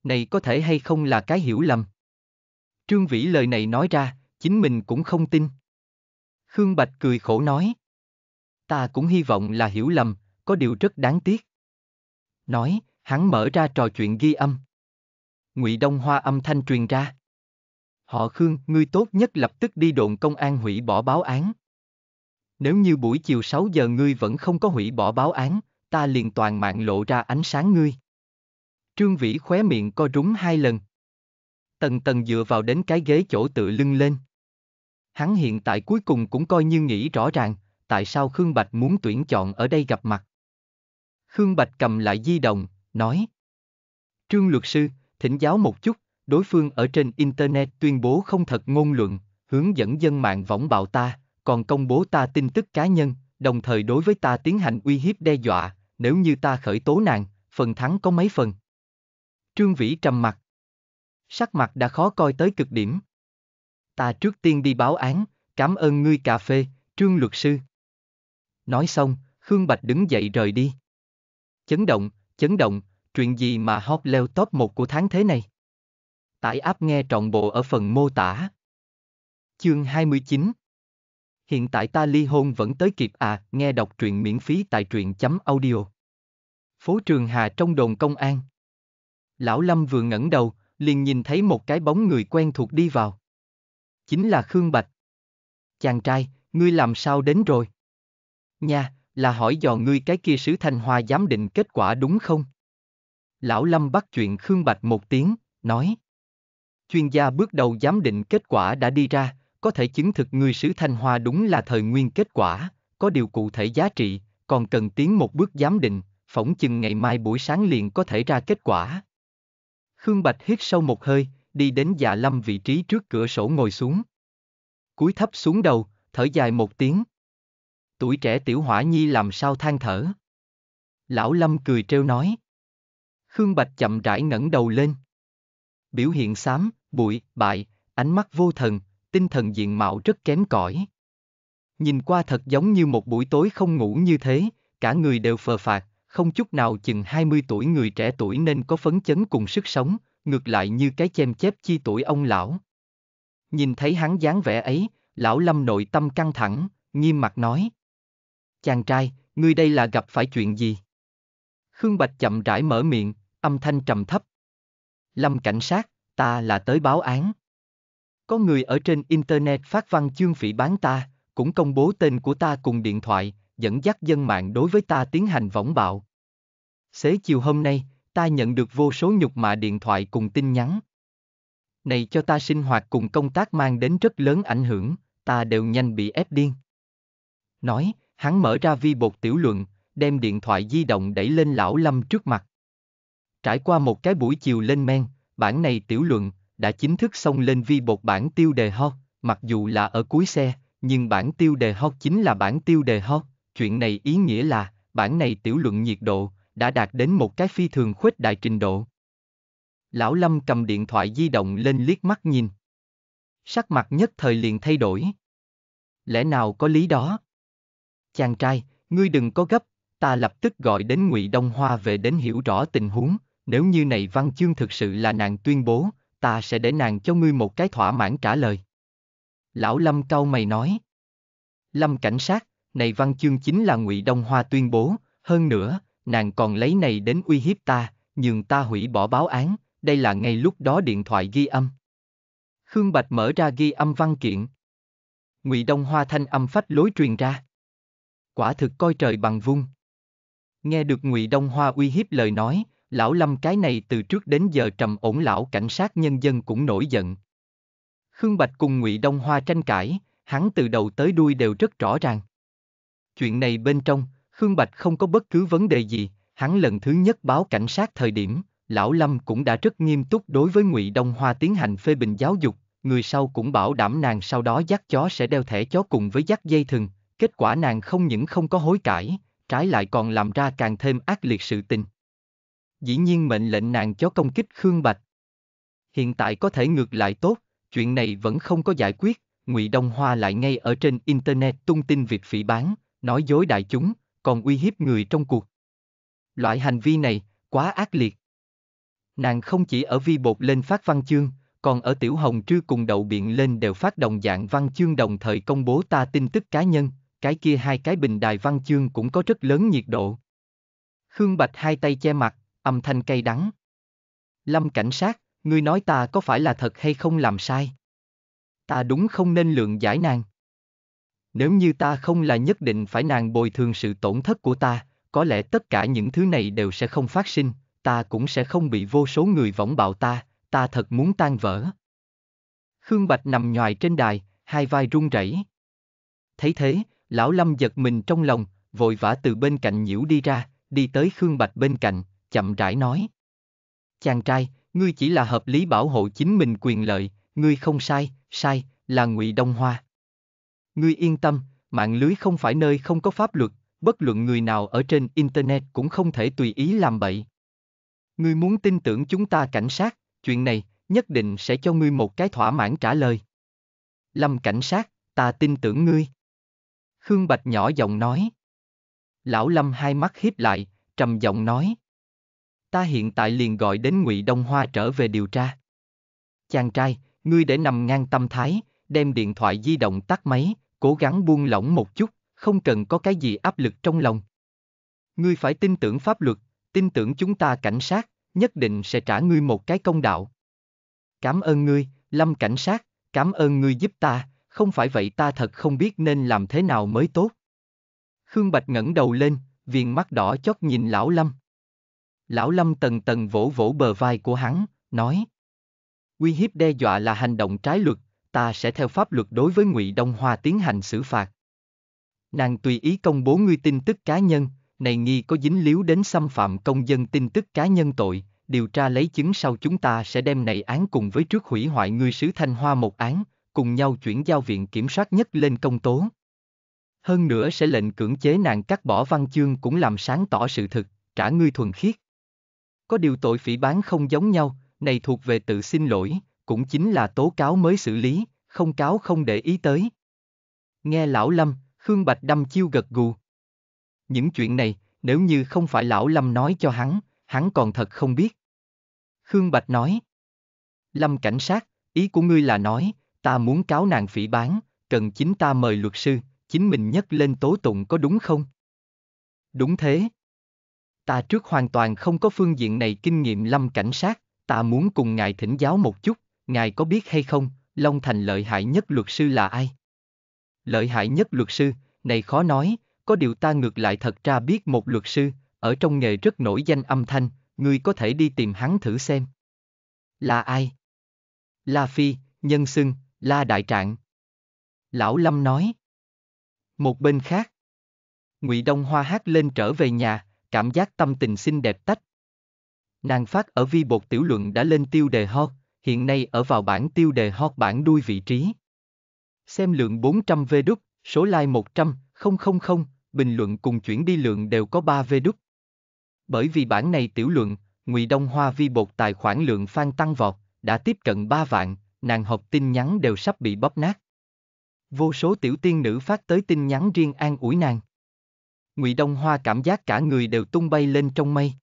Này có thể hay không là cái hiểu lầm? Trương Vĩ lời này nói ra, chính mình cũng không tin. Khương Bạch cười khổ nói. Ta cũng hy vọng là hiểu lầm, có điều rất đáng tiếc. Nói, hắn mở ra trò chuyện ghi âm. Ngụy Đông Hoa âm thanh truyền ra. Họ Khương, ngươi tốt nhất lập tức đi đồn công an hủy bỏ báo án. Nếu như buổi chiều 6 giờ ngươi vẫn không có hủy bỏ báo án, ta liền toàn mạng lộ ra ánh sáng ngươi. Trương Vĩ khóe miệng co rúng hai lần. Tần tần dựa vào đến cái ghế chỗ tự lưng lên. Hắn hiện tại cuối cùng cũng coi như nghĩ rõ ràng, tại sao Khương Bạch muốn tuyển chọn ở đây gặp mặt. Khương Bạch cầm lại di động, nói. Trương luật sư, thỉnh giáo một chút, đối phương ở trên Internet tuyên bố không thật ngôn luận, hướng dẫn dân mạng võng bạo ta, còn công bố ta tin tức cá nhân, đồng thời đối với ta tiến hành uy hiếp đe dọa, nếu như ta khởi tố nàng, phần thắng có mấy phần. Trương Vĩ trầm mặt. Sắc mặt đã khó coi tới cực điểm. Ta trước tiên đi báo án, cảm ơn ngươi cà phê, Trương luật sư. Nói xong, Khương Bạch đứng dậy rời đi. Chấn động, chấn động, chuyện gì mà hot leo top 1 của tháng thế này? Tải áp nghe trọn bộ ở phần mô tả. Chương 29 hiện tại ta ly hôn vẫn tới kịp à, nghe đọc truyện miễn phí tại truyện chấm audio. Phố Trường Hà trong đồn công an. Lão Lâm vừa ngẩng đầu, liền nhìn thấy một cái bóng người quen thuộc đi vào. Chính là Khương Bạch. Chàng trai, ngươi làm sao đến rồi? Nha, là hỏi dò ngươi cái kia sứ Thanh Hoa giám định kết quả đúng không? Lão Lâm bắt chuyện Khương Bạch một tiếng, nói. Chuyên gia bước đầu giám định kết quả đã đi ra, có thể chứng thực người sứ Thanh Hoa đúng là thời nguyên kết quả, có điều cụ thể giá trị, còn cần tiến một bước giám định, phỏng chừng ngày mai buổi sáng liền có thể ra kết quả. Khương Bạch hít sâu một hơi, đi đến dạ lâm vị trí trước cửa sổ ngồi xuống. Cúi thấp xuống đầu, thở dài một tiếng. Tuổi trẻ tiểu hỏa nhi làm sao than thở. Lão Lâm cười trêu nói. Khương Bạch chậm rãi ngẩng đầu lên. Biểu hiện xám, bụi, bại, ánh mắt vô thần, tinh thần diện mạo rất kém cỏi. Nhìn qua thật giống như một buổi tối không ngủ như thế, cả người đều phờ phạt, không chút nào chừng 20 tuổi người trẻ tuổi nên có phấn chấn cùng sức sống, ngược lại như cái chêm chép chi tuổi ông lão. Nhìn thấy hắn dáng vẻ ấy, lão lâm nội tâm căng thẳng, nghiêm mặt nói. Chàng trai, ngươi đây là gặp phải chuyện gì? Khương Bạch chậm rãi mở miệng, âm thanh trầm thấp. Lâm cảnh sát, ta là tới báo án. Có người ở trên Internet phát văn chương phỉ bán ta, cũng công bố tên của ta cùng điện thoại, dẫn dắt dân mạng đối với ta tiến hành võng bạo. Xế chiều hôm nay, ta nhận được vô số nhục mạ điện thoại cùng tin nhắn. Này cho ta sinh hoạt cùng công tác mang đến rất lớn ảnh hưởng, ta đều nhanh bị ép điên. Nói, hắn mở ra vi bột tiểu luận, đem điện thoại di động đẩy lên lão lâm trước mặt. Trải qua một cái buổi chiều lên men, bản này tiểu luận, đã chính thức xông lên vi bột bản tiêu đề hot, mặc dù là ở cuối xe, nhưng bản tiêu đề hot chính là bản tiêu đề hot, chuyện này ý nghĩa là, bản này tiểu luận nhiệt độ, đã đạt đến một cái phi thường khuếch đại trình độ. Lão Lâm cầm điện thoại di động lên liếc mắt nhìn. Sắc mặt nhất thời liền thay đổi. Lẽ nào có lý đó? Chàng trai, ngươi đừng có gấp, ta lập tức gọi đến Ngụy Đông Hoa về đến hiểu rõ tình huống, nếu như này văn chương thực sự là nàng tuyên bố, ta sẽ để nàng cho ngươi một cái thỏa mãn trả lời. Lão Lâm cau mày nói. Lâm cảnh sát, này văn chương chính là ngụy Đông Hoa tuyên bố, hơn nữa, nàng còn lấy này đến uy hiếp ta, nhường ta hủy bỏ báo án, đây là ngay lúc đó điện thoại ghi âm. Khương Bạch mở ra ghi âm văn kiện. Ngụy Đông Hoa thanh âm phách lối truyền ra. Quả thực coi trời bằng vung. Nghe được Ngụy Đông Hoa uy hiếp lời nói, lão lâm cái này từ trước đến giờ trầm ổn lão cảnh sát nhân dân cũng nổi giận. Khương Bạch cùng Ngụy Đông Hoa tranh cãi, hắn từ đầu tới đuôi đều rất rõ ràng. Chuyện này bên trong, Khương Bạch không có bất cứ vấn đề gì, hắn lần thứ nhất báo cảnh sát thời điểm, lão Lâm cũng đã rất nghiêm túc đối với Ngụy Đông Hoa tiến hành phê bình giáo dục, người sau cũng bảo đảm nàng sau đó dắt chó sẽ đeo thẻ chó cùng với dắt dây thừng, kết quả nàng không những không có hối cải, trái lại còn làm ra càng thêm ác liệt sự tình dĩ nhiên mệnh lệnh nàng cho công kích Khương Bạch. Hiện tại có thể ngược lại tốt, chuyện này vẫn không có giải quyết, Ngụy Đông Hoa lại ngay ở trên Internet tung tin việc phỉ bán, nói dối đại chúng, còn uy hiếp người trong cuộc. Loại hành vi này, quá ác liệt. Nàng không chỉ ở vi bột lên phát văn chương, còn ở Tiểu Hồng Trư cùng đậu biện lên đều phát đồng dạng văn chương đồng thời công bố ta tin tức cá nhân, cái kia hai cái bình đài văn chương cũng có rất lớn nhiệt độ. Khương Bạch hai tay che mặt, âm thanh cay đắng. Lâm cảnh sát, ngươi nói ta có phải là thật hay không làm sai? Ta đúng không nên lượng giải nàng. Nếu như ta không là nhất định phải nàng bồi thường sự tổn thất của ta, có lẽ tất cả những thứ này đều sẽ không phát sinh, ta cũng sẽ không bị vô số người võng bạo ta, ta thật muốn tan vỡ. Khương Bạch nằm nhòi trên đài, hai vai run rẩy. Thấy thế, lão Lâm giật mình trong lòng, vội vã từ bên cạnh nhiễu đi ra, đi tới Khương Bạch bên cạnh, chậm rãi nói. Chàng trai, ngươi chỉ là hợp lý bảo hộ chính mình quyền lợi, ngươi không sai, sai, là ngụy Đông Hoa. Ngươi yên tâm, mạng lưới không phải nơi không có pháp luật, bất luận người nào ở trên Internet cũng không thể tùy ý làm bậy. Ngươi muốn tin tưởng chúng ta cảnh sát, chuyện này, nhất định sẽ cho ngươi một cái thỏa mãn trả lời. Lâm cảnh sát, ta tin tưởng ngươi. Khương Bạch nhỏ giọng nói. Lão Lâm hai mắt hiếp lại, trầm giọng nói ta hiện tại liền gọi đến ngụy đông hoa trở về điều tra chàng trai ngươi để nằm ngang tâm thái đem điện thoại di động tắt máy cố gắng buông lỏng một chút không cần có cái gì áp lực trong lòng ngươi phải tin tưởng pháp luật tin tưởng chúng ta cảnh sát nhất định sẽ trả ngươi một cái công đạo cảm ơn ngươi lâm cảnh sát cảm ơn ngươi giúp ta không phải vậy ta thật không biết nên làm thế nào mới tốt khương bạch ngẩng đầu lên viền mắt đỏ chót nhìn lão lâm Lão Lâm tần tần vỗ vỗ bờ vai của hắn, nói. Uy hiếp đe dọa là hành động trái luật, ta sẽ theo pháp luật đối với ngụy Đông Hoa tiến hành xử phạt. Nàng tùy ý công bố ngươi tin tức cá nhân, này nghi có dính líu đến xâm phạm công dân tin tức cá nhân tội, điều tra lấy chứng sau chúng ta sẽ đem này án cùng với trước hủy hoại ngươi sứ Thanh Hoa một án, cùng nhau chuyển giao viện kiểm soát nhất lên công tố. Hơn nữa sẽ lệnh cưỡng chế nàng cắt bỏ văn chương cũng làm sáng tỏ sự thực, trả ngươi thuần khiết. Có điều tội phỉ bán không giống nhau, này thuộc về tự xin lỗi, cũng chính là tố cáo mới xử lý, không cáo không để ý tới. Nghe lão Lâm, Khương Bạch đâm chiêu gật gù. Những chuyện này, nếu như không phải lão Lâm nói cho hắn, hắn còn thật không biết. Khương Bạch nói. Lâm cảnh sát, ý của ngươi là nói, ta muốn cáo nàng phỉ bán, cần chính ta mời luật sư, chính mình nhấc lên tố tụng có đúng không? Đúng thế, Ta trước hoàn toàn không có phương diện này kinh nghiệm lâm cảnh sát, ta muốn cùng ngài thỉnh giáo một chút, ngài có biết hay không, Long Thành lợi hại nhất luật sư là ai? Lợi hại nhất luật sư, này khó nói, có điều ta ngược lại thật ra biết một luật sư, ở trong nghề rất nổi danh âm thanh, ngươi có thể đi tìm hắn thử xem. Là ai? La Phi, Nhân Sưng, La Đại Trạng. Lão Lâm nói. Một bên khác, Ngụy Đông Hoa hát lên trở về nhà, cảm giác tâm tình xinh đẹp tách. Nàng phát ở vi bột tiểu luận đã lên tiêu đề hot, hiện nay ở vào bảng tiêu đề hot bảng đuôi vị trí. Xem lượng 400 V đúc, số like 100, 000, bình luận cùng chuyển đi lượng đều có 3 V đúc. Bởi vì bản này tiểu luận, Ngụy Đông Hoa vi bột tài khoản lượng fan tăng vọt, đã tiếp cận 3 vạn, nàng hộp tin nhắn đều sắp bị bóp nát. Vô số tiểu tiên nữ phát tới tin nhắn riêng an ủi nàng. Ngụy Đông Hoa cảm giác cả người đều tung bay lên trong mây.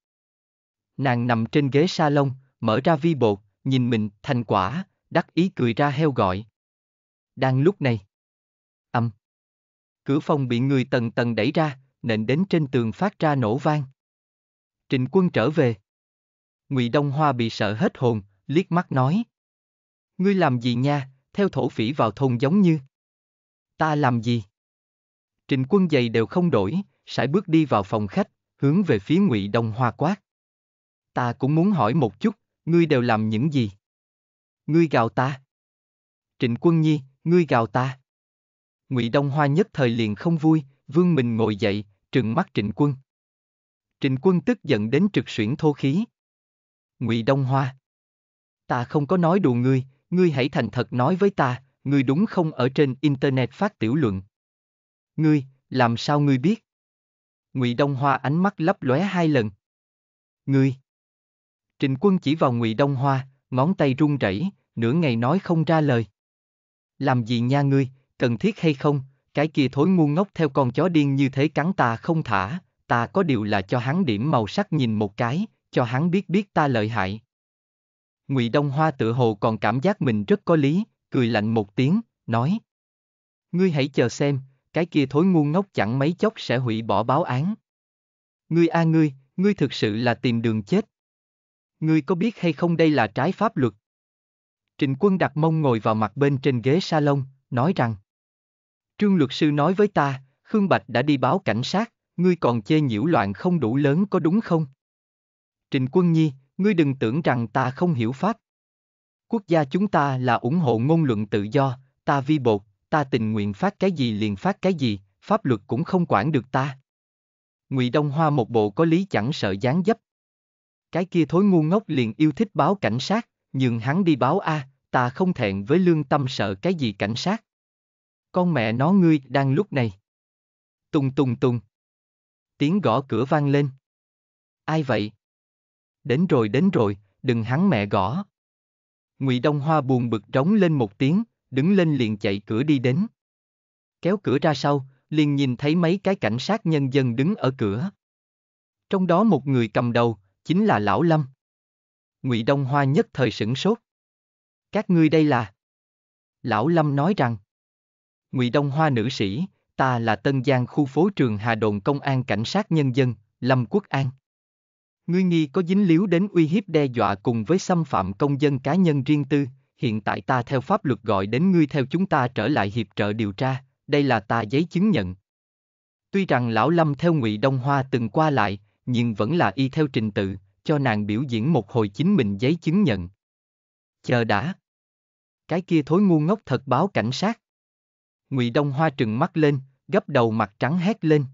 Nàng nằm trên ghế sa lông, mở ra vi bột, nhìn mình, thành quả, đắc ý cười ra heo gọi. Đang lúc này. Âm. Cửa phòng bị người tầng tầng đẩy ra, nện đến trên tường phát ra nổ vang. Trịnh quân trở về. Ngụy Đông Hoa bị sợ hết hồn, liếc mắt nói. Ngươi làm gì nha, theo thổ phỉ vào thôn giống như. Ta làm gì? Trịnh quân giày đều không đổi, sải bước đi vào phòng khách, hướng về phía Ngụy Đông Hoa quát. Ta cũng muốn hỏi một chút, ngươi đều làm những gì? Ngươi gào ta. Trịnh Quân Nhi, ngươi gào ta. Ngụy Đông Hoa nhất thời liền không vui, vương mình ngồi dậy, trừng mắt Trịnh Quân. Trịnh Quân tức giận đến trực suyễn thô khí. Ngụy Đông Hoa. Ta không có nói đùa ngươi, ngươi hãy thành thật nói với ta, ngươi đúng không ở trên Internet phát tiểu luận. Ngươi, làm sao ngươi biết? Ngụy Đông Hoa ánh mắt lấp lóe hai lần. Ngươi! Trình quân chỉ vào Ngụy Đông Hoa, ngón tay run rẩy, nửa ngày nói không ra lời. Làm gì nha ngươi, cần thiết hay không, cái kia thối ngu ngốc theo con chó điên như thế cắn ta không thả, ta có điều là cho hắn điểm màu sắc nhìn một cái, cho hắn biết biết ta lợi hại. Ngụy Đông Hoa tự hồ còn cảm giác mình rất có lý, cười lạnh một tiếng, nói. Ngươi hãy chờ xem, cái kia thối ngu ngốc chẳng mấy chốc sẽ hủy bỏ báo án. Ngươi a à ngươi, ngươi thực sự là tìm đường chết. Ngươi có biết hay không đây là trái pháp luật? Trịnh quân đặt mông ngồi vào mặt bên trên ghế salon, nói rằng Trương luật sư nói với ta, Khương Bạch đã đi báo cảnh sát, ngươi còn chê nhiễu loạn không đủ lớn có đúng không? Trịnh quân nhi, ngươi đừng tưởng rằng ta không hiểu pháp. Quốc gia chúng ta là ủng hộ ngôn luận tự do, ta vi bột, ta tình nguyện phát cái gì liền phát cái gì, pháp luật cũng không quản được ta. Ngụy Đông Hoa một bộ có lý chẳng sợ gián dấp. Cái kia thối ngu ngốc liền yêu thích báo cảnh sát, nhưng hắn đi báo A, à, ta không thẹn với lương tâm sợ cái gì cảnh sát. Con mẹ nó ngươi đang lúc này. Tùng tùng tùng. Tiếng gõ cửa vang lên. Ai vậy? Đến rồi đến rồi, đừng hắn mẹ gõ. Ngụy Đông Hoa buồn bực rống lên một tiếng, đứng lên liền chạy cửa đi đến. Kéo cửa ra sau, liền nhìn thấy mấy cái cảnh sát nhân dân đứng ở cửa. Trong đó một người cầm đầu, chính là Lão Lâm. Ngụy Đông Hoa nhất thời sửng sốt. Các ngươi đây là... Lão Lâm nói rằng, Ngụy Đông Hoa nữ sĩ, ta là Tân Giang khu phố trường Hà Đồn Công an Cảnh sát Nhân dân, Lâm Quốc An. Ngươi nghi có dính líu đến uy hiếp đe dọa cùng với xâm phạm công dân cá nhân riêng tư, hiện tại ta theo pháp luật gọi đến ngươi theo chúng ta trở lại hiệp trợ điều tra, đây là ta giấy chứng nhận. Tuy rằng lão Lâm theo Ngụy Đông Hoa từng qua lại, nhưng vẫn là y theo trình tự, cho nàng biểu diễn một hồi chính mình giấy chứng nhận. Chờ đã. Cái kia thối ngu ngốc thật báo cảnh sát. Ngụy Đông Hoa trừng mắt lên, gấp đầu mặt trắng hét lên.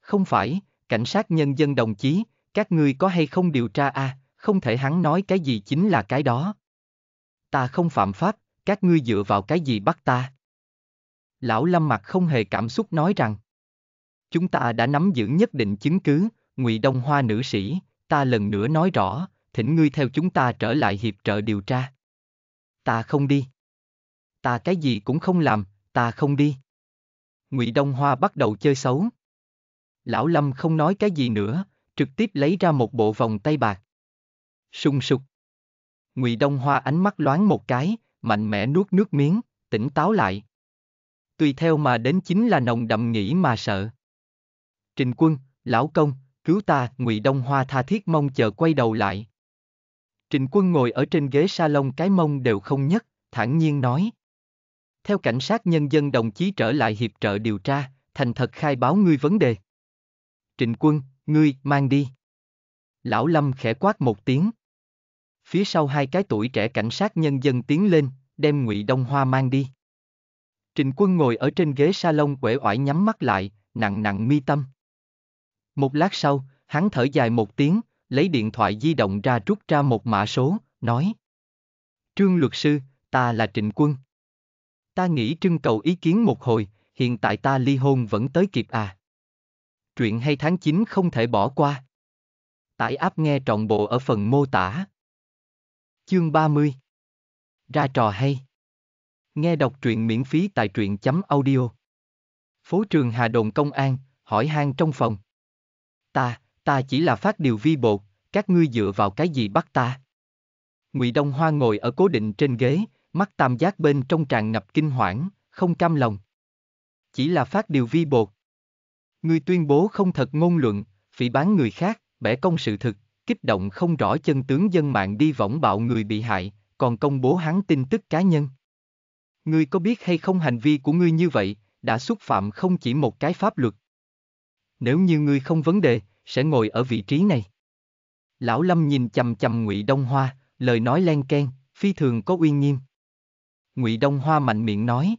Không phải, cảnh sát nhân dân đồng chí, các ngươi có hay không điều tra a à, không thể hắn nói cái gì chính là cái đó ta không phạm pháp, các ngươi dựa vào cái gì bắt ta? Lão Lâm mặt không hề cảm xúc nói rằng, chúng ta đã nắm giữ nhất định chứng cứ, ngụy Đông Hoa nữ sĩ, ta lần nữa nói rõ, thỉnh ngươi theo chúng ta trở lại hiệp trợ điều tra. Ta không đi. Ta cái gì cũng không làm, ta không đi. Ngụy Đông Hoa bắt đầu chơi xấu. Lão Lâm không nói cái gì nữa, trực tiếp lấy ra một bộ vòng tay bạc. Sung sục. Ngụy Đông Hoa ánh mắt loáng một cái, mạnh mẽ nuốt nước miếng, tỉnh táo lại. Tùy theo mà đến chính là nồng đậm nghĩ mà sợ. Trình quân, lão công, cứu ta, Ngụy Đông Hoa tha thiết mong chờ quay đầu lại. Trình quân ngồi ở trên ghế sa lông cái mông đều không nhấc, thản nhiên nói. Theo cảnh sát nhân dân đồng chí trở lại hiệp trợ điều tra, thành thật khai báo ngươi vấn đề. Trình quân, ngươi, mang đi. Lão Lâm khẽ quát một tiếng phía sau hai cái tuổi trẻ cảnh sát nhân dân tiến lên, đem Ngụy Đông Hoa mang đi. Trịnh Quân ngồi ở trên ghế salon quể oải nhắm mắt lại, nặng nặng mi tâm. Một lát sau, hắn thở dài một tiếng, lấy điện thoại di động ra rút ra một mã số, nói. Trương luật sư, ta là Trịnh Quân. Ta nghĩ trưng cầu ý kiến một hồi, hiện tại ta ly hôn vẫn tới kịp à. Truyện hay tháng 9 không thể bỏ qua. Tải áp nghe trọn bộ ở phần mô tả. Chương 30 Ra trò hay Nghe đọc truyện miễn phí tại truyện chấm audio Phố trường Hà Đồn Công An, hỏi hang trong phòng Ta, ta chỉ là phát điều vi bộ, các ngươi dựa vào cái gì bắt ta? Ngụy Đông Hoa ngồi ở cố định trên ghế, mắt tam giác bên trong tràn ngập kinh hoảng, không cam lòng. Chỉ là phát điều vi bộ. Ngươi tuyên bố không thật ngôn luận, phỉ bán người khác, bẻ công sự thực, kích động không rõ chân tướng dân mạng đi võng bạo người bị hại, còn công bố hắn tin tức cá nhân. Ngươi có biết hay không hành vi của ngươi như vậy, đã xúc phạm không chỉ một cái pháp luật. Nếu như ngươi không vấn đề, sẽ ngồi ở vị trí này. Lão Lâm nhìn chầm chầm Ngụy Đông Hoa, lời nói len ken, phi thường có uy nghiêm. Ngụy Đông Hoa mạnh miệng nói.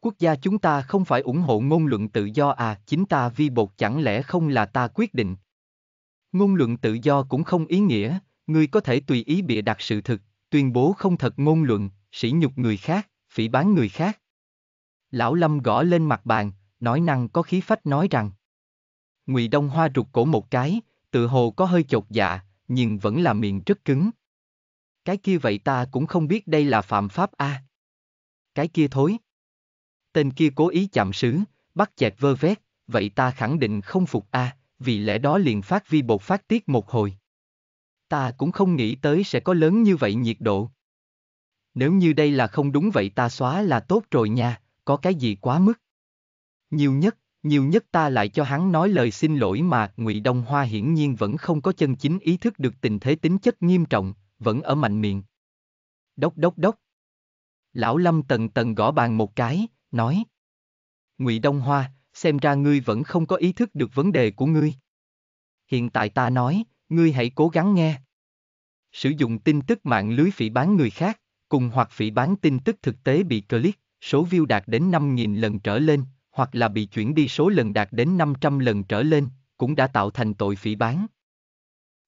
Quốc gia chúng ta không phải ủng hộ ngôn luận tự do à, chính ta vi bột chẳng lẽ không là ta quyết định, Ngôn luận tự do cũng không ý nghĩa, ngươi có thể tùy ý bịa đặt sự thực, tuyên bố không thật ngôn luận, sỉ nhục người khác, phỉ bán người khác. Lão Lâm gõ lên mặt bàn, nói năng có khí phách nói rằng. Ngụy Đông Hoa rụt cổ một cái, tự hồ có hơi chột dạ, nhưng vẫn là miệng rất cứng. Cái kia vậy ta cũng không biết đây là phạm pháp a. À. Cái kia thối. Tên kia cố ý chạm sứ, bắt chẹt vơ vét, vậy ta khẳng định không phục a, à, vì lẽ đó liền phát vi bột phát tiết một hồi. Ta cũng không nghĩ tới sẽ có lớn như vậy nhiệt độ. Nếu như đây là không đúng vậy ta xóa là tốt rồi nha, có cái gì quá mức. Nhiều nhất, nhiều nhất ta lại cho hắn nói lời xin lỗi mà ngụy Đông Hoa hiển nhiên vẫn không có chân chính ý thức được tình thế tính chất nghiêm trọng, vẫn ở mạnh miệng. Đốc đốc đốc. Lão Lâm tần tần gõ bàn một cái, nói. ngụy Đông Hoa, xem ra ngươi vẫn không có ý thức được vấn đề của ngươi. Hiện tại ta nói, ngươi hãy cố gắng nghe. Sử dụng tin tức mạng lưới phỉ bán người khác, cùng hoặc phỉ bán tin tức thực tế bị click, số view đạt đến 5.000 lần trở lên, hoặc là bị chuyển đi số lần đạt đến 500 lần trở lên, cũng đã tạo thành tội phỉ bán.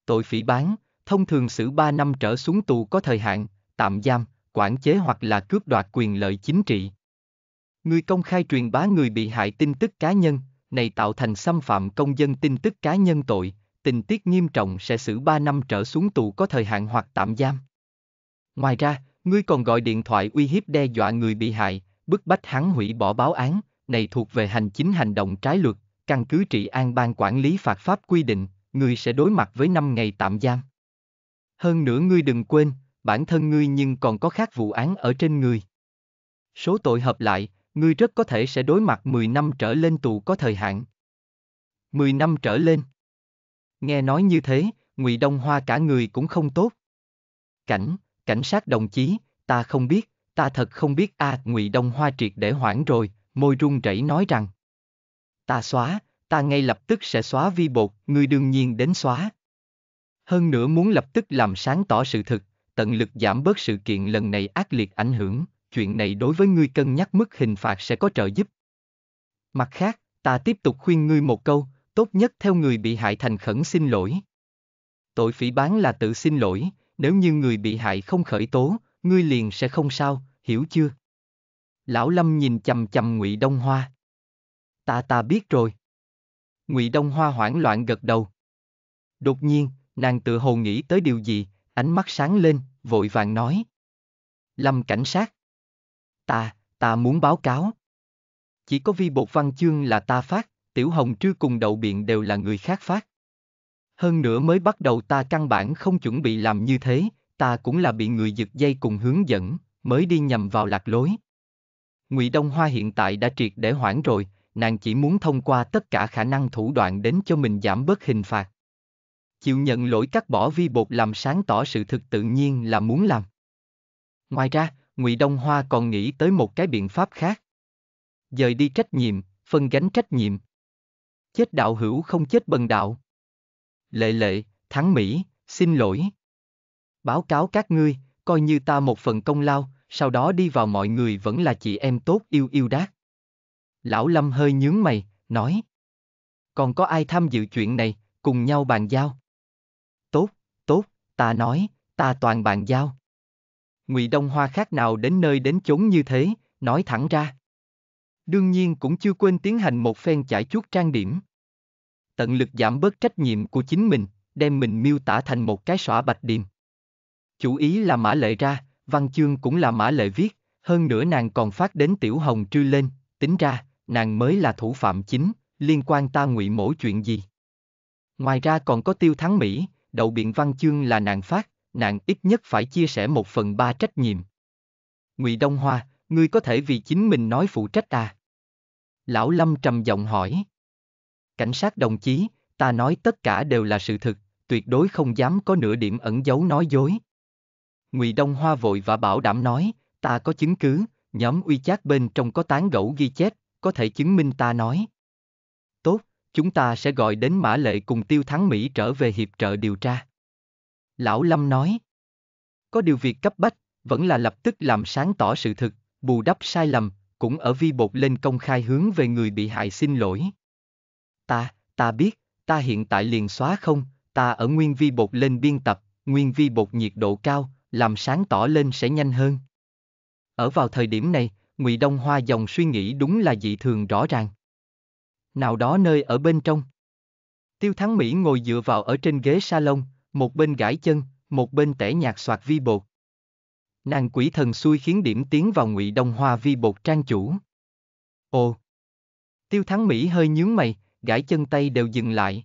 Tội phỉ bán, thông thường xử 3 năm trở xuống tù có thời hạn, tạm giam, quản chế hoặc là cướp đoạt quyền lợi chính trị. Ngươi công khai truyền bá người bị hại tin tức cá nhân, này tạo thành xâm phạm công dân tin tức cá nhân tội, tình tiết nghiêm trọng sẽ xử 3 năm trở xuống tù có thời hạn hoặc tạm giam. Ngoài ra, ngươi còn gọi điện thoại uy hiếp đe dọa người bị hại, bức bách hắn hủy bỏ báo án, này thuộc về hành chính hành động trái luật, căn cứ trị an ban quản lý phạt pháp quy định, ngươi sẽ đối mặt với 5 ngày tạm giam. Hơn nữa ngươi đừng quên, bản thân ngươi nhưng còn có khác vụ án ở trên người, Số tội hợp lại, ngươi rất có thể sẽ đối mặt 10 năm trở lên tù có thời hạn. 10 năm trở lên. Nghe nói như thế, Ngụy Đông Hoa cả người cũng không tốt. Cảnh, cảnh sát đồng chí, ta không biết, ta thật không biết a, à, Ngụy Đông Hoa triệt để hoảng rồi, môi run rẩy nói rằng: "Ta xóa, ta ngay lập tức sẽ xóa vi bột, ngươi đương nhiên đến xóa." Hơn nữa muốn lập tức làm sáng tỏ sự thực, tận lực giảm bớt sự kiện lần này ác liệt ảnh hưởng, chuyện này đối với ngươi cân nhắc mức hình phạt sẽ có trợ giúp. Mặt khác, ta tiếp tục khuyên ngươi một câu, tốt nhất theo người bị hại thành khẩn xin lỗi. Tội phỉ bán là tự xin lỗi, nếu như người bị hại không khởi tố, ngươi liền sẽ không sao, hiểu chưa? Lão Lâm nhìn chầm chầm Ngụy Đông Hoa. Ta ta biết rồi. Ngụy Đông Hoa hoảng loạn gật đầu. Đột nhiên, nàng tự hồ nghĩ tới điều gì, ánh mắt sáng lên, vội vàng nói. Lâm cảnh sát, Ta, ta muốn báo cáo. Chỉ có vi bột văn chương là ta phát, tiểu hồng trư cùng đậu biện đều là người khác phát. Hơn nữa mới bắt đầu ta căn bản không chuẩn bị làm như thế, ta cũng là bị người giật dây cùng hướng dẫn, mới đi nhầm vào lạc lối. Ngụy Đông Hoa hiện tại đã triệt để hoãn rồi, nàng chỉ muốn thông qua tất cả khả năng thủ đoạn đến cho mình giảm bớt hình phạt. Chịu nhận lỗi cắt bỏ vi bột làm sáng tỏ sự thực tự nhiên là muốn làm. Ngoài ra, ngụy đông hoa còn nghĩ tới một cái biện pháp khác dời đi trách nhiệm phân gánh trách nhiệm chết đạo hữu không chết bần đạo lệ lệ thắng mỹ xin lỗi báo cáo các ngươi coi như ta một phần công lao sau đó đi vào mọi người vẫn là chị em tốt yêu yêu đát lão lâm hơi nhướng mày nói còn có ai tham dự chuyện này cùng nhau bàn giao tốt tốt ta nói ta toàn bàn giao Ngụy Đông Hoa khác nào đến nơi đến chốn như thế, nói thẳng ra. Đương nhiên cũng chưa quên tiến hành một phen chải chuốt trang điểm. Tận lực giảm bớt trách nhiệm của chính mình, đem mình miêu tả thành một cái xỏa bạch điềm. Chủ ý là mã lệ ra, văn chương cũng là mã lệ viết, hơn nữa nàng còn phát đến tiểu hồng trư lên, tính ra, nàng mới là thủ phạm chính, liên quan ta ngụy mổ chuyện gì. Ngoài ra còn có tiêu thắng Mỹ, đậu biện văn chương là nàng phát, nàng ít nhất phải chia sẻ một phần ba trách nhiệm. Ngụy Đông Hoa, ngươi có thể vì chính mình nói phụ trách à? Lão Lâm trầm giọng hỏi. Cảnh sát đồng chí, ta nói tất cả đều là sự thực, tuyệt đối không dám có nửa điểm ẩn giấu nói dối. Ngụy Đông Hoa vội và bảo đảm nói, ta có chứng cứ, nhóm uy chát bên trong có tán gẫu ghi chép, có thể chứng minh ta nói. Tốt, chúng ta sẽ gọi đến Mã Lệ cùng Tiêu Thắng Mỹ trở về hiệp trợ điều tra. Lão Lâm nói. Có điều việc cấp bách, vẫn là lập tức làm sáng tỏ sự thực, bù đắp sai lầm, cũng ở vi bột lên công khai hướng về người bị hại xin lỗi. Ta, ta biết, ta hiện tại liền xóa không, ta ở nguyên vi bột lên biên tập, nguyên vi bột nhiệt độ cao, làm sáng tỏ lên sẽ nhanh hơn. Ở vào thời điểm này, Ngụy Đông Hoa dòng suy nghĩ đúng là dị thường rõ ràng. Nào đó nơi ở bên trong. Tiêu Thắng Mỹ ngồi dựa vào ở trên ghế salon, một bên gãi chân, một bên tẻ nhạt soạt vi bột. Nàng quỷ thần xui khiến điểm tiến vào ngụy đông hoa vi bột trang chủ. Ồ! Tiêu thắng Mỹ hơi nhướng mày, gãi chân tay đều dừng lại.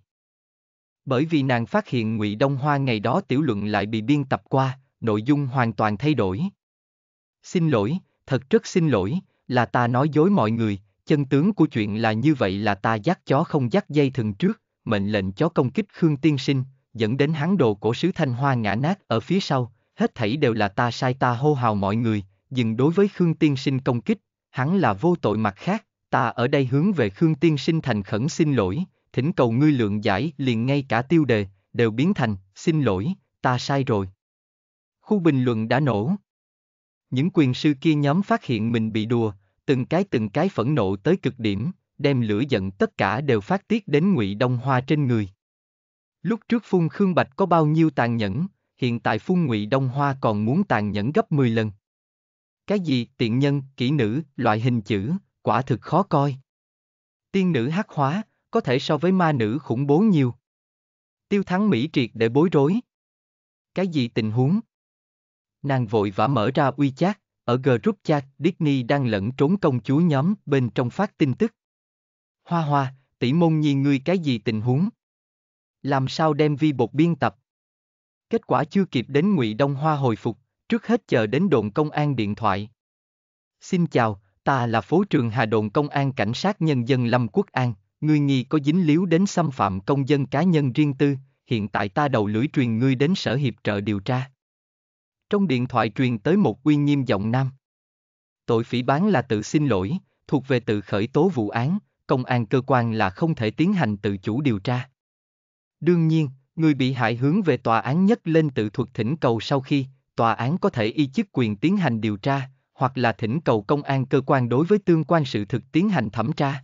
Bởi vì nàng phát hiện ngụy đông hoa ngày đó tiểu luận lại bị biên tập qua, nội dung hoàn toàn thay đổi. Xin lỗi, thật rất xin lỗi, là ta nói dối mọi người, chân tướng của chuyện là như vậy là ta dắt chó không dắt dây thừng trước, mệnh lệnh chó công kích Khương Tiên Sinh, dẫn đến hắn đồ cổ sứ Thanh Hoa ngã nát ở phía sau, hết thảy đều là ta sai ta hô hào mọi người, dừng đối với Khương Tiên Sinh công kích, hắn là vô tội mặt khác, ta ở đây hướng về Khương Tiên Sinh thành khẩn xin lỗi, thỉnh cầu ngươi lượng giải liền ngay cả tiêu đề, đều biến thành, xin lỗi, ta sai rồi. Khu bình luận đã nổ. Những quyền sư kia nhóm phát hiện mình bị đùa, từng cái từng cái phẫn nộ tới cực điểm, đem lửa giận tất cả đều phát tiết đến ngụy Đông Hoa trên người. Lúc trước phun Khương Bạch có bao nhiêu tàn nhẫn, hiện tại phun Ngụy Đông Hoa còn muốn tàn nhẫn gấp 10 lần. Cái gì tiện nhân, kỹ nữ, loại hình chữ, quả thực khó coi. Tiên nữ hắc hóa, có thể so với ma nữ khủng bố nhiều. Tiêu thắng Mỹ triệt để bối rối. Cái gì tình huống? Nàng vội vã mở ra uy chat, ở group chat, Disney đang lẫn trốn công chúa nhóm bên trong phát tin tức. Hoa hoa, tỷ môn nhi ngươi cái gì tình huống? làm sao đem vi bột biên tập. Kết quả chưa kịp đến Ngụy Đông Hoa hồi phục, trước hết chờ đến đồn công an điện thoại. Xin chào, ta là phố trường Hà đồn công an cảnh sát nhân dân Lâm Quốc An, người nghi có dính líu đến xâm phạm công dân cá nhân riêng tư, hiện tại ta đầu lưỡi truyền ngươi đến sở hiệp trợ điều tra. Trong điện thoại truyền tới một uy nghiêm giọng nam. Tội phỉ bán là tự xin lỗi, thuộc về tự khởi tố vụ án, công an cơ quan là không thể tiến hành tự chủ điều tra. Đương nhiên, người bị hại hướng về tòa án nhất lên tự thuật thỉnh cầu sau khi, tòa án có thể y chức quyền tiến hành điều tra, hoặc là thỉnh cầu công an cơ quan đối với tương quan sự thực tiến hành thẩm tra.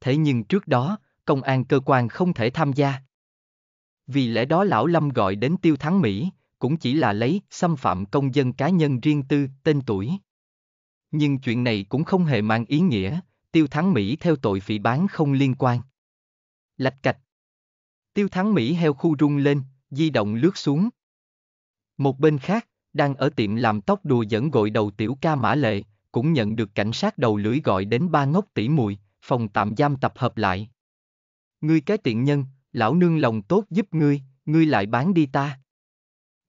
Thế nhưng trước đó, công an cơ quan không thể tham gia. Vì lẽ đó lão Lâm gọi đến tiêu thắng Mỹ, cũng chỉ là lấy xâm phạm công dân cá nhân riêng tư, tên tuổi. Nhưng chuyện này cũng không hề mang ý nghĩa, tiêu thắng Mỹ theo tội phỉ bán không liên quan. Lạch cạch, Tiêu thắng Mỹ heo khu rung lên, di động lướt xuống. Một bên khác, đang ở tiệm làm tóc đùa dẫn gội đầu tiểu ca mã lệ, cũng nhận được cảnh sát đầu lưỡi gọi đến ba ngốc tỷ mùi, phòng tạm giam tập hợp lại. Ngươi cái tiện nhân, lão nương lòng tốt giúp ngươi, ngươi lại bán đi ta.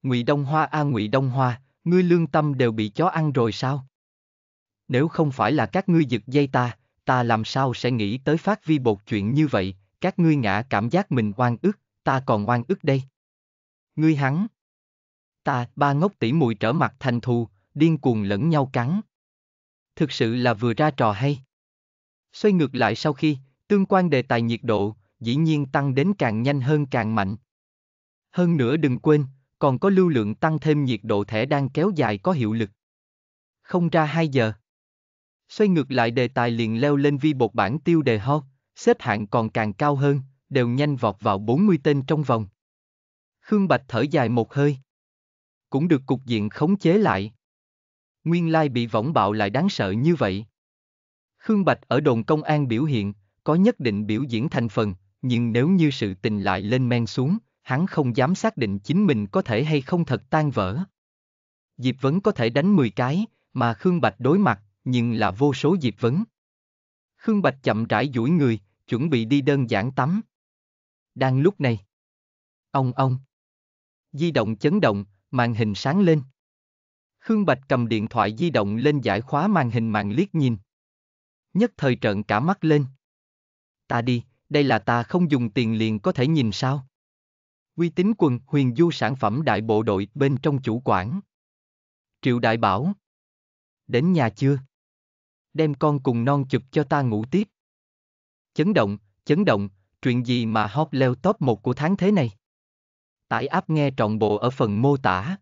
Ngụy Đông Hoa a à, Ngụy Đông Hoa, ngươi lương tâm đều bị chó ăn rồi sao? Nếu không phải là các ngươi giật dây ta, ta làm sao sẽ nghĩ tới phát vi bột chuyện như vậy, các ngươi ngã cảm giác mình oan ức, ta còn oan ức đây. Ngươi hắn. Ta, ba ngốc tỷ mùi trở mặt thành thù, điên cuồng lẫn nhau cắn. Thực sự là vừa ra trò hay. Xoay ngược lại sau khi, tương quan đề tài nhiệt độ, dĩ nhiên tăng đến càng nhanh hơn càng mạnh. Hơn nữa đừng quên, còn có lưu lượng tăng thêm nhiệt độ thẻ đang kéo dài có hiệu lực. Không ra 2 giờ. Xoay ngược lại đề tài liền leo lên vi bột bản tiêu đề ho, xếp hạng còn càng cao hơn, đều nhanh vọt vào 40 tên trong vòng. Khương Bạch thở dài một hơi. Cũng được cục diện khống chế lại. Nguyên lai bị võng bạo lại đáng sợ như vậy. Khương Bạch ở đồn công an biểu hiện, có nhất định biểu diễn thành phần, nhưng nếu như sự tình lại lên men xuống, hắn không dám xác định chính mình có thể hay không thật tan vỡ. Diệp Vấn có thể đánh 10 cái, mà Khương Bạch đối mặt, nhưng là vô số Diệp Vấn. Khương Bạch chậm rãi duỗi người, chuẩn bị đi đơn giản tắm. Đang lúc này. Ông ông. Di động chấn động, màn hình sáng lên. Khương Bạch cầm điện thoại di động lên giải khóa màn hình mạng liếc nhìn. Nhất thời trợn cả mắt lên. Ta đi, đây là ta không dùng tiền liền có thể nhìn sao? Uy tín quần huyền du sản phẩm đại bộ đội bên trong chủ quản. Triệu đại bảo. Đến nhà chưa? Đem con cùng non chụp cho ta ngủ tiếp. Chấn động, chấn động, chuyện gì mà hot leo top 1 của tháng thế này? Tải app nghe trọn bộ ở phần mô tả.